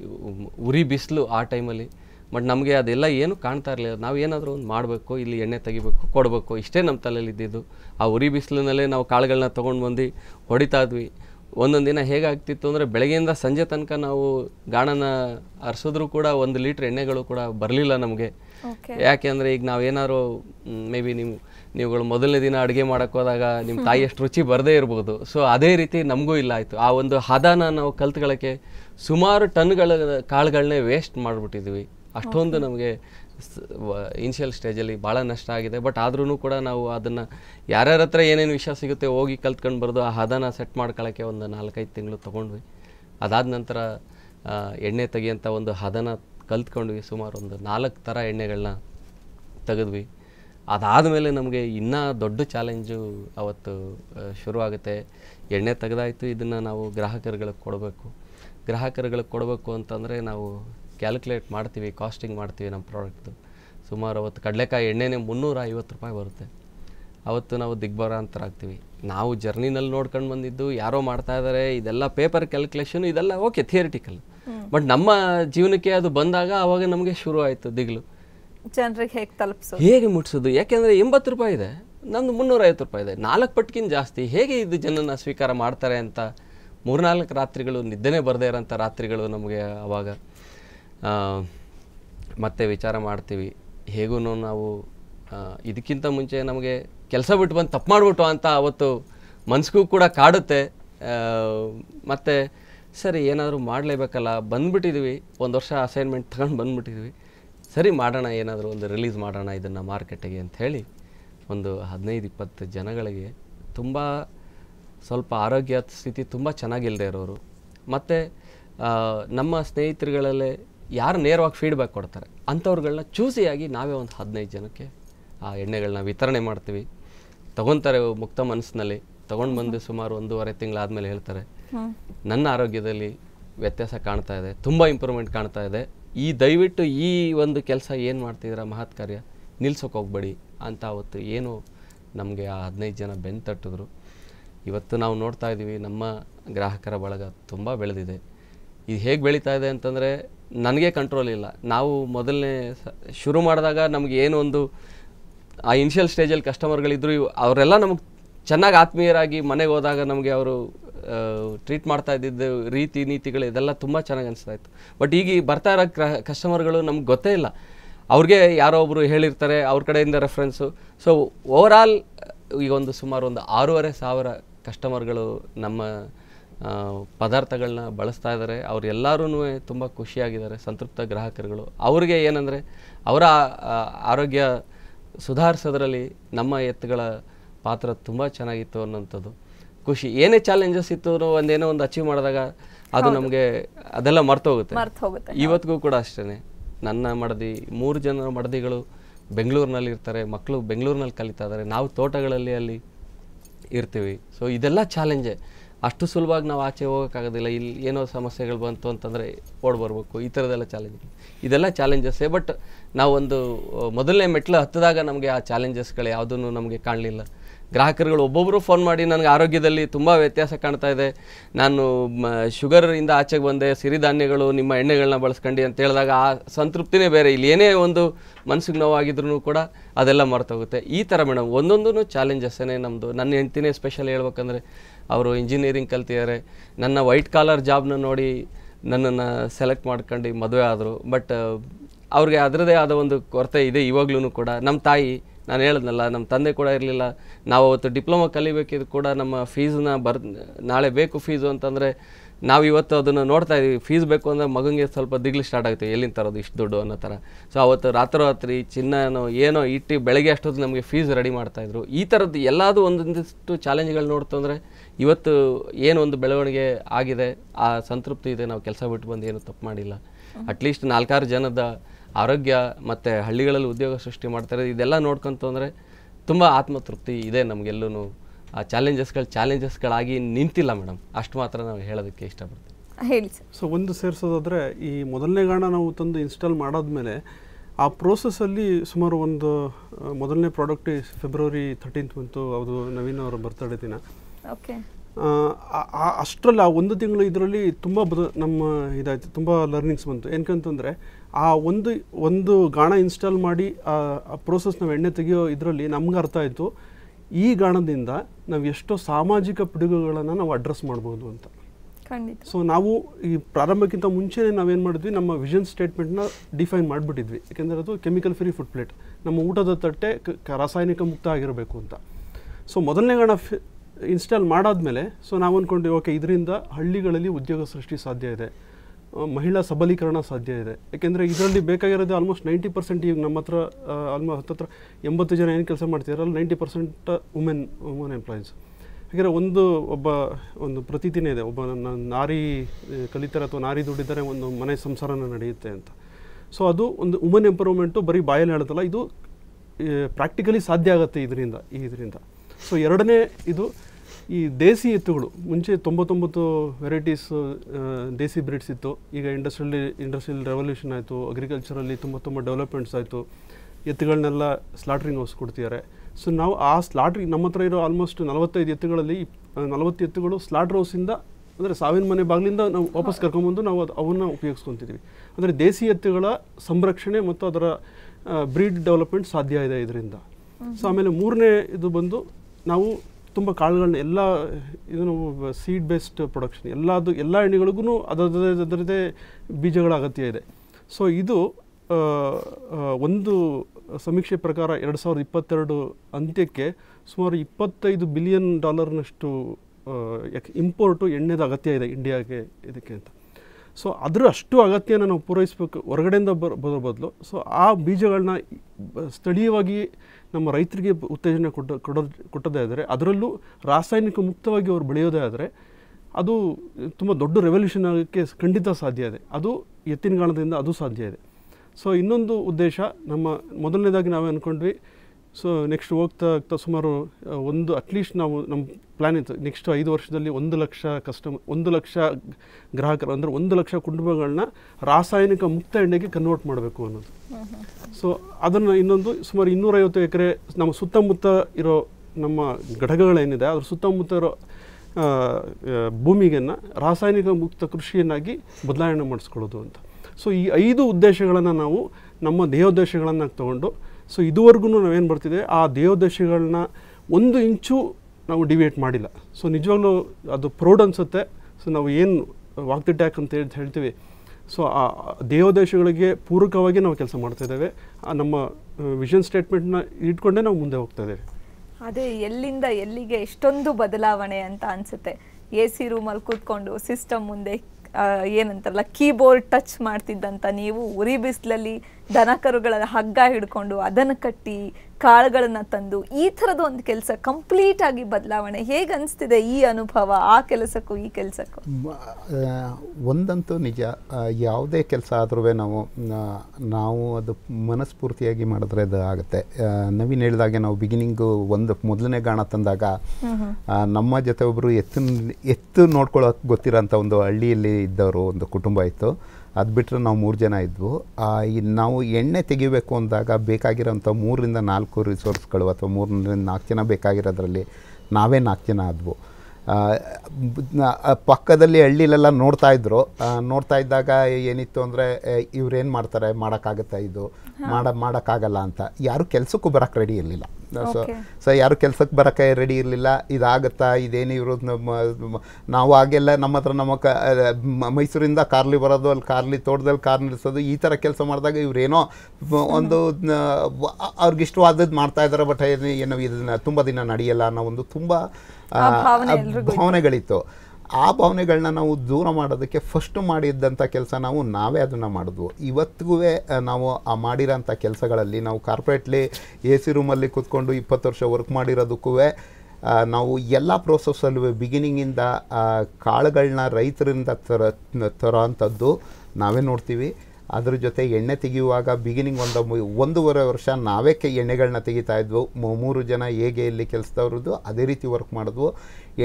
ಉರಿ ಬಿಸಿಲು ಆ ಟೈಮಲ್ಲಿ ಬಟ್ ನಮಗೆ ಅದೆಲ್ಲ ಏನು ಕಾಣ್ತಾ ಇರಲಿಲ್ಲ ನಾವು ಏನಾದರೂ ಒಂದು ಮಾಡಬೇಕು ಇಲ್ಲಿ ಎಣ್ಣೆ ತೆಗಿಬೇಕು ಕೊಡಬೇಕು ಇಷ್ಟೇ ನಮ್ಮ ತಲೆಯಲ್ಲಿ ಇದ್ದಿದ್ದು ಆ ಉರಿ ಬಿಸಿಲಿನಲ್ಲೇ ನಾವು ಕಾಳುಗಳನ್ನ ತೊಗೊಂಡು ಬಂದು ಹೊಡಿತಾ ಇದ್ವಿ ಒಂದೊಂದು ದಿನ ಹೇಗಾಗ್ತಿತ್ತು ಅಂದರೆ ಬೆಳಗ್ಗೆಯಿಂದ ಸಂಜೆ ತನಕ ನಾವು ಗಾಣನ ಹರಿಸಿದ್ರೂ ಕೂಡ ಒಂದು ಲೀಟ್ರ್ ಎಣ್ಣೆಗಳು ಕೂಡ ಬರಲಿಲ್ಲ ನಮಗೆ ಯಾಕೆ ಅಂದರೆ ಈಗ ನಾವೇನಾದ್ರು ಮೇ ಬಿ ನೀವು ನೀವುಗಳು ಮೊದಲನೇ ದಿನ ಅಡುಗೆ ಮಾಡೋಕ್ಕೆ ಹೋದಾಗ ನಿಮ್ಮ ತಾಯಿ ರುಚಿ ಬರದೇ ಇರ್ಬೋದು ಸೊ ಅದೇ ರೀತಿ ನಮಗೂ ಇಲ್ಲ ಆಯಿತು ಆ ಒಂದು ಹದನ ನಾವು ಕಲ್ತ್ಕೊಳ್ಳೋಕ್ಕೆ ಸುಮಾರು ಟನ್ಗಳ ಕಾಳುಗಳನ್ನೇ ವೇಸ್ಟ್ ಮಾಡಿಬಿಟ್ಟಿದ್ವಿ ಅಷ್ಟೊಂದು ನಮಗೆ ಇನಿಷಿಯಲ್ ಸ್ಟೇಜಲ್ಲಿ ಭಾಳ ನಷ್ಟ ಆಗಿದೆ ಬಟ್ ಆದ್ರೂ ಕೂಡ ನಾವು ಅದನ್ನು ಯಾರ್ಯಾರ ಹತ್ರ ಏನೇನು ವಿಷಯ ಸಿಗುತ್ತೆ ಹೋಗಿ ಕಲ್ತ್ಕೊಂಡು ಬರೋದು ಆ ಹದನ ಸೆಟ್ ಮಾಡ್ಕೊಳ್ಳೋಕ್ಕೆ ಒಂದು ನಾಲ್ಕೈದು ತಿಂಗಳು ತೊಗೊಂಡ್ವಿ ಅದಾದ ನಂತರ ಎಣ್ಣೆ ತೆಗಿಯಂಥ ಒಂದು ಹದನ ಕಲ್ತ್ಕೊಂಡ್ವಿ ಸುಮಾರು ಒಂದು ನಾಲ್ಕು ಥರ ಎಣ್ಣೆಗಳನ್ನ ತೆಗೆದ್ವಿ ಅದಾದ ಮೇಲೆ ನಮಗೆ ಇನ್ನೂ ದೊಡ್ಡ ಚಾಲೆಂಜು ಅವತ್ತು ಶುರುವಾಗುತ್ತೆ ಎಣ್ಣೆ ತೆಗೆದಾಯಿತು ಇದನ್ನು ನಾವು ಗ್ರಾಹಕರುಗಳಿಗೆ ಕೊಡಬೇಕು ಗ್ರಾಹಕರುಗಳಿಗೆ ಕೊಡಬೇಕು ಅಂತಂದರೆ ನಾವು ಕ್ಯಾಲ್ಕುಲೇಟ್ ಮಾಡ್ತೀವಿ ಕಾಸ್ಟಿಂಗ್ ಮಾಡ್ತೀವಿ ನಮ್ಮ ಪ್ರಾಡಕ್ಟ್ದು ಸುಮಾರು ಅವತ್ತು ಕಡಲೆಕಾಯಿ ಎಣ್ಣೆನೇ ಮುನ್ನೂರ ಐವತ್ತು ರೂಪಾಯಿ ಬರುತ್ತೆ ಅವತ್ತು ನಾವು ಆಗ್ತೀವಿ ನಾವು ಜರ್ನಿನಲ್ಲಿ ನೋಡ್ಕೊಂಡು ಬಂದಿದ್ದು ಯಾರೋ ಮಾಡ್ತಾ ಇದೆಲ್ಲ ಪೇಪರ್ ಕ್ಯಾಲ್ಕುಲೇಷನ್ ಇದೆಲ್ಲ ಓಕೆ ಥಿಯರಿಟಿಕಲ್ ಬಟ್ ನಮ್ಮ ಜೀವನಕ್ಕೆ ಅದು ಬಂದಾಗ ಆವಾಗ ನಮಗೆ ಶುರು ಆಯಿತು ದಿಗ್ಲು ಜನರಿಗೆ ಹೇಗೆ ತಲುಪಿಸೋದು ಹೇಗೆ ಮುಟ್ಸೋದು ಯಾಕೆಂದರೆ ಎಂಬತ್ತು ರೂಪಾಯಿ ಇದೆ ನಂದು ಮುನ್ನೂರೈವತ್ತು ರೂಪಾಯಿ ಇದೆ ನಾಲ್ಕು ಪಟ್ಟಿಗಿಂತ ಜಾಸ್ತಿ ಹೇಗೆ ಇದು ಜನನ ಸ್ವೀಕಾರ ಮಾಡ್ತಾರೆ ಅಂತ ಮೂರ್ನಾಲ್ಕು ರಾತ್ರಿಗಳು ನಿದ್ದೆನೇ ಬರದೇ ಇರೋಂಥ ರಾತ್ರಿಗಳು ನಮಗೆ ಆವಾಗ ಮತ್ತೆ ವಿಚಾರ ಮಾಡ್ತೀವಿ ಹೇಗೂ ನಾವು ಇದಕ್ಕಿಂತ ಮುಂಚೆ ನಮಗೆ ಕೆಲಸ ಬಿಟ್ಟು ಬಂದು ತಪ್ಪು ಮಾಡಿಬಿಟ್ಟು ಅಂತ ಅವತ್ತು ಮನ್ಸಿಗೂ ಕೂಡ ಕಾಡುತ್ತೆ ಮತ್ತು ಸರಿ ಏನಾದರೂ ಮಾಡಲೇಬೇಕಲ್ಲ ಬಂದುಬಿಟ್ಟಿದ್ವಿ ಒಂದು ವರ್ಷ ಅಸೈನ್ಮೆಂಟ್ ತಗೊಂಡು ಬಂದುಬಿಟ್ಟಿದ್ವಿ ಸರಿ ಮಾಡೋಣ ಏನಾದರೂ ಒಂದು ರಿಲೀಸ್ ಮಾಡೋಣ ಇದನ್ನು ಮಾರ್ಕೆಟಿಗೆ ಅಂಥೇಳಿ ಒಂದು ಹದಿನೈದು ಇಪ್ಪತ್ತು ಜನಗಳಿಗೆ ತುಂಬ ಸ್ವಲ್ಪ ಆರೋಗ್ಯ ಸ್ಥಿತಿ ತುಂಬ ಚೆನ್ನಾಗಿಲ್ಲದೆ ಇರೋರು ಮತ್ತು ನಮ್ಮ ಸ್ನೇಹಿತರುಗಳಲ್ಲೇ ಯಾರು ನೇರವಾಗಿ ಫೀಡ್ಬ್ಯಾಕ್ ಕೊಡ್ತಾರೆ ಅಂಥವ್ರುಗಳನ್ನ ಚೂಸಿಯಾಗಿ ನಾವೇ ಒಂದು ಹದಿನೈದು ಜನಕ್ಕೆ ಆ ಎಣ್ಣೆಗಳನ್ನ ವಿತರಣೆ ಮಾಡ್ತೀವಿ ತೊಗೊತಾರೆ ಮುಕ್ತ ಮನಸ್ಸಿನಲ್ಲಿ ತೊಗೊಂಡು ಬಂದು ಸುಮಾರು ಒಂದೂವರೆ ತಿಂಗಳಾದಮೇಲೆ ಹೇಳ್ತಾರೆ ನನ್ನ ಆರೋಗ್ಯದಲ್ಲಿ ವ್ಯತ್ಯಾಸ ಕಾಣ್ತಾ ಇದೆ ತುಂಬ ಇಂಪ್ರೂವ್ಮೆಂಟ್ ಕಾಣ್ತಾ ಇದೆ ಈ ದಯವಿಟ್ಟು ಈ ಒಂದು ಕೆಲಸ ಏನು ಮಾಡ್ತಿದ್ರ ಮಹತ್ ಕಾರ್ಯ ನಿಲ್ಸೋಕೆ ಹೋಗ್ಬೇಡಿ ಅಂತ ಅವತ್ತು ಏನು ನಮಗೆ ಆ ಹದಿನೈದು ಜನ ಬೆನ್ ತಟ್ಟಿದ್ರು ಇವತ್ತು ನಾವು ನೋಡ್ತಾ ಇದ್ದೀವಿ ನಮ್ಮ ಗ್ರಾಹಕರ ಬಳಗ ತುಂಬ ಬೆಳೆದಿದೆ ಇದು ಹೇಗೆ ಬೆಳೀತಾ ಇದೆ ಅಂತಂದರೆ ನನಗೆ ಕಂಟ್ರೋಲ್ ಇಲ್ಲ ನಾವು ಮೊದಲನೇ ಶುರು ಮಾಡಿದಾಗ ನಮಗೆ ಏನು ಒಂದು ಆ ಇನಿಷಿಯಲ್ ಸ್ಟೇಜಲ್ಲಿ ಕಸ್ಟಮರ್ಗಳಿದ್ದರು ಅವರೆಲ್ಲ ನಮಗೆ ಚೆನ್ನಾಗಿ ಆತ್ಮೀಯರಾಗಿ ಮನೆಗೆ ಹೋದಾಗ ನಮಗೆ ಅವರು ಟ್ರೀಟ್ ಮಾಡ್ತಾ ಇದ್ದಿದ್ದ ರೀತಿ ನೀತಿಗಳು ಇದೆಲ್ಲ ತುಂಬ ಚೆನ್ನಾಗಿ ಅನಿಸ್ತಾ ಇತ್ತು ಬಟ್ ಈಗ ಬರ್ತಾ ಇರೋ ಕಸ್ಟಮರ್ಗಳು ನಮ್ಗೆ ಗೊತ್ತೇ ಇಲ್ಲ ಅವ್ರಿಗೆ ಯಾರೋ ಒಬ್ಬರು ಹೇಳಿರ್ತಾರೆ ಅವ್ರ ಕಡೆಯಿಂದ ರೆಫರೆನ್ಸು ಸೊ ಓವರ್ ಆಲ್ ಈಗ ಒಂದು ಸುಮಾರು ಒಂದು ಆರೂವರೆ ಸಾವಿರ ಕಸ್ಟಮರ್ಗಳು ನಮ್ಮ ಪದಾರ್ಥಗಳನ್ನ ಬಳಸ್ತಾ ಇದ್ದಾರೆ ಅವರೆಲ್ಲರೂ ತುಂಬ ಖುಷಿಯಾಗಿದ್ದಾರೆ ಸಂತೃಪ್ತ ಗ್ರಾಹಕರುಗಳು ಅವ್ರಿಗೆ ಏನಂದರೆ ಅವರ ಆರೋಗ್ಯ ಸುಧಾರಿಸೋದ್ರಲ್ಲಿ ನಮ್ಮ ಎತ್ತುಗಳ ಪಾತ್ರ ತುಂಬ ಚೆನ್ನಾಗಿತ್ತು ಅನ್ನೋಂಥದ್ದು ಖುಷಿ ಏನೇ ಚಾಲೆಂಜಸ್ ಇತ್ತು ಒಂದೇನೋ ಒಂದು ಅಚೀವ್ ಮಾಡಿದಾಗ ಅದು ನಮಗೆ ಅದೆಲ್ಲ ಹೋಗುತ್ತೆ ಇವತ್ತಿಗೂ ಕೂಡ ಅಷ್ಟೇ ನನ್ನ ಮಡದಿ ಮೂರು ಜನ ಮಡದಿಗಳು ಬೆಂಗಳೂರಿನಲ್ಲಿ ಇರ್ತಾರೆ ಮಕ್ಕಳು ಬೆಂಗಳೂರಿನಲ್ಲಿ ಕಲಿತಾ ಇದ್ದಾರೆ ನಾವು ತೋಟಗಳಲ್ಲಿ ಅಲ್ಲಿ ಇರ್ತೀವಿ ಸೊ ಇದೆಲ್ಲ ಚಾಲೆಂಜೇ ಅಷ್ಟು ಸುಲಭವಾಗಿ ನಾವು ಆಚೆ ಹೋಗೋಕ್ಕಾಗೋದಿಲ್ಲ ಇಲ್ಲಿ ಏನೋ ಸಮಸ್ಯೆಗಳು ಬಂತು ಅಂತಂದರೆ ಓಡ್ ಬರಬೇಕು ಈ ಥರದ್ದೆಲ್ಲ ಚಾಲೆಂಜ್ ಇದೆಲ್ಲ ಚಾಲೆಂಜಸ್ಸೇ ಬಟ್ ನಾವೊಂದು ಮೊದಲನೇ ಮೆಟ್ಲು ಹತ್ತಿದಾಗ ನಮಗೆ ಆ ಚಾಲೆಂಜಸ್ಗಳು ಯಾವುದೂ ನಮಗೆ ಕಾಣಲಿಲ್ಲ ಗ್ರಾಹಕರುಗಳು ಒಬ್ಬೊಬ್ಬರು ಫೋನ್ ಮಾಡಿ ನನಗೆ ಆರೋಗ್ಯದಲ್ಲಿ ತುಂಬ ವ್ಯತ್ಯಾಸ ಕಾಣ್ತಾ ಇದೆ ನಾನು ಶುಗರಿಂದ ಆಚೆಗೆ ಬಂದೆ ಸಿರಿಧಾನ್ಯಗಳು ನಿಮ್ಮ ಎಣ್ಣೆಗಳನ್ನ ಬಳಸ್ಕೊಂಡು ಅಂತ ಹೇಳಿದಾಗ ಆ ಸಂತೃಪ್ತಿನೇ ಬೇರೆ ಇಲ್ಲಿ ಏನೇ ಒಂದು ಮನಸ್ಸಿಗೆ ನೋವಾಗಿದ್ರೂ ಕೂಡ ಅದೆಲ್ಲ ಮರೆತೋಗುತ್ತೆ ಈ ಥರ ಮೇಡಮ್ ಒಂದೊಂದೂ ಚಾಲೆಂಜಸ್ಸೇ ನಮ್ಮದು ನನ್ನ ಹೆಂಡ್ತಿನೇ ಸ್ಪೆಷಲ್ ಹೇಳ್ಬೇಕಂದ್ರೆ ಅವರು ಇಂಜಿನಿಯರಿಂಗ್ ಕಲ್ತಿದ್ದಾರೆ ನನ್ನ ವೈಟ್ ಕಾಲರ್ ಜಾಬ್ನ ನೋಡಿ ನನ್ನನ್ನು ಸೆಲೆಕ್ಟ್ ಮಾಡ್ಕೊಂಡು ಮದುವೆ ಆದರು ಬಟ್ ಅವ್ರಿಗೆ ಅದರದೇ ಆದ ಒಂದು ಕೊರತೆ ಇದೆ ಇವಾಗ್ಲೂ ಕೂಡ ನಮ್ಮ ತಾಯಿ ನಾನು ಹೇಳಿದ್ನಲ್ಲ ನಮ್ಮ ತಂದೆ ಕೂಡ ಇರಲಿಲ್ಲ ನಾವು ಅವತ್ತು ಡಿಪ್ಲೊಮಾ ಕಲಿಬೇಕಿದ್ರು ಕೂಡ ನಮ್ಮ ಫೀಸನ್ನ ಬರ್ ನಾಳೆ ಬೇಕು ಫೀಸು ಅಂತಂದರೆ ನಾವು ಇವತ್ತು ಅದನ್ನು ನೋಡ್ತಾ ಇದ್ದೀವಿ ಫೀಸ್ ಬೇಕು ಅಂದರೆ ಮಗನಿಗೆ ಸ್ವಲ್ಪ ದಿಗ್ಲಿ ಸ್ಟಾರ್ಟ್ ಆಗ್ತೀವಿ ಎಲ್ಲಿಂದ ತರೋದು ಇಷ್ಟು ದುಡ್ಡು ಅನ್ನೋ ಥರ ಸೊ ಅವತ್ತು ರಾತ್ರೋರಾತ್ರಿ ಚಿನ್ನನೋ ಏನೋ ಇಟ್ಟು ಬೆಳಗ್ಗೆ ಅಷ್ಟೊತ್ತು ನಮಗೆ ಫೀಸ್ ರೆಡಿ ಮಾಡ್ತಾಯಿದ್ರು ಈ ಥರದ್ದು ಎಲ್ಲದು ಒಂದೊಂದಿಷ್ಟು ಚಾಲೆಂಜ್ಗಳು ನೋಡ್ತು ಅಂದರೆ ಇವತ್ತು ಏನು ಒಂದು ಬೆಳವಣಿಗೆ ಆಗಿದೆ ಆ ಸಂತೃಪ್ತಿ ಇದೆ ನಾವು ಕೆಲಸ ಬಿಟ್ಟು ಬಂದು ಏನು ತಪ್ಪು ಮಾಡಿಲ್ಲ ಅಟ್ಲೀಸ್ಟ್ ನಾಲ್ಕಾರು ಜನದ ಆರೋಗ್ಯ ಮತ್ತು ಹಳ್ಳಿಗಳಲ್ಲಿ ಉದ್ಯೋಗ ಸೃಷ್ಟಿ ಮಾಡ್ತಾರೆ ಇದೆಲ್ಲ ನೋಡ್ಕೊಂತು ತುಂಬ ಆತ್ಮತೃಪ್ತಿ ಇದೆ ನಮಗೆಲ್ಲೂ ಆ ಚಾಲೆಂಜಸ್ಗಳು ಚಾಲೆಂಜಸ್ಗಳಾಗಿ ನಿಂತಿಲ್ಲ ಮೇಡಮ್ ಅಷ್ಟು ಮಾತ್ರ ನಾವು ಹೇಳೋದಕ್ಕೆ ಇಷ್ಟಪಡ್ತೀವಿ ಹೇಳಿ ಸೊ ಒಂದು ಸೇರಿಸೋದಾದರೆ ಈ ಮೊದಲನೇ ಗಾಣ ನಾವು ತಂದು ಇನ್ಸ್ಟಾಲ್ ಮಾಡಾದ್ಮೇಲೆ ಆ ಪ್ರೋಸೆಸ್ಸಲ್ಲಿ ಸುಮಾರು ಒಂದು ಮೊದಲನೇ ಪ್ರಾಡಕ್ಟ್ ಫೆಬ್ರವರಿ ಥರ್ಟೀನ್ತ್ ಬಂತು ಅದು ನವೀನ್ ಅವರ ಬರ್ತಡೇ ದಿನ ಓಕೆ ಅಷ್ಟರಲ್ಲಿ ಆ ಒಂದು ತಿಂಗಳು ಇದರಲ್ಲಿ ತುಂಬ ಬದ ನಮ್ಮ ಇದಾಯಿತು ತುಂಬ ಲರ್ನಿಂಗ್ಸ್ ಬಂತು ಏನಕ್ಕಂತಂದರೆ ಆ ಒಂದು ಒಂದು ಗಾಣ ಇನ್ಸ್ಟಾಲ್ ಮಾಡಿ ಆ ಪ್ರೋಸೆಸ್ ನಾವು ಎಣ್ಣೆ ತೆಗೆಯೋ ಇದರಲ್ಲಿ ನಮ್ಗೆ ಅರ್ಥ ಆಯಿತು ಈ ಗಾಣದಿಂದ ನಾವು ಎಷ್ಟೋ ಸಾಮಾಜಿಕ ಪಿಡುಗುಗಳನ್ನು ನಾವು ಅಡ್ರೆಸ್ ಮಾಡ್ಬೋದು ಅಂತ ಸೊ ನಾವು ಈ ಪ್ರಾರಂಭಕ್ಕಿಂತ ಮುಂಚೆನೇ ನಾವೇನು ಮಾಡಿದ್ವಿ ನಮ್ಮ ವಿಷನ್ ಸ್ಟೇಟ್ಮೆಂಟ್ನ ಡಿಫೈನ್ ಮಾಡಿಬಿಟ್ಟಿದ್ವಿ ಯಾಕೆಂದರೆ ಅದು ಕೆಮಿಕಲ್ ಫ್ರೀ ಫುಡ್ ಪ್ಲೇಟ್ ನಮ್ಮ ಊಟದ ತಟ್ಟೆ ರಾಸಾಯನಿಕ ಮುಕ್ತ ಆಗಿರಬೇಕು ಅಂತ ಸೊ ಮೊದಲನೇ ಗಾಣ ಫಿ ಇನ್ಸ್ಟಾಲ್ ಮಾಡಾದ್ಮೇಲೆ ಸೊ ನಾವು ಅಂದ್ಕೊಂಡು ಓಕೆ ಇದರಿಂದ ಹಳ್ಳಿಗಳಲ್ಲಿ ಉದ್ಯೋಗ ಸೃಷ್ಟಿ ಸಾಧ್ಯ ಇದೆ ಮಹಿಳಾ ಸಬಲೀಕರಣ ಸಾಧ್ಯ ಇದೆ ಯಾಕೆಂದರೆ ಇದರಲ್ಲಿ ಬೇಕಾಗಿರೋದು ಆಲ್ಮೋಸ್ಟ್ ನೈಂಟಿ ಪರ್ಸೆಂಟ್ ಈಗ ನಮ್ಮ ಹತ್ರ ಆಲ್ಮೋ ಹತ್ತತ್ರ ಎಂಬತ್ತು ಜನ ಏನು ಕೆಲಸ ಮಾಡ್ತಿದ್ದಾರೆ ಅಲ್ಲಿ ninety percent women women employees ಯಾಕೆಂದರೆ ಒಂದು ಒಬ್ಬ ಒಂದು ಪ್ರತೀತಿನೇ ಇದೆ ಒಬ್ಬ ನಾರಿ ಕಲಿತಾರೆ ಅಥವಾ ನಾರಿ ದುಡಿದರೆ ಒಂದು ಮನೆ ಸಂಸಾರನ ನಡೆಯುತ್ತೆ ಅಂತ ಸೊ ಅದು ಒಂದು ವುಮೆನ್ ಎಂಪರ್ವ್ಮೆಂಟು ಬರೀ ಬಾಯಲ್ಲಿ ಹೇಳುತ್ತಲ್ಲ ಇದು ಪ್ರಾಕ್ಟಿಕಲಿ ಸಾಧ್ಯ ಆಗುತ್ತೆ ಇದರಿಂದ ಈ ಇದರಿಂದ ಸೊ ಎರಡನೇ ಇದು ಈ ದೇಸಿ ಎತ್ತುಗಳು ಮುಂಚೆ ತೊಂಬತ್ತೊಂಬತ್ತು ವೆರೈಟೀಸ್ ದೇಸಿ ಬ್ರೀಡ್ಸ್ ಇತ್ತು ಈಗ ಇಂಡಸ್ಟ್ರಿಯಲಿ ಇಂಡಸ್ಟ್ರಿಯಲ್ ರೆವಲ್ಯೂಷನ್ ಆಯಿತು ಅಗ್ರಿಕಲ್ಚರಲ್ಲಿ ತುಂಬ ತುಂಬ ಡೆವಲಪ್ಮೆಂಟ್ಸ್ ಆಯಿತು ಎತ್ತುಗಳನ್ನೆಲ್ಲ ಸ್ಲಾಟ್ರಿಂಗ್ ಹೌಸ್ ಕೊಡ್ತಿದ್ದಾರೆ ಸೊ ನಾವು ಆ ಸ್ಲಾಟ್ರಿಂಗ್ ನಮ್ಮ ಹತ್ರ ಇರೋ ಆಲ್ಮೋಸ್ಟ್ ನಲವತ್ತೈದು ಎತ್ತುಗಳಲ್ಲಿ ನಲವತ್ತು ಎತ್ತುಗಳು ಸ್ಲಾಟ್ರ್ ಹೌಸಿಂದ ಅಂದರೆ ಸಾವಿನ ಮನೆ ಬಾಗಿಲಿಂದ ನಾವು ವಾಪಸ್ ಕರ್ಕೊಂಬಂದು ನಾವು ಅದು ಅವನ್ನು ಉಪಯೋಗಿಸ್ಕೊತಿದ್ವಿ ಅಂದರೆ ದೇಸಿ ಎತ್ತುಗಳ ಸಂರಕ್ಷಣೆ ಮತ್ತು ಅದರ ಬ್ರೀಡ್ ಡೆವಲಪ್ಮೆಂಟ್ ಸಾಧ್ಯ ಇದೆ ಇದರಿಂದ ಸೊ ಆಮೇಲೆ ಮೂರನೇ ಇದು ಬಂದು ನಾವು ತುಂಬ ಕಾಳುಗಳನ್ನ ಎಲ್ಲ ಇದನ್ನು ಸೀಡ್ ಬೇಸ್ಡ್ ಪ್ರೊಡಕ್ಷನ್ ಎಲ್ಲದು ಎಲ್ಲ ಎಣ್ಣೆಗಳಿಗೂ ಅದರದೇ ಅದರದೇ ಬೀಜಗಳ ಅಗತ್ಯ ಇದೆ ಸೊ ಇದು ಒಂದು ಸಮೀಕ್ಷೆ ಪ್ರಕಾರ ಎರಡು ಸಾವಿರದ ಇಪ್ಪತ್ತೆರಡು ಅಂತ್ಯಕ್ಕೆ ಸುಮಾರು ಇಪ್ಪತ್ತೈದು ಬಿಲಿಯನ್ ಡಾಲರ್ನಷ್ಟು ಇಂಪೋರ್ಟು ಎಣ್ಣೆದ ಅಗತ್ಯ ಇದೆ ಇಂಡಿಯಾಗೆ ಇದಕ್ಕೆ ಅಂತ ಸೊ ಅದರ ಅಷ್ಟು ಅಗತ್ಯನ ನಾವು ಪೂರೈಸಬೇಕು ಹೊರಗಡೆಯಿಂದ ಬರೋ ಬದಲು ಸೊ ಆ ಬೀಜಗಳನ್ನ ಸ್ಥಳೀಯವಾಗಿ ನಮ್ಮ ರೈತರಿಗೆ ಉತ್ತೇಜನ ಕೊಟ್ಟ ಕೊಡೋ ಕೊಟ್ಟದೇ ಆದರೆ ಅದರಲ್ಲೂ ರಾಸಾಯನಿಕ ಮುಕ್ತವಾಗಿ ಅವರು ಬೆಳೆಯೋದೇ ಆದರೆ ಅದು ತುಂಬ ದೊಡ್ಡ ರೆವಲ್ಯೂಷನ್ ಆಗೋಕ್ಕೆ ಖಂಡಿತ ಸಾಧ್ಯ ಇದೆ ಅದು ಕಾಲದಿಂದ ಅದು ಸಾಧ್ಯ ಇದೆ ಸೊ ಇನ್ನೊಂದು ಉದ್ದೇಶ ನಮ್ಮ ಮೊದಲನೇದಾಗಿ ನಾವು ಅಂದ್ಕೊಂಡ್ವಿ ಸೊ ನೆಕ್ಸ್ಟ್ ಹೋಗ್ತಾ ಹೋಗ್ತಾ ಸುಮಾರು ಒಂದು ಅಟ್ಲೀಸ್ಟ್ ನಾವು ನಮ್ಮ ಪ್ಲ್ಯಾನ್ ಇತ್ತು ನೆಕ್ಸ್ಟ್ ಐದು ವರ್ಷದಲ್ಲಿ ಒಂದು ಲಕ್ಷ ಕಸ್ಟಮರ್ ಒಂದು ಲಕ್ಷ ಗ್ರಾಹಕರು ಅಂದರೆ ಒಂದು ಲಕ್ಷ ಕುಟುಂಬಗಳನ್ನ ರಾಸಾಯನಿಕ ಮುಕ್ತ ಎಣ್ಣೆಗೆ ಕನ್ವರ್ಟ್ ಮಾಡಬೇಕು ಅನ್ನೋದು ಸೊ ಅದನ್ನು ಇನ್ನೊಂದು ಸುಮಾರು ಇನ್ನೂರೈವತ್ತು ಎಕರೆ ನಮ್ಮ ಸುತ್ತಮುತ್ತ ಇರೋ ನಮ್ಮ ಘಟಕಗಳೇನಿದೆ ಅದ್ರ ಸುತ್ತಮುತ್ತ ಇರೋ ಭೂಮಿಗೆನ್ನು ರಾಸಾಯನಿಕ ಮುಕ್ತ ಕೃಷಿಯನ್ನಾಗಿ ಬದಲಾವಣೆ ಮಾಡಿಸ್ಕೊಳ್ಳೋದು ಅಂತ ಸೊ ಈ ಐದು ಉದ್ದೇಶಗಳನ್ನು ನಾವು ನಮ್ಮ ದೇಹೋದ್ದೇಶಗಳನ್ನು ತಗೊಂಡು ಸೊ ಇದುವರೆಗೂ ನಾವೇನು ಬರ್ತಿದೆ ಆ ದೇವದಶಿಗಳನ್ನ ಒಂದು ಇಂಚು ನಾವು ಡಿವೇಟ್ ಮಾಡಿಲ್ಲ ಸೊ ನಿಜವಾಗ್ಲೂ ಅದು ಪ್ರೌಡ್ ಅನಿಸುತ್ತೆ ಸೊ ನಾವು ಏನು ವಾಕ್ ಅಂತ ಟ್ಯಾಕ್ ಹೇಳ್ತೀವಿ ಸೊ ಆ ದೇವದೇಶಗಳಿಗೆ ಪೂರಕವಾಗಿ ನಾವು ಕೆಲಸ ಮಾಡ್ತಾ ಇದ್ದೇವೆ ನಮ್ಮ ವಿಷನ್ ಸ್ಟೇಟ್ಮೆಂಟ್ನ ಇಟ್ಕೊಂಡೇ ನಾವು ಮುಂದೆ ಹೋಗ್ತಾ ಇದ್ದೇವೆ ಅದೇ ಎಲ್ಲಿಂದ ಎಲ್ಲಿಗೆ ಎಷ್ಟೊಂದು ಬದಲಾವಣೆ ಅಂತ ಅನಿಸುತ್ತೆ ಎ ಸಿ ರೂಮಲ್ಲಿ ಕೂತ್ಕೊಂಡು ಸಿಸ್ಟಮ್ ಮುಂದೆ ಏನಂತಾರಲ್ಲ ಕೀಬೋರ್ಡ್ ಟಚ್ ಮಾಡ್ತಿದ್ದಂಥ ನೀವು ಉರಿ ಬಿಸಿಲಲ್ಲಿ ದನ ಕರುಗಳನ್ನ ಹಗ್ಗ ಹಿಡ್ಕೊಂಡು ಅದನ್ನು ಕಟ್ಟಿ ಕಾಳುಗಳನ್ನು ತಂದು ಈ ಥರದ ಒಂದು ಕೆಲಸ ಕಂಪ್ಲೀಟ್ ಆಗಿ ಬದಲಾವಣೆ ಹೇಗೆ ಅನಿಸ್ತಿದೆ ಈ ಅನುಭವ ಆ ಕೆಲಸಕ್ಕೂ ಈ ಕೆಲಸಕ್ಕೂ ಒಂದಂತೂ ನಿಜ ಯಾವುದೇ ಕೆಲಸ ಆದ್ರೂ ನಾವು ನಾವು ಅದು ಮನಸ್ಫೂರ್ತಿಯಾಗಿ ಮಾಡಿದ್ರೆ ಅದು ಆಗುತ್ತೆ ನವೀನ್ ಹೇಳಿದಾಗೆ ನಾವು ಬಿಗಿನಿಂಗು ಒಂದು ಮೊದಲನೇ ಗಾಣ ತಂದಾಗ ನಮ್ಮ ಜೊತೆ ಒಬ್ಬರು ಎತ್ತು ಎತ್ತು ನೋಡ್ಕೊಳ್ಳೋಕೆ ಗೊತ್ತಿರೋಂಥ ಒಂದು ಹಳ್ಳಿಯಲ್ಲಿ ಇದ್ದವರು ಒಂದು ಕುಟುಂಬ ಇತ್ತು ಅದು ಬಿಟ್ಟರೆ ನಾವು ಮೂರು ಜನ ಇದ್ವು ನಾವು ಎಣ್ಣೆ ತೆಗಿಬೇಕು ಅಂದಾಗ ಬೇಕಾಗಿರೋಂಥ ಮೂರರಿಂದ ನಾಲ್ಕು ರಿಸೋರ್ಸ್ಗಳು ಅಥವಾ ಮೂರರಿಂದ ನಾಲ್ಕು ಜನ ಬೇಕಾಗಿರೋದ್ರಲ್ಲಿ ನಾವೇ ನಾಲ್ಕು ಜನ ಆದ್ವು ಪಕ್ಕದಲ್ಲಿ ಹಳ್ಳಿಲೆಲ್ಲ ನೋಡ್ತಾ ಇದ್ರು ನೋಡ್ತಾ ಇದ್ದಾಗ ಏನಿತ್ತು ಅಂದರೆ ಇವ್ರೇನು ಮಾಡ್ತಾರೆ ಮಾಡೋಕ್ಕಾಗತ್ತಾ ಇದು ಮಾಡ ಮಾಡೋಕ್ಕಾಗಲ್ಲ ಅಂತ ಯಾರು ಕೆಲಸಕ್ಕೂ ಬರೋಕ್ಕೆ ರೆಡಿ ಇರಲಿಲ್ಲ ಸೊ ಸೊ ಯಾರು ಕೆಲಸಕ್ಕೆ ಬರೋಕ್ಕೆ ರೆಡಿ ಇರಲಿಲ್ಲ ಇದಾಗುತ್ತಾ ಇದೇನು ಇವರು ನಾವು ಹಾಗೆಲ್ಲ ನಮ್ಮ ಹತ್ರ ನಮ್ಮ ಕ ಮೈಸೂರಿಂದ ಕಾರ್ಲಿ ಬರೋದು ಅಲ್ಲಿ ಕಾರ್ಲಿ ತೋಟದಲ್ಲಿ ಕಾರ್ ನಿಲ್ಲಿಸೋದು ಈ ಥರ ಕೆಲಸ ಮಾಡಿದಾಗ ಇವರೇನೋ ಒಂದು ಅವ್ರಿಗಿಷ್ಟವಾದದ್ದು ಇಷ್ಟವಾದದ್ದು ಮಾಡ್ತಾ ಇದ್ದಾರೆ ಬಟ್ ಏನೋ ಇದನ್ನು ತುಂಬ ದಿನ ನಡೆಯಲ್ಲ ಅನ್ನೋ ಒಂದು ತುಂಬ ಭಾವನೆಗಳಿತ್ತು ಆ ಭಾವನೆಗಳನ್ನ ನಾವು ದೂರ ಮಾಡೋದಕ್ಕೆ ಫಸ್ಟ್ ಮಾಡಿದ್ದಂಥ ಕೆಲಸ ನಾವು ನಾವೇ ಅದನ್ನು ಮಾಡಿದ್ವು ಇವತ್ತಿಗೂ ನಾವು ಆ ಮಾಡಿರೋಂಥ ಕೆಲಸಗಳಲ್ಲಿ ನಾವು ಕಾರ್ಪೊರೇಟ್ಲಿ ಎ ಸಿ ರೂಮಲ್ಲಿ ಕೂತ್ಕೊಂಡು ಇಪ್ಪತ್ತು ವರ್ಷ ವರ್ಕ್ ಮಾಡಿರೋದಕ್ಕೂ ನಾವು ಎಲ್ಲ ಪ್ರೋಸೆಸ್ಸಲ್ಲೂ ಬಿಗಿನಿಂಗಿಂದ ಕಾಳುಗಳನ್ನ ರೈತರಿಂದ ತರ ಅಂಥದ್ದು ನಾವೇ ನೋಡ್ತೀವಿ ಅದ್ರ ಜೊತೆ ಎಣ್ಣೆ ತೆಗೆಯುವಾಗ ಬಿಗಿನಿಂಗ್ ಒಂದು ಒಂದೂವರೆ ವರ್ಷ ನಾವೇ ಎಣ್ಣೆಗಳನ್ನ ತೆಗಿತಾ ಇದ್ವು ಮೂರು ಜನ ಹೇಗೆ ಇಲ್ಲಿ ಕೆಲಸದವ್ರದ್ದು ಅದೇ ರೀತಿ ವರ್ಕ್ ಮಾಡಿದ್ವು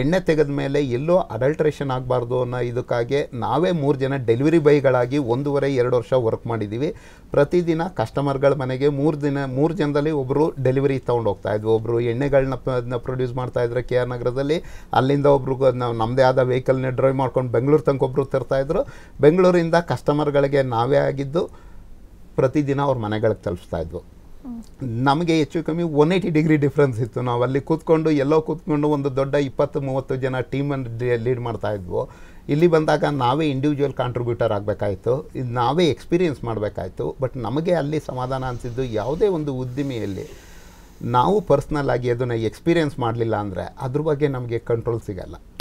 ಎಣ್ಣೆ ತೆಗೆದ ಮೇಲೆ ಎಲ್ಲೋ ಅಡಲ್ಟ್ರೇಷನ್ ಆಗಬಾರ್ದು ಅನ್ನೋ ಇದಕ್ಕಾಗಿ ನಾವೇ ಮೂರು ಜನ ಡೆಲಿವರಿ ಬೈಗಳಾಗಿ ಒಂದೂವರೆ ಎರಡು ವರ್ಷ ವರ್ಕ್ ಮಾಡಿದ್ದೀವಿ ಪ್ರತಿದಿನ ಕಸ್ಟಮರ್ಗಳ ಮನೆಗೆ ಮೂರು ದಿನ ಮೂರು ಜನದಲ್ಲಿ ಒಬ್ಬರು ಡೆಲಿವರಿ ತೊಗೊಂಡು ಹೋಗ್ತಾಯಿದ್ವಿ ಒಬ್ಬರು ಎಣ್ಣೆಗಳನ್ನ ಪ್ರೊಡ್ಯೂಸ್ ಮಾಡ್ತಾಯಿದ್ರು ಕೆ ಆರ್ ನಗರದಲ್ಲಿ ಅಲ್ಲಿಂದ ಒಬ್ರು ನಾವು ನಮ್ಮದೇ ಆದ ವೆಹಿಕಲ್ನ ಡ್ರೈವ್ ಮಾಡ್ಕೊಂಡು ಬೆಂಗಳೂರು ತನಕ ಒಬ್ಬರು ತರ್ತಾಯಿದ್ರು ಬೆಂಗಳೂರಿಂದ ಕಸ್ಟಮರ್ಗಳಿಗೆ ನಾವೇ ಆಗಿದ್ದು ಪ್ರತಿದಿನ ಅವ್ರ ಮನೆಗಳಿಗೆ ಇದ್ವು ನಮಗೆ ಹೆಚ್ಚು ಕಮ್ಮಿ ಒನ್ ಏಯ್ಟಿ ಡಿಗ್ರಿ ಡಿಫ್ರೆನ್ಸ್ ಇತ್ತು ನಾವು ಅಲ್ಲಿ ಕೂತ್ಕೊಂಡು ಎಲ್ಲೋ ಕೂತ್ಕೊಂಡು ಒಂದು ದೊಡ್ಡ ಇಪ್ಪತ್ತು ಮೂವತ್ತು ಜನ ಟೀಮನ್ನು ಲೀಡ್ ಮಾಡ್ತಾ ಇದ್ವು ಇಲ್ಲಿ ಬಂದಾಗ ನಾವೇ ಇಂಡಿವಿಜುವಲ್ ಕಾಂಟ್ರಿಬ್ಯೂಟರ್ ಆಗಬೇಕಾಯಿತು ಇದು ನಾವೇ ಎಕ್ಸ್ಪೀರಿಯೆನ್ಸ್ ಮಾಡಬೇಕಾಯಿತು ಬಟ್ ನಮಗೆ ಅಲ್ಲಿ ಸಮಾಧಾನ ಅನಿಸಿದ್ದು ಯಾವುದೇ ಒಂದು ಉದ್ದಿಮೆಯಲ್ಲಿ ನಾವು ಪರ್ಸ್ನಲ್ ಆಗಿ ಅದನ್ನು ಎಕ್ಸ್ಪೀರಿಯೆನ್ಸ್ ಮಾಡಲಿಲ್ಲ ಅಂದರೆ ಅದ್ರ ಬಗ್ಗೆ ನಮಗೆ ಕಂಟ್ರೋಲ್ ಸಿಗಲ್ಲ